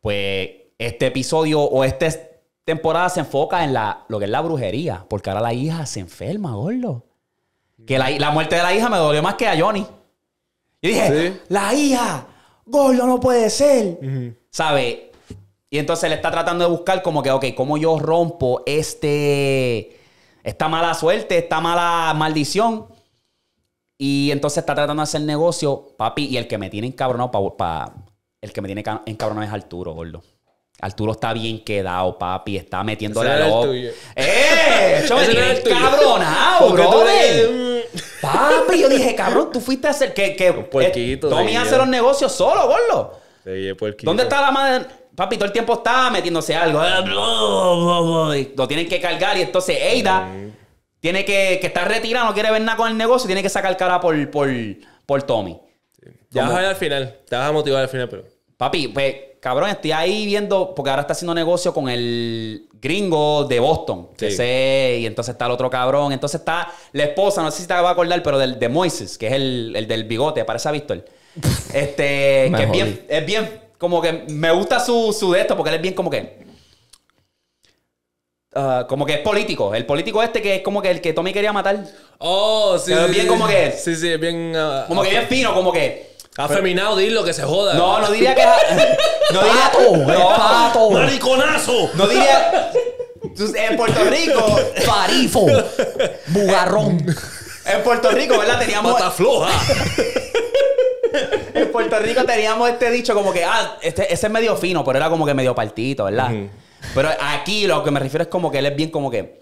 Pues este episodio o esta temporada se enfoca en la, lo que es la brujería, porque ahora la hija se enferma, gordo. Que la, muerte de la hija me dolió más que a Johnny. Y dije, la hija, gordo no puede ser. ¿Sabe? Y entonces le está tratando de buscar como que, ok, ¿cómo yo rompo este, esta mala suerte, esta mala maldición? Y entonces está tratando de hacer negocio, papi. Y el que me tiene encabronado, pa, pa, el que me tiene encabronado es Arturo, gordo. Arturo está bien quedado, papi. Está metiéndole a ¡Eh! Yo me encabronado, Papi, yo dije, cabrón, tú fuiste a hacer. Que, que, Un puerquito. Eh, Tommy hace los negocios solo, gordo. Sí, puerquito. ¿Dónde está la madre? Papi, todo el tiempo está metiéndose algo. Lo tienen que cargar. Y entonces Eida tiene que, que estar retirado, no quiere ver nada con el negocio, tiene que sacar cara por, por, Tommy. Te vas a ver al final, te vas a motivar al final, pero. Papi, pues, cabrón, estoy ahí viendo, porque ahora está haciendo negocio con el gringo de Boston, que y entonces está el otro cabrón, entonces está la esposa, no sé si te vas a acordar, pero del de Moises, que es el, el del bigote, parece a Víctor. este, que es bien, es bien, como que me gusta su, su de esto, porque él es bien como que. Ah, como que es político. El político este que es como que el que Tommy quería matar. Oh, sí. Pero bien como que. Sí, sí, bien. Ah, como que ah, bien fino, como que. Afeminado, dilo que se joda. No, no diría que. no diría. Pato, pato. Mariconazo. No diría. En Puerto Rico. Parifo. Bugarrón. En Puerto Rico, ¿verdad? Teníamos. floja. en Puerto Rico teníamos este dicho como que, ah, este, ese es medio fino, pero era como que medio partito, ¿verdad? Pero aquí lo que me refiero es como que él es bien como que.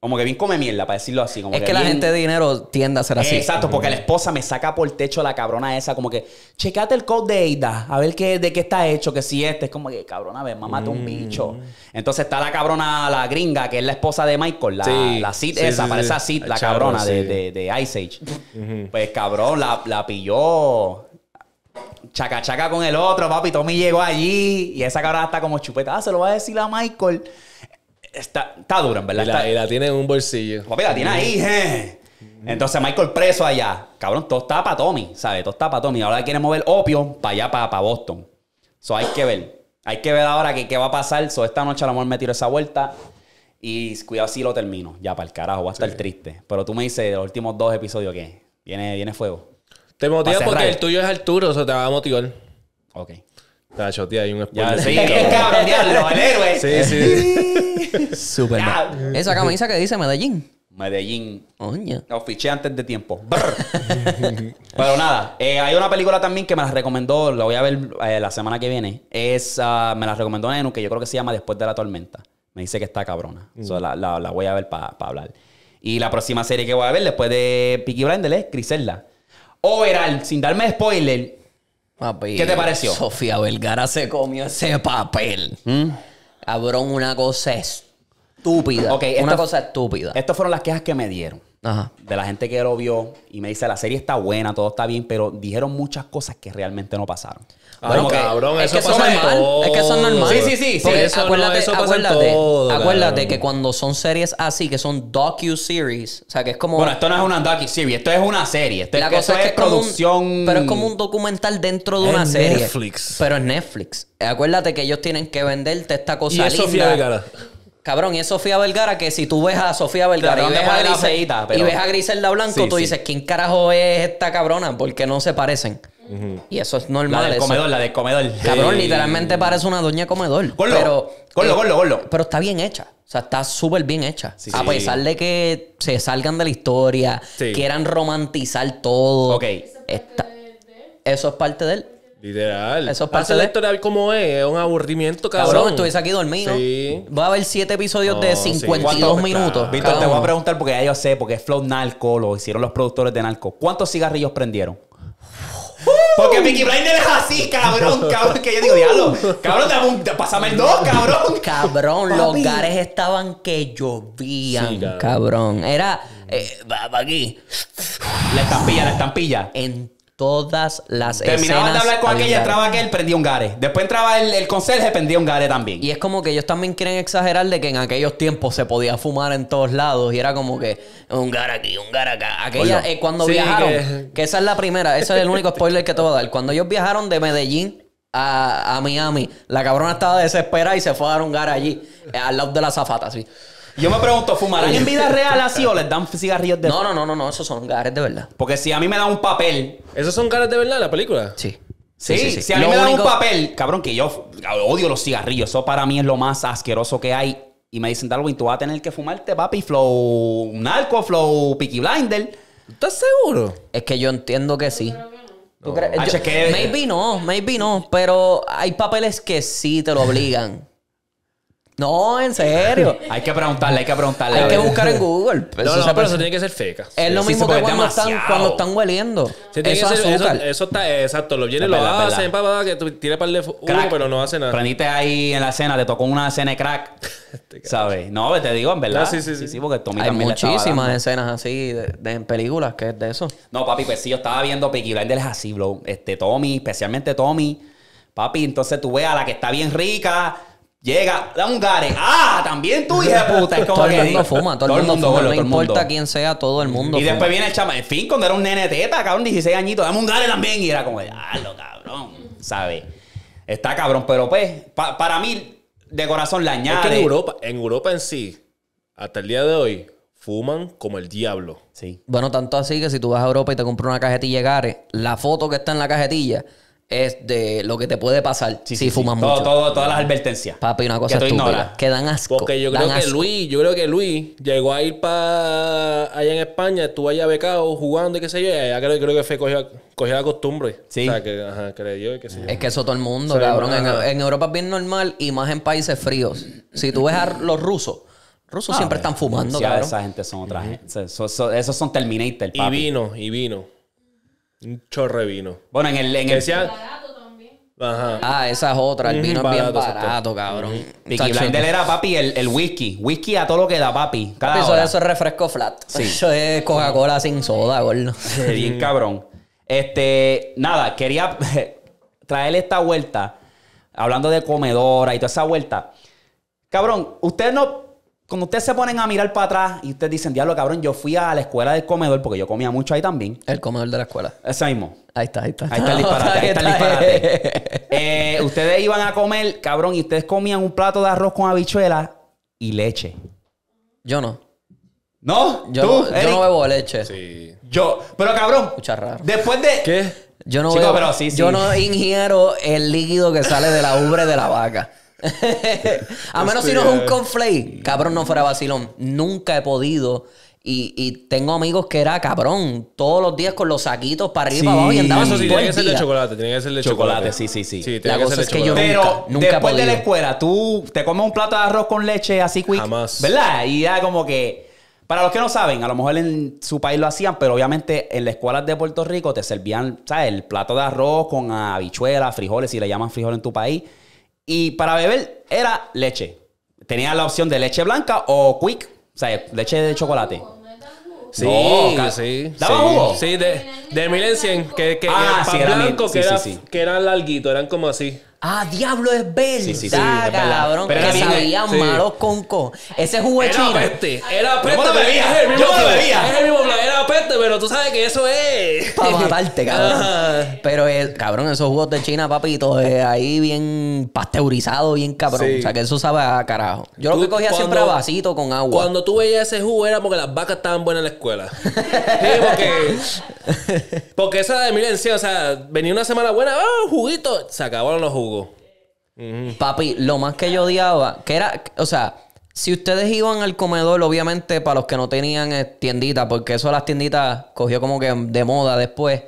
Como que bien come mierda, para decirlo así. es que, la gente de dinero tiende a ser así. Exacto, porque la esposa me saca por el techo la cabrona esa, como que, checate el code de Aida, a ver qué, de qué está hecho, que si este. Es como que, cabrona, a ver, mamá un mm. bicho. Entonces está la cabrona, la gringa, que es la esposa de Michael, la, la Sid esa, parece la cabrona de, Ice Age. Pues cabrón, la, la pilló chaca chaca con el otro, papi. Tommy llegó allí y esa cabra está como chupeta. se lo va a decir a Michael. Está, está dura, en verdad. Y la, tiene en un bolsillo. Papi, la tiene ahí, Entonces Michael preso allá. Cabrón, todo está para Tommy, ¿sabes? Todo está para Tommy. Ahora quiere mover opio para allá, para, Boston. Eso hay que ver. Hay que ver ahora qué, qué va a pasar. So, esta noche a lo mejor me tiro esa vuelta. Y cuidado si lo termino. Ya, para el carajo, Va a estar triste. Pero tú me dices, los últimos dos episodios, ¿qué? Viene, viene fuego. Te motiva porque el tuyo es Arturo, o sea, te va a motivar. Ok. tío, hay un spoiler. Ya, sí, el cabrón, diablo, el héroe. Sí, sí. Súper Esa camisa que dice Medellín. Medellín. Oña. La fiché antes de tiempo. Pero nada, eh, hay una película también que me la recomendó, la voy a ver eh, la semana que viene. Es, ah, me la recomendó Nenu, que yo creo que se llama Después de la tormenta. Me dice que está cabrona. Mm. la, voy a ver para hablar. Y la próxima serie que voy a ver después de Peaky Blinders es Griselda. Overall, sin darme spoiler, ¿qué te pareció? Sofía Vergara se comió ese papel. ¿Mm? Cabrón, una cosa estúpida. Okay, una cosa estúpida. Estas fueron las quejas que me dieron. De la gente que lo vio y me dice, la serie está buena, todo está bien, pero dijeron muchas cosas que realmente no pasaron es que pasa normal, Es que eso Sí, sí, sí. acuérdate, acuérdate, acuérdate que cuando son series así, que son docu-series, o sea, que es como... Bueno, esto no es una docu-series, esto es una serie. Esto, la cosa es, producción... pero es como un documental dentro de una serie. Netflix. Pero es Netflix. Acuérdate que ellos tienen que venderte esta cosa ¿Y es Sofía Vergara. Cabrón, y es Sofía Vergara que si tú ves a Sofía Vergara y ves a, Griselda Blanco, tú dices, ¿quién carajo es esta cabrona? Porque no se parecen. Y eso es normal. La de comedor, la de comedor. Cabrón, literalmente parece una doña comedor. gollo pero, Pero está bien hecha. O sea, está súper bien hecha. a pesar de que se salgan de la historia, quieran romantizar todo. Ok. eso es parte de él. Literal. Eso es parte de historia como es, es un aburrimiento, cabrón. Cabrón, estuviese aquí dormido. Sí. Va a haber siete episodios de 52 minutos. Víctor, te voy a preguntar porque ya yo sé, porque es Flow Narco, lo hicieron los productores de Narco. ¿Cuántos cigarrillos prendieron? Porque Peaky Blinders es así, cabrón, cabrón. Que yo digo, diablo, cabrón, te, pásame el dos, cabrón. Cabrón, los gares estaban que llovían, cabrón. Era, eh, va, va aquí. La estampilla, la estampilla todas las Terminaba de hablar con aquella, entraba aquel, prendía un gare. Después entraba el, el conserje, prendía un gare también. Y es como que ellos también quieren exagerar de que en aquellos tiempos se podía fumar en todos lados y era como que un gare aquí, un gare acá. Aquella, eh, cuando viajaron, que... esa es la primera, ese es el único spoiler que te voy a dar. Cuando ellos viajaron de Medellín a, Miami, la cabrona estaba desesperada y se fue a dar un gare allí, eh, al lado de la zafata, sí yo me pregunto, ¿fumarán en vida real así o les dan cigarrillos de.? No, no, no, no, no, esos son gares de verdad. Porque si a mí me dan un papel. ¿Esos son gares de verdad la película? Sí. Sí, sí, si a mí me dan un papel, cabrón, que yo odio los cigarrillos. Eso para mí es lo más asqueroso que hay. Y me dicen, Darwin, tú vas a tener que fumarte, papi, flow, narco, flow, picky blinder. ¿Estás seguro? Es que yo entiendo que sí. ¿Tú maybe no, maybe no, pero hay papeles que sí te lo obligan. No, en serio. hay que preguntarle, hay que preguntarle. Hay que buscar en Google. No, no, pero eso tiene que ser feca. Es lo mismo que cuando están, cuando están hueliendo. eso, es eso, eso, está, exacto. lo vienen, lo hacen, papá, que tiene par de uh, Crack. pero no hace nada. Prendiste ahí en la cena, te tocó una cena de crack. Este ¿Sabes? No, pues te digo, en verdad. sí, sí, sí. porque Tommy Hay muchísimas escenas así de, en películas que es de eso. No, papi, pues sí, yo estaba viendo Peaky Blinders así, bro. Este, Tommy, especialmente Tommy. Papi, entonces tú ves a la que está bien rica Llega, da un gare. ¡Ah! También tú, hija de puta. Es como todo el mundo fuma, todo, el mundo, fuma. no importa quién sea, todo el mundo. Y después viene el chama. En fin, cuando era un nene teta, cabrón, 16 añitos, dame un gare también. Y era como, ¡ah, cabrón! ¿Sabes? Está cabrón, pero pues, para mí, de corazón la añade. Es que en Europa, en Europa en sí, hasta el día de hoy, fuman como el diablo. Sí. Bueno, tanto así que si tú vas a Europa y te compras una cajetilla de gare, la foto que está en la cajetilla es de lo que te puede pasar si fumas mucho. todas las advertencias. Papi, una cosa que Que dan asco. Porque yo creo que Luis, yo creo que Luis llegó a ir para allá en España, estuvo allá becado jugando y qué sé yo, y allá creo, que fue cogió, la costumbre. Sí. O sea, que, ajá, que le Es que eso todo el mundo, cabrón. En, Europa es bien normal y más en países fríos. Si tú ves a los rusos, rusos siempre ah, están fumando, cabrón. Esa gente son otra gente. Esos son Terminator, papi. Y vino, y vino. Un chorre vino. Bueno, en el. En el... Decía... Barato también. Ajá. Ah, esa es otra. El mm, vino es bien barato, cabrón. Vicky Blindel era papi el, el, whisky. Whisky a todo lo que da papi. Cada papi, Eso, es refresco flat. Sí. Eso es Coca-Cola sin soda, gordo. bien cabrón. Este, nada, quería traerle esta vuelta. Hablando de comedora y toda esa vuelta. Cabrón, usted no cuando ustedes se ponen a mirar para atrás y ustedes dicen, diablo, cabrón, yo fui a la escuela del comedor porque yo comía mucho ahí también. El comedor de la escuela. Ese mismo. Ahí está, ahí está. Ahí está el disparate, ahí está el disparate. Eh, ustedes iban a comer, cabrón, y ustedes comían un plato de arroz con habichuela y leche. Yo no. ¿No? Yo, no, yo no bebo leche. Sí. Yo, pero cabrón. Escucha raro. Después de. ¿Qué? Yo no pero sí, Yo no ingiero el líquido que sale de la ubre de la vaca. a menos si no es un conflay. Cabrón, no fuera vacilón. Nunca he podido. Y, tengo amigos que era cabrón, todos los días con los saquitos para arriba y para abajo y andaban Eso sí, tiene que ser de chocolate, tiene que ser de chocolate. sí, sí, sí. es que yo Pero después de la escuela, tú te comes un plato de arroz con leche así quick. Jamás. ¿Verdad? Y ya como que... Para los que no saben, a lo mejor en su país lo hacían, pero obviamente en la escuela de Puerto Rico te servían, ¿sabes? El plato de arroz con habichuelas, frijoles, si le llaman frijoles en tu país. Y para beber era leche. Tenía la opción de leche blanca o quick, o sea, leche de chocolate. Sí, sí. ¿Daba jugo? Sí, de, de Que, que era que eran eran como así. Ah, diablo, es ah, verdad, cabrón. que sabían malos co. Ese jugo es chino. Peste. Era peste. me Yo el mismo Era peste, pero tú sabes que eso es... Para matarte, cabrón. Pero, eh, cabrón, esos jugos de China, papito, eh, ahí bien pasteurizado, bien cabrón. O sea, que eso sabe a carajo. Yo lo que cogía siempre a vasito con agua. Cuando tú veías ese jugo era porque las vacas estaban buenas en la escuela. sí, porque... Porque esa de milencio. o sea, venía una semana buena, ah, juguito. Se acabaron los jugos. Papi, lo más que yo odiaba, que era, o sea, si ustedes iban al comedor, obviamente para los que no tenían eh, tiendita, porque eso las tienditas cogió como que de moda después,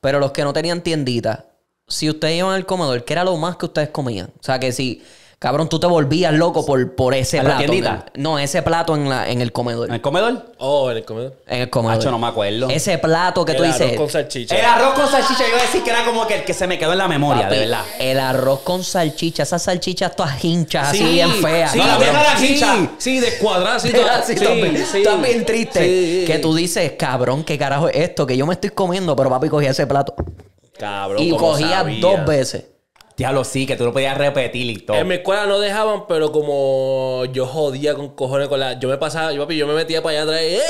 pero los que no tenían tiendita, si ustedes iban al comedor, que era lo más que ustedes comían? O sea, que si Cabrón, tú te volvías loco por, por ese la plato. tiendita? no, ese plato en, la, en el comedor. ¿En el comedor? Oh, en el comedor. En el comedor. Macho, no me acuerdo. Ese plato que tú dices. El arroz con salchicha. El arroz con salchicha, yo iba a decir que era como que el que se me quedó en la memoria, de verdad. El arroz con salchicha, esas salchichas todas hinchas, así bien feas. Sí, no, la sí, sí, descuadradas sí, todo. sí, sí. triste. Sí. Que tú dices, cabrón, qué carajo es esto, que yo me estoy comiendo, pero papi cogía ese plato. Cabrón, y cogía dos veces. Diablo, sí, que tú no podías repetir y todo. En mi escuela no dejaban, pero como yo jodía con cojones con la. Yo me pasaba, yo, papi, yo me metía para allá atrás. Eh, eh,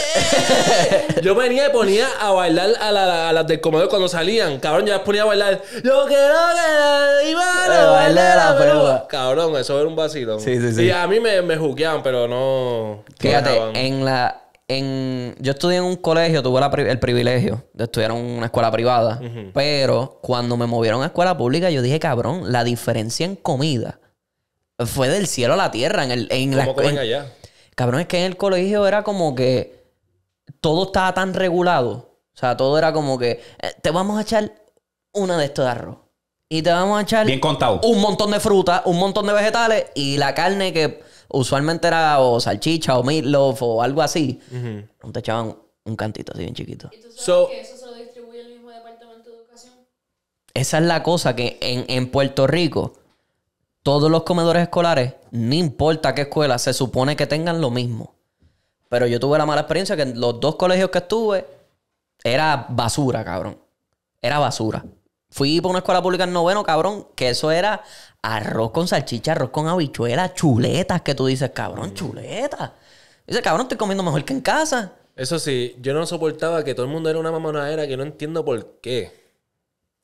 eh". yo venía y ponía a bailar a, las del comedor cuando salían. Cabrón, yo las ponía a bailar. Yo quiero que la bailar a la prueba. Cabrón, eso era un vacilón. Sí, sí, sí. Y a mí me, me juqueaban, pero no. Fíjate, en la en, yo estudié en un colegio, tuve el privilegio de estudiar en una escuela privada, pero cuando me movieron a escuela pública, yo dije, cabrón, la diferencia en comida fue del cielo a la tierra. En ¿Cómo la, allá? Cabrón, es que en el colegio era como que todo estaba tan regulado. O sea, todo era como que eh, te vamos a echar una de estos de arroz. Y te vamos a echar un montón de fruta, un montón de vegetales y la carne que usualmente era o salchicha o meatloaf o algo así, te echaban un cantito así bien chiquito. ¿Y tú sabes que eso se lo distribuye el mismo departamento de educación? Esa es la cosa que en, Puerto Rico todos los comedores escolares, no importa qué escuela, se supone que tengan lo mismo. Pero yo tuve la mala experiencia que los dos colegios que estuve era basura, cabrón. Era basura. Fui por una escuela pública en noveno, cabrón, que eso era arroz con salchicha, arroz con habichuelas, chuletas, que tú dices, cabrón, chuletas. Dice, cabrón, estoy comiendo mejor que en casa. Eso sí, yo no soportaba que todo el mundo era una mamonadera que no entiendo por qué.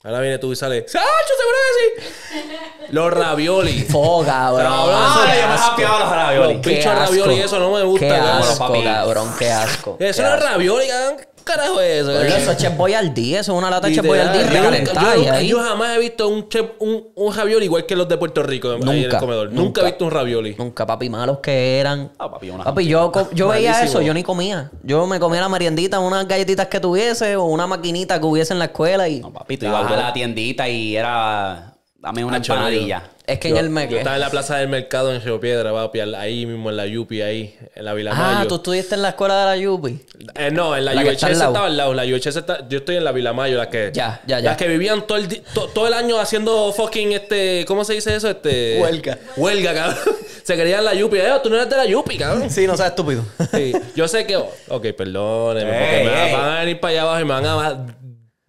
Ahora viene tú y sale, ¡Sancho, seguro que sí! Los ravioli. Foga, bro. Ay, yo me los ravioli. Los ravioli, eso no me gusta. Qué asco, cabrón, qué asco. Eso era ravioli, cabrón carajo eso? Eh. eso es Chef Boyardee, eso es una lata de Chef Boyardee Al Yo, jamás he visto un, un, ravioli igual que los de Puerto Rico nunca, en el comedor. Nunca, he visto un ravioli. Nunca, papi, malos que eran. Ah, papi, yo, yo veía eso, yo ni comía. Yo me comía la meriendita, unas galletitas que tuviese o una maquinita que hubiese en la escuela y... No, papi, tú ibas a la tiendita y era Dame una chonadilla. Ah, es que en el mercado. Estaba en la plaza del mercado en Río Piedra, papi, ahí mismo en la Yupi, ahí, en la Vila Ah, tú estuviste en la escuela de la Yupi. Eh, no, en la, la UHS estaba al lado. La UHS está, yo estoy en la Vila Mayo, las que. Ya, ya, ya. Las que vivían todo el, todo el año haciendo fucking este. ¿Cómo se dice eso? Este. Huelga. Huelga, cabrón. Se querían la Yupi. Eh, tú no eres de la Yupi, cabrón. Sí, no seas estúpido. Sí. Yo sé que. Ok, perdóneme, porque me van a venir para allá abajo y me van a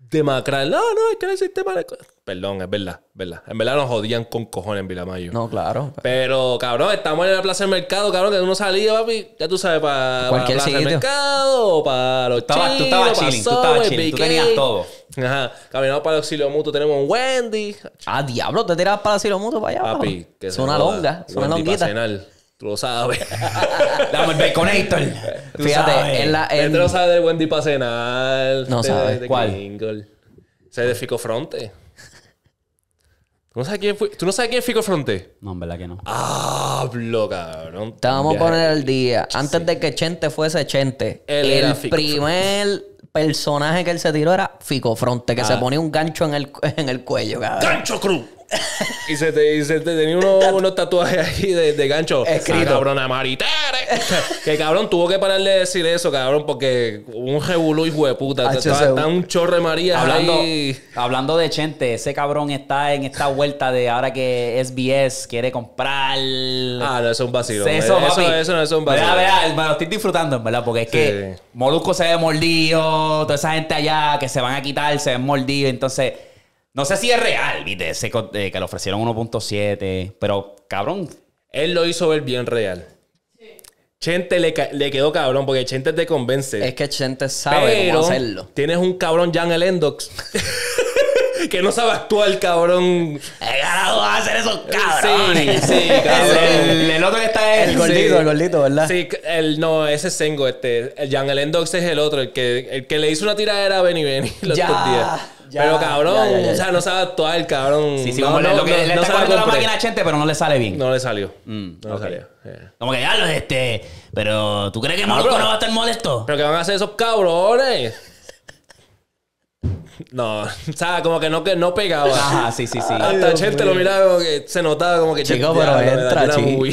demacrar. No, no, es que el sistema de... Perdón, es verdad, es verdad. En verdad nos jodían con cojones en Vilamayo. No, claro. Pero, cabrón, estamos en la Plaza del Mercado, cabrón, que uno salía, papi, ya tú sabes, para la Plaza del Mercado, para los estabas, Tú estabas chilling, tú estabas chilling, tú tenías todo. Ajá, caminamos para el auxilio mutuo, tenemos un Wendy. Ah, diablo, te tirabas para el auxilio mutuo para allá. Papi, que es una longa, es una longuita. Tú lo sabes. Dame el Baconator. Fíjate, sabes. en la. Te este lo sabe del Wendy Pacenal. No sabes. De ¿Cuál? de Fico Fronte. ¿Tú no, sabes quién fue? ¿Tú no sabes quién es Fico Fronte? No, en verdad que no. ¡Hablo, cabrón! Te vamos a poner al día. Antes de que Chente fuese Chente, el primer personaje que él se tiró era Fico Fronte, que se ah. ponía un gancho en el, en el cuello, cabrón. ¡Gancho Cruz! y se te, tenía unos tatuajes ahí de, gancho. Ah, escrito. cabrón, Maritere. que cabrón tuvo que pararle de decir eso, cabrón, porque un revolú, hijo de puta. Está, un chorre María hablando, Hablando de gente ese cabrón está en esta vuelta de ahora que SBS quiere comprar. Ah, no, es un vacío. Eh. Eso, eso, no es un vacío. Vea, vea, me lo estoy disfrutando, verdad, porque es que Molusco se ve mordido, toda esa gente allá que se van a quitar, se ven mordidos, entonces no sé si es real, ¿viste? Ese eh, que le ofrecieron 1.7, pero cabrón. Él lo hizo ver bien real. Chente le, le quedó cabrón porque Chente te convence. Es que Chente sabe cómo hacerlo. tienes un cabrón Jan el Endox que no sabe actuar, cabrón. El eh, ganado a hacer esos cabrones. Sí, sí, cabrón. El, otro que está es. El gordito, el gordito, ¿verdad? Sí, el, no, ese es Sengo, este. El Jan Elendox es el otro, el que, el que le hizo una tiradera a Benny Benny los pero cabrón, o sea, no sabe actuar el cabrón. Sí, sí, no, como no, le, lo que no, le está corriendo la máquina a Chente, pero no le sale bien. No le salió. Mm, no le salió. Eh. Como que ya los este. Pero, ¿tú crees que Molusco no va a estar molesto? Pero que van a hacer esos cabrones. No, o sea, como que no, no pegaba. Ajá, sí, sí, sí. Hasta Chente lo miraba como que se notaba como que Chico, pero entra, chico.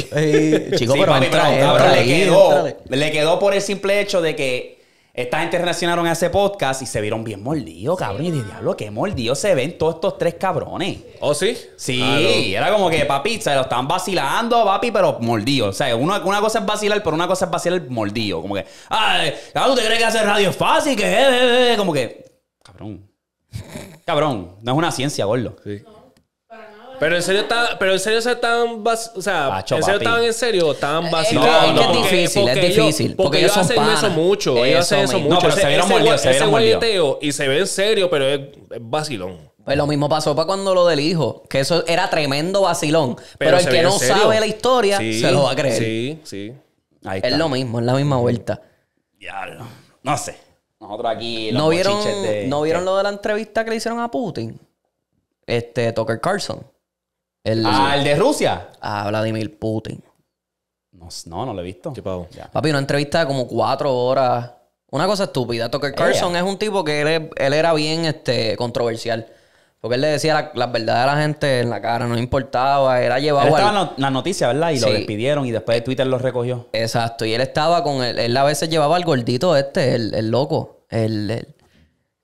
chico, pero entra, le, quedó, le quedó por el simple hecho de que esta gente reaccionaron a ese podcast y se vieron bien mordidos, cabrón. Y de diablo, qué mordidos se ven todos estos tres cabrones. ¿Oh, sí? Sí, era como que, papi, se lo están vacilando, papi, pero mordidos. O sea, una, cosa es vacilar, pero una cosa es vacilar mordido. Como que, ay, ah, ¿tú te crees que hacer radio es fácil? Que, eh, eh, eh", como que, cabrón. Cabrón, no es una ciencia, gordo. Sí. Pero en serio, está pero en serio se estaban, o sea, en serio estaban en serio, estaban eh, vacilando. No, no, es difícil, es difícil, porque, ellos, hacen eso mucho, ellos, hacen eso mucho. se vieron un y se ve en serio, pero es, vacilón. Pues lo mismo pasó para cuando lo del hijo, que eso era tremendo vacilón, pero, el que no sabe la historia se lo va a creer. Sí, sí. Es lo mismo, es la misma vuelta. Ya, No sé. Nosotros aquí los ¿No vieron, ¿No vieron lo de la entrevista que le hicieron a Putin? Este, Tucker Carlson. El, ah, el de Rusia. A Vladimir Putin. No, no, lo he visto. Papi, una entrevista de como cuatro horas. Una cosa estúpida. Tucker Carlson es un tipo que él, era bien este, controversial. Porque él le decía la, la, verdad a la gente en la cara, no importaba, era llevado. estaba la noticia, ¿verdad? Y lo despidieron y después de Twitter lo recogió. Exacto, y él estaba con. Él, a veces llevaba al gordito este, el, loco. el,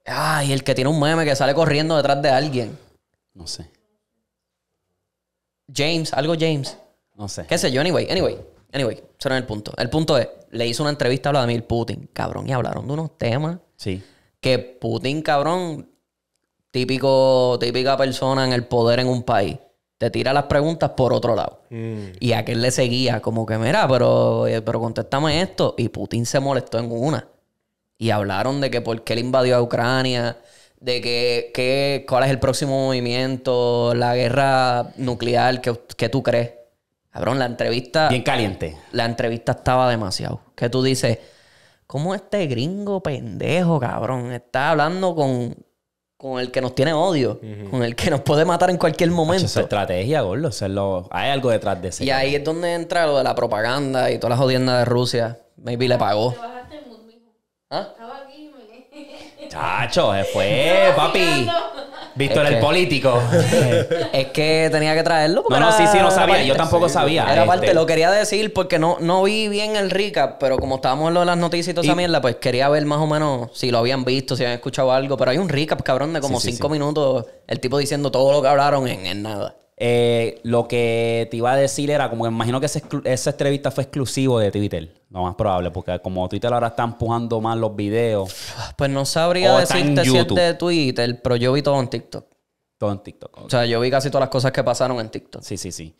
Ay, el que tiene un meme que sale corriendo detrás de alguien. No sé. James, algo James. No sé. Qué sé yo, anyway, anyway, anyway, será el punto. El punto es, le hizo una entrevista a Vladimir Putin, cabrón, y hablaron de unos temas. Sí. Que Putin, cabrón, típico, típica persona en el poder en un país. Te tira las preguntas por otro lado. Y mm. Y aquel le seguía, como que, mira, pero, eh, pero contéstame esto. Y Putin se molestó en una. Y hablaron de que por qué él invadió a Ucrania de que, cuál es el próximo movimiento, la guerra nuclear que, tú crees. Cabrón, la entrevista. Bien caliente. La entrevista estaba demasiado. Que tú dices, ¿cómo este gringo pendejo, cabrón, está hablando con, el que nos tiene odio, con el que nos puede matar en cualquier momento? Esa estrategia, gordo. Es lo... Hay algo detrás de eso. Y ahí es donde entra lo de la propaganda y todas las jodienda de Rusia. Maybe le ah, pagó. ¿Ah? Chacho, fue, papi. Víctor, en el político. es que tenía que traerlo. Porque no, no, sí, sí, no sabía. yo tampoco sabía. Era parte, este. lo quería decir porque no, no vi bien el recap, pero como estábamos en lo de las noticias y toda esa mierda, pues quería ver más o menos si lo habían visto, si habían escuchado algo. Pero hay un recap, cabrón, de como cinco minutos, el tipo diciendo todo lo que hablaron en, en nada. Eh, lo que te iba a decir era, como que imagino que esa entrevista fue exclusivo de Twitter, lo más probable, porque como Twitter ahora está empujando más los videos. Pues no sabría decirte si es de Twitter, pero yo vi todo en TikTok. Todo en TikTok. O sea, yo vi casi todas las cosas que pasaron en TikTok. Sí, sí, sí.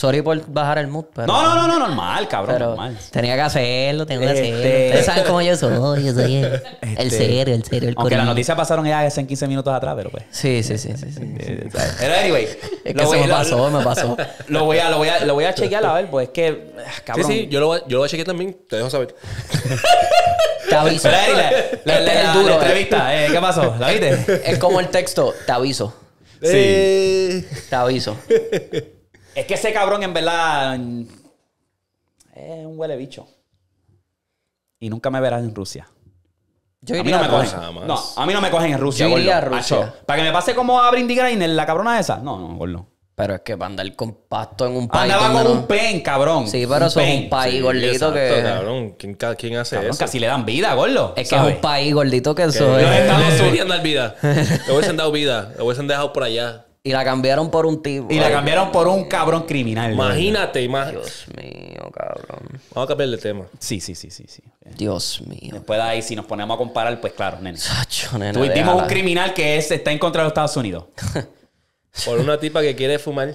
Sorry por bajar el mood, pero. No, no, no, no normal, cabrón. normal. Tenía que hacerlo, tenía que hacerlo. Este, Ustedes saben cómo yo soy, yo soy el, este, serio, el serio, el serio, Aunque las noticias pasaron ya hace 15 minutos atrás, pero pues. Sí, sí, sí. sí, sí, eh, Pero anyway. Es que eso me pasó, me pasó. Lo voy, a, lo, voy a, lo voy a chequear, a ver, pues es que. Ah, cabrón. Sí, sí, yo lo, voy, yo lo voy a chequear también, te dejo saber. Te aviso. la, duro, eh. entrevista, eh, ¿qué pasó? ¿La viste? Es como el texto, te aviso. Sí. Te aviso. Es que ese cabrón, en verdad, es un huele bicho. Y nunca me verás en Rusia. Yo iría a mí no me cogen. a mí no me cogen en Rusia. Yo iría a Rusia. para que me pase como a Brindy Grainer, la cabrona esa. No, no, gordo. Pero es que a andar con pasto en un país. Andaba con un pen, cabrón. Sí, pero es un país gordito que. Cabrón. ¿Quién, ¿Quién, hace cabrón, eso? Casi le dan vida, gordo. Es que es un país gordito que eso. No estamos subiendo vida. Le hubiesen dado vida. Le hubiesen dejado por allá. Y la cambiaron por un tipo. Y la cambiaron por un cabrón criminal. Imagínate, imagínate. Dios mío, cabrón. Vamos a cambiar de tema. Sí, sí, sí, sí, Dios mío. Después de ahí, si nos ponemos a comparar, pues claro, nene. Sacho, nene. Tuvimos un criminal que está en contra de los Estados Unidos. por una tipa que quiere fumar.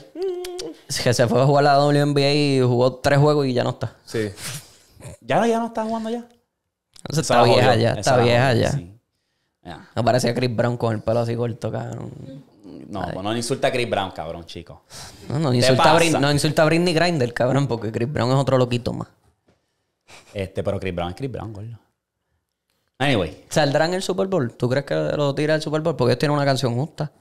que se fue a jugar a la WNBA y jugó tres juegos y ya no está. Sí. ¿Ya no, ya no está jugando ya? está, vieja ya, está vieja ya, Me ah. parece Chris Brown con el pelo así corto, cabrón. No, pues no insulta a Chris Brown, cabrón, chico. No, no insulta, no insulta a Britney Grinder, cabrón, porque Chris Brown es otro loquito más. Este, pero Chris Brown es Chris Brown, gordo. Anyway. ¿Saldrán el Super Bowl? ¿Tú crees que lo tira el Super Bowl? Porque ellos tienen una canción justa.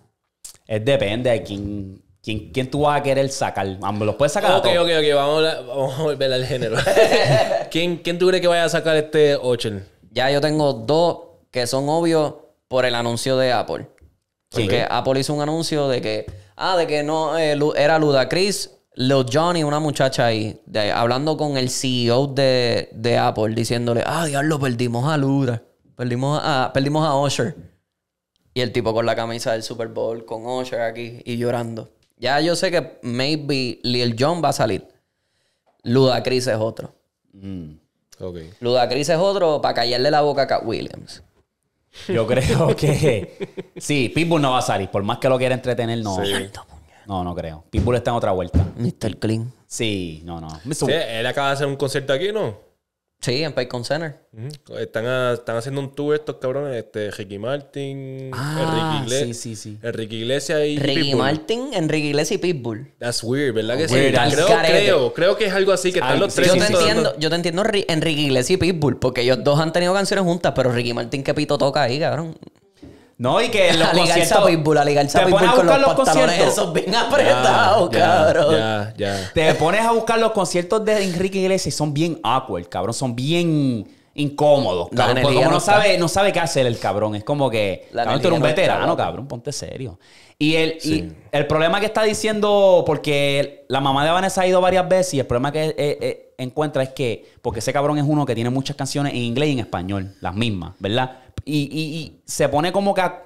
Es depende de quién, quién, quién tú vas a querer sacar. Vamos, los puedes sacar. Ok, ok, ok. Vamos a, vamos a volver al género. ¿Quién, ¿Quién tú crees que vaya a sacar este Ocho? Ya yo tengo dos que son obvios por el anuncio de Apple. Porque Apple hizo un anuncio de que, ah, de que no, eh, era Ludacris, Lil Johnny, una muchacha ahí, hablando con el CEO de, de Apple, diciéndole, ah, Lo perdimos a Luda, perdimos a, perdimos a Usher. Y el tipo con la camisa del Super Bowl, con Usher aquí y llorando. Ya yo sé que maybe Lil John va a salir. Ludacris es otro. Mm, okay. Ludacris es otro para callarle la boca a Williams. Yo creo que sí, Pitbull no va a salir. Por más que lo quiera entretener, no. No, no creo. Pitbull está en otra vuelta. Mr. Clean. Sí, no, no. él acaba de hacer un concierto aquí, ¿no? Sí, en Paycon Center. están, están, haciendo un tour estos cabrones, este, Ricky Martin, ah, Enrique Iglesias. Sí, sí, sí. Enrique Iglesias y. Ricky Martin, Enrique Iglesias y Pitbull. That's weird, ¿verdad que Creo, creo, que es algo así que están los tres. Yo te, entiendo, yo te entiendo Enrique Iglesias y Pitbull, porque ellos dos han tenido canciones juntas, pero Ricky Martin que pito toca ahí, cabrón. No, y que en los conciertos... te pones a buscar los, conciertos. bien cabrón. Ya, ya, te pones a buscar los conciertos de Enrique Iglesias y son bien awkward, cabrón. Son bien incómodos, cabrón. como no, sabe, no sabe qué hacer el cabrón. Es como que... ¿No cabrón, tú eres un veterano, cabrón. Ponte serio. Y el, y el problema que está diciendo... Porque la mamá de Vanessa ha ido varias veces y el problema que... Eh, eh, encuentra es que, porque ese cabrón es uno que tiene muchas canciones en inglés y en español, las mismas, ¿verdad? Y, y, se pone como que a,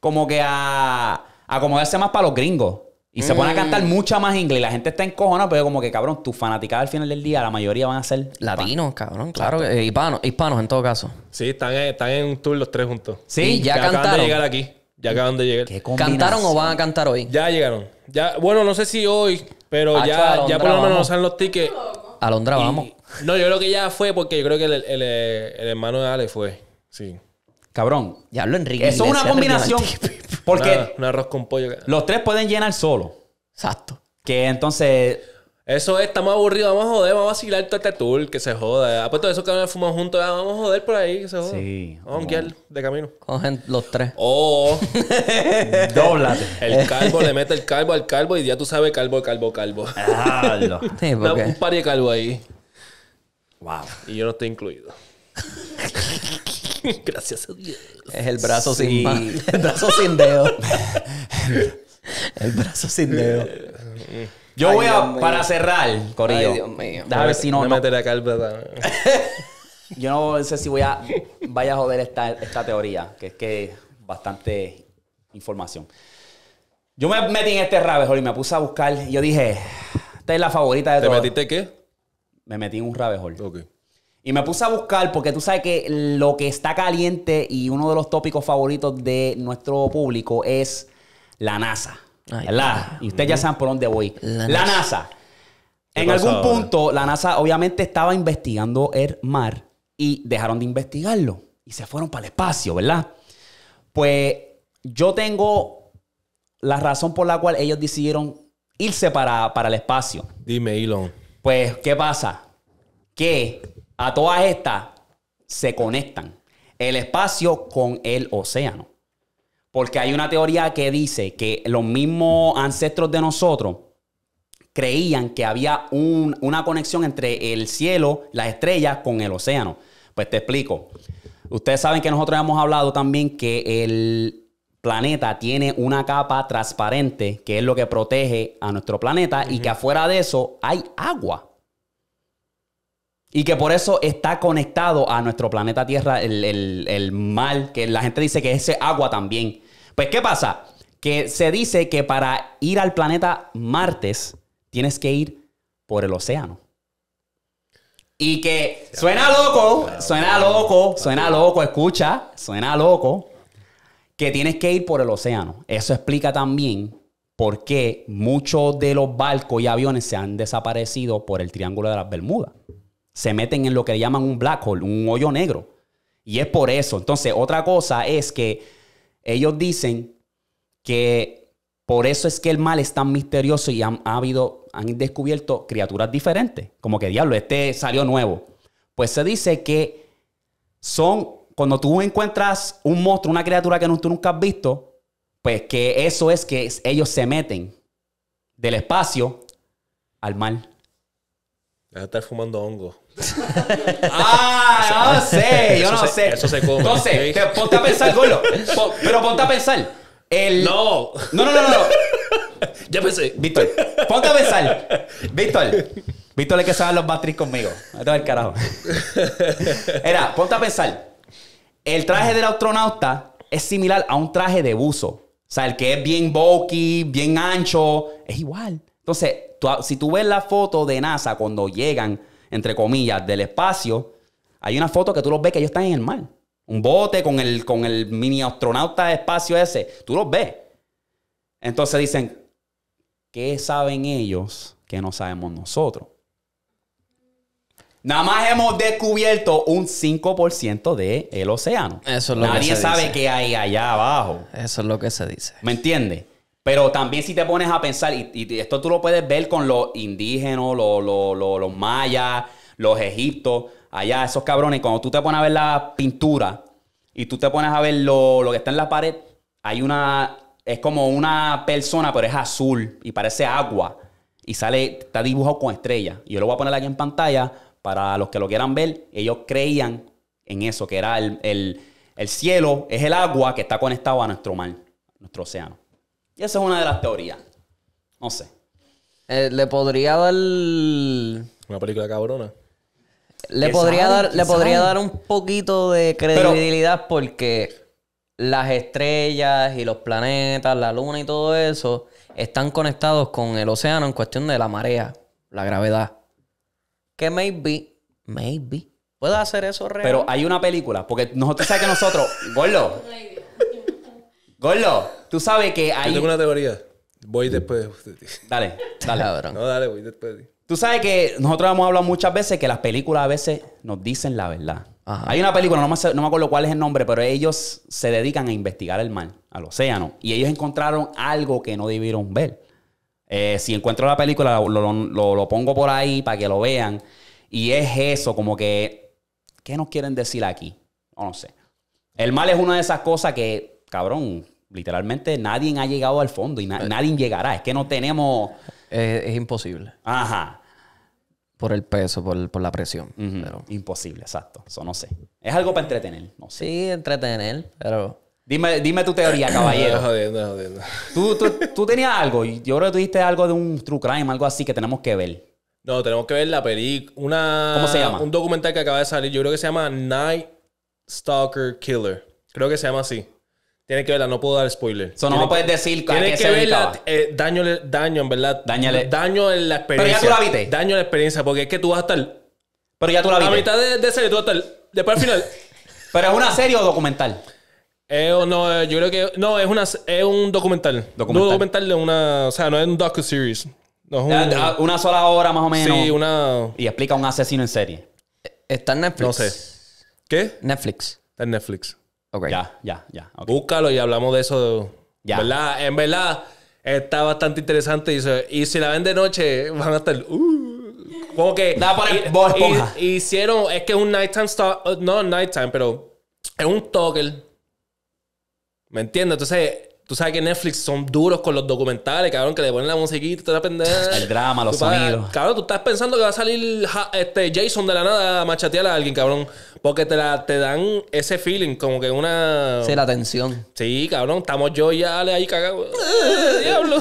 como que a, acomodarse más para los gringos. Y se pone a cantar mm. mucha más inglés. La gente está encojona, pero como que, cabrón, tu fanaticada al final del día, la mayoría van a ser... Latinos, cabrón, claro. Eh, hispanos, hispanos en todo caso. Sí, están en, un tour los tres juntos. Sí, ya cantaron. Acaban de llegar aquí. Ya acaban de llegar. ¿Cantaron o van a cantar hoy? Ya llegaron. Ya, bueno, no sé si hoy, pero ya, ya por lo menos nos dan los tickets. Alondra, Londra vamos. No, yo creo que ya fue porque yo creo que el, hermano de Ale fue. Sí. Cabrón. Ya hablo Enrique. Eso es una combinación. Porque. un arroz con pollo. Los tres pueden llenar solo. Exacto. Que entonces. Eso es, estamos aburridos, vamos a joder, vamos a vacilar todo este tour, que se joda. Apuesto ah, de esos me fuman juntos, ah, vamos a joder por ahí, que se joda. Sí. Vamos a guiar de camino. Cogen los tres. Oh, Dóblate. El calvo le mete el calvo al calvo y ya tú sabes calvo, calvo, calvo. Ah, un par de calvo ahí. Wow. Y yo no estoy incluido. Gracias a Dios. Es el brazo sin El brazo sin dedo. el brazo sin dedo. Yo voy a, para cerrar, Corillo. Ay, Dios ver si no. Me Yo no sé si voy a. Vaya a joder esta, teoría, que es que bastante información. Yo me metí en este rave y me puse a buscar. Y yo dije, esta es la favorita de ¿Te ¿Te metiste qué? Me metí en un rabejol. Ok. Y me puse a buscar porque tú sabes que lo que está caliente y uno de los tópicos favoritos de nuestro público es la NASA. ¿Verdad? y ustedes ya saben por dónde voy. La, NASA. En algún punto, la NASA obviamente estaba investigando el mar y dejaron de investigarlo. Y se fueron para el espacio, ¿verdad? Pues yo tengo la razón por la cual ellos decidieron irse para, para el espacio. Dime, Elon. Pues, ¿qué pasa? Que a todas estas se conectan el espacio con el océano. Porque hay una teoría que dice que los mismos ancestros de nosotros creían que había una conexión entre el cielo, las estrellas, con el océano. Pues te explico. Ustedes saben que nosotros hemos hablado también que el planeta tiene una capa transparente, que es lo que protege a nuestro planeta, y que afuera de eso hay agua. Y que por eso está conectado a nuestro planeta Tierra, el, el, que la gente dice que es ese agua también. Pues, ¿qué pasa? Que se dice que para ir al planeta Martes tienes que ir por el océano. Y que suena loco, suena loco, suena loco, escucha, suena loco, que tienes que ir por el océano. Eso explica también por qué muchos de los barcos y aviones se han desaparecido por el Triángulo de las Bermudas se meten en lo que llaman un black hole, un hoyo negro. Y es por eso. Entonces, otra cosa es que ellos dicen que por eso es que el mal es tan misterioso y han, habido, han descubierto criaturas diferentes. Como que diablo, este salió nuevo. Pues se dice que son, cuando tú encuentras un monstruo, una criatura que tú nunca has visto, pues que eso es que ellos se meten del espacio al mal. Deja estar fumando hongo. ah, ah no sé, yo no sé. Entonces, ponte a pensar, Gordo. pero ponte a pensar. El... No. No, no, no, no. ya pensé. Víctor, ponte a pensar. Víctor. Víctor es que se los Matrix conmigo. A el carajo. Era, ponte a pensar. El traje del astronauta es similar a un traje de buzo. O sea, el que es bien bulky, bien ancho, es igual. Entonces, si tú ves la foto de NASA cuando llegan entre comillas, del espacio, hay una foto que tú los ves que ellos están en el mar. Un bote con el, con el mini astronauta de espacio ese. Tú los ves. Entonces dicen, ¿qué saben ellos que no sabemos nosotros? Nada más hemos descubierto un 5% del de océano. Eso es lo Nadie que sabe qué hay allá abajo. Eso es lo que se dice. ¿Me entiendes? Pero también si te pones a pensar, y, esto tú lo puedes ver con los indígenas, los, los, mayas, los egiptos, allá, esos cabrones, cuando tú te pones a ver la pintura y tú te pones a ver lo, que está en la pared, hay una, es como una persona, pero es azul y parece agua. Y sale, está dibujado con estrellas. Y yo lo voy a poner aquí en pantalla para los que lo quieran ver. Ellos creían en eso, que era el, el, el cielo, es el agua que está conectado a nuestro mar, nuestro océano. Y esa es una de las teorías. No sé. Eh, le podría dar. Una película cabrona. Le podría dar, le podría dar un poquito de credibilidad porque las estrellas y los planetas, la luna y todo eso están conectados con el océano en cuestión de la marea, la gravedad. Que maybe, maybe, pueda hacer eso real. Pero hay una película, porque nosotros sabes que nosotros, Gordo, Gordo, tú sabes que hay. Yo una teoría. Voy después de usted. Dale, dale, No, dale, voy después Tú sabes que nosotros hemos hablado muchas veces que las películas a veces nos dicen la verdad. Hay una película, no me, no me, acuerdo cuál es el nombre, pero ellos se dedican a investigar el mal, al océano. Y ellos encontraron algo que no debieron ver. Eh, si encuentro la película, lo, pongo por ahí para que lo vean. Y es eso, como que, ¿qué nos quieren decir aquí? o no sé. El mal es una de esas cosas que cabrón, literalmente nadie ha llegado al fondo y eh. nadie llegará. Es que no tenemos. Es, imposible. Ajá. Por el peso, por, la presión. Imposible, exacto. Eso no sé. Es algo para entretener, Sí, entretener, pero. Dime, dime tu teoría, caballero. jodiendo, jodiendo. ¿Tú, tú, tú tenías algo. Yo creo que tuviste algo de un true crime, algo así que tenemos que ver. No, tenemos que ver la película. ¿Cómo se llama? Un documental que acaba de salir. Yo creo que se llama Night Stalker Killer. Creo que se llama así. Tiene que verla, no puedo dar spoiler. Eso no me puedes decir Tiene que verla, eh, daño, daño, en verdad. Dañale. Daño en la experiencia. Pero ya tú la viste. Daño en la experiencia, porque es que tú vas a estar. Pero ya tú la viste. A mitad de, de serie tú vas a estar. Después al final. ¿Pero es una serie o documental? Eh, no, eh, yo creo que. No, es, una, es un documental. Documental. Un documental de una. O sea, no es un docu-series. una sola hora más o menos. Sí, una. Y explica un asesino en serie. Está en Netflix. No sé. ¿Qué? Netflix. Está en Netflix. Okay. Ya, ya, ya. Búscalo y hablamos de eso. Ya. En verdad, está bastante interesante. Y, si la ven de noche, van a estar. Uh, como que. hicieron. Es que es un nighttime. Stop, uh, no, nighttime, pero. Es un toggle. ¿Me entiendes? Entonces Tú sabes que Netflix son duros con los documentales, cabrón, que le ponen la musiquita, te la pendeja. El drama, los sonidos. cabrón, tú estás pensando que va a salir este, Jason de la nada a machatear a alguien, cabrón. Porque te, te dan ese feeling, como que una. Sí, la tensión. Sí, cabrón, estamos yo y Ale ahí cagado eh, Diablo.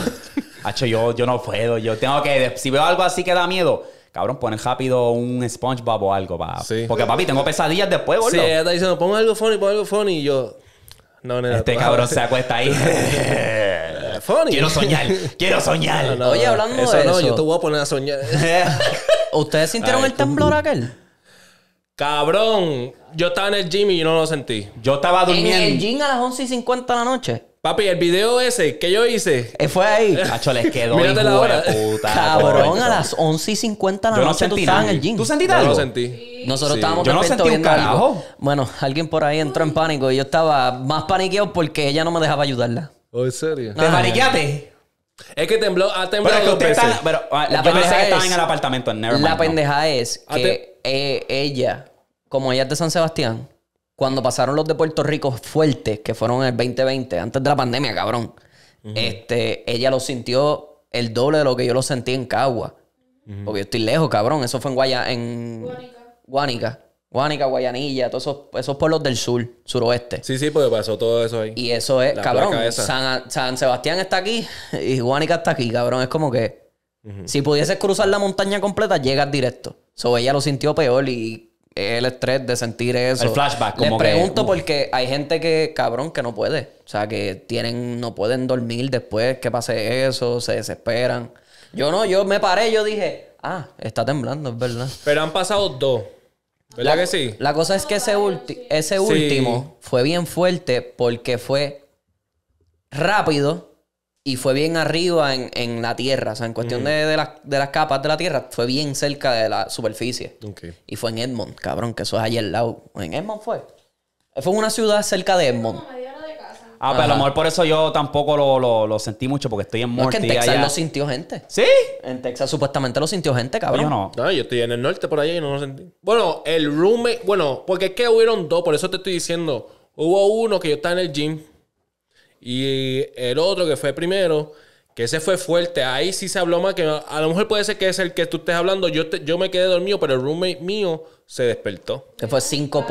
Hacho, yo, yo no puedo. Yo tengo que. Si veo algo así que da miedo cabrón, ponen rápido un SpongeBob o algo, va. Porque papi, tengo pesadillas después, boludo. Sí, está diciendo, pon algo funny, pon algo funny. Y yo, no, este cabrón se acuesta ahí. Quiero soñar, quiero soñar. Oye, hablando de eso. No, yo te voy a poner a soñar. ¿Ustedes sintieron el temblor aquel? Cabrón, yo estaba en el gym y yo no lo sentí. Yo estaba durmiendo. En el gym a las 11 y 50 de la noche. Papi, el video ese que yo hice. Eh, fue ahí. Cacho, les quedó. Mírate la hora. Puta, Cabrón, a las 11 y 50 de la noche tú en el gym. ¿Tú sentiste Yo lo sentí. Nosotros estábamos Yo no un carajo. Bueno, alguien por ahí entró en pánico y yo estaba más paniqueado porque ella no me dejaba ayudarla. ¿O oh, en serio? ¿Te Es que tembló, ha temblado dos veces. Pero, ah, La pendeja que estaba en el apartamento. La pendeja es ah, que eh, ella, como ella es de San Sebastián, cuando pasaron los de Puerto Rico fuertes, que fueron en el 2020, antes de la pandemia, cabrón, este, ella lo sintió el doble de lo que yo lo sentí en Cagua. Porque yo estoy lejos, cabrón. Eso fue en Guaya, en Guánica. Guánica. Guayanilla, todos esos, pueblos del sur, suroeste. Sí, sí, porque pasó todo eso ahí. Y eso es, cabrón, San, Sebastián está aquí y Guánica está aquí, cabrón. Es como que si pudieses cruzar la montaña completa, llegas directo. So, ella lo sintió peor y el estrés de sentir eso. El flashback. Les pregunto uh. porque hay gente que, cabrón, que no puede. O sea, que tienen, no pueden dormir después que pase eso, se desesperan. Yo no, yo me paré, yo dije, ah, está temblando, es verdad. Pero han pasado dos. ¿Verdad que sí? La cosa es que ese, último fue bien fuerte porque fue rápido y fue bien arriba en, la tierra. O sea, en cuestión de, las, capas de la tierra, fue bien cerca de la superficie. Y fue en Edmond, cabrón, que eso es ayer al lado. ¿En Edmond fue? Fue una ciudad cerca de Edmond. Ah, pero a lo mejor por eso yo tampoco lo, sentí mucho, porque estoy en Morty. es que en Texas lo sintió gente. ¿Sí? En Texas supuestamente lo sintió gente, cabrón. Yo no. yo estoy en el norte por allí y no lo sentí. Bueno, el roommate... Bueno, porque es que hubieron dos, por eso te estoy diciendo. Hubo uno que yo estaba en el gym y el otro que fue primero, que ese fue fuerte. Ahí sí se habló más que a lo mejor puede ser que es el que tú estés hablando. Yo, yo me quedé dormido, pero el roommate mío se despertó. Que fue 5.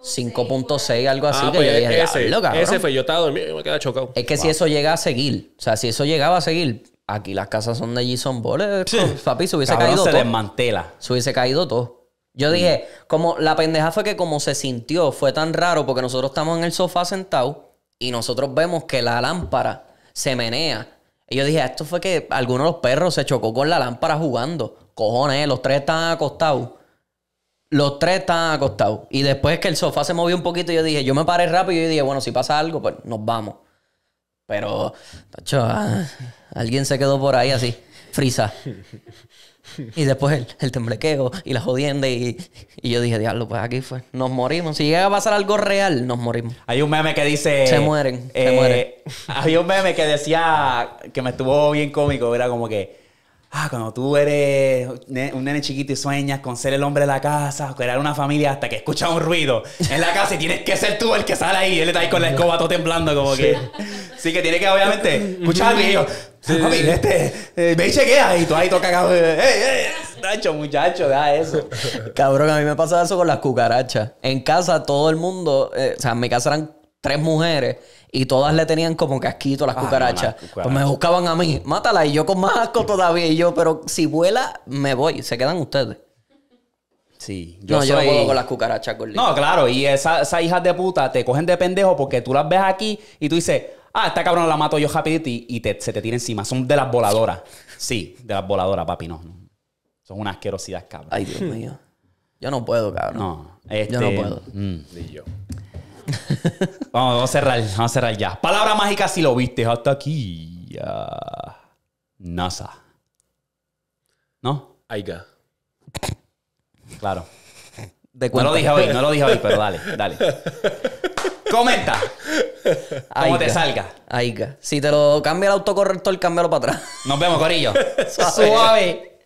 5.6, algo así. Ah, que pues, yo dije, loca, ese fue yo estaba dormido y me quedé chocado. Es que si eso llega a seguir, o sea, si eso llegaba a seguir, aquí las casas son de Jason Boller. Papi, se hubiese caído todo. Se desmantela. Se hubiese caído todo. Yo dije, como la pendeja fue que como se sintió, fue tan raro porque nosotros estamos en el sofá sentados y nosotros vemos que la lámpara se menea. Y yo dije, esto fue que alguno de los perros se chocó con la lámpara jugando. Cojones, los tres están acostados. Los tres estaban acostados. Y después que el sofá se movió un poquito, yo dije, yo me paré rápido y dije, bueno, si pasa algo, pues nos vamos. Pero, tacho, ah, alguien se quedó por ahí así, frisa. Y después el, temblequeo y la jodienda. Y, yo dije, diablo, pues aquí fue. Nos morimos. Si llega a pasar algo real, nos morimos. Hay un meme que dice. Se mueren, se eh, mueren. Había un meme que decía que me estuvo bien cómico. Era como que Ah, cuando tú eres un nene chiquito y sueñas con ser el hombre de la casa, crear una familia hasta que escuchas un ruido en la casa y tienes que ser tú el que sale ahí. Y él está ahí con la escoba todo temblando como que... Sí, que tiene que obviamente escuchar al yo... Mami, este, eh, ve y chequea. Y tú ahí tocas... Eh, ¡Ey, ey! Nacho, muchacho, da eso. Cabrón, a mí me pasa eso con las cucarachas. En casa todo el mundo... Eh, o sea, en mi casa eran tres mujeres y todas le tenían como casquito ah, las cucarachas. Pues me buscaban a mí, mátala y yo con más asco todavía. Y yo, pero si vuela, me voy. Se quedan ustedes. Sí, yo no, yo no con las cucarachas, No, claro, y esas esa hijas de puta te cogen de pendejo porque tú las ves aquí y tú dices, ah, esta cabrón la mato yo rapidito y, se te tira encima. Son de las voladoras. Sí, de las voladoras, papi, no. Son una asquerosidad, cabrón. Ay, Dios mío. Yo no puedo, cabrón. No, Yo no este, puedo. Mm. yo. vamos, a cerrar, vamos a cerrar ya. Palabra mágica si lo viste. Hasta aquí. NASA. ¿No? Aiga. Claro. no lo dije hoy, no lo dije hoy, pero dale, dale. Comenta. Como te salga. Aiga. Si te lo cambia el autocorrector, cámbialo para atrás. Nos vemos, Corillo. Suave.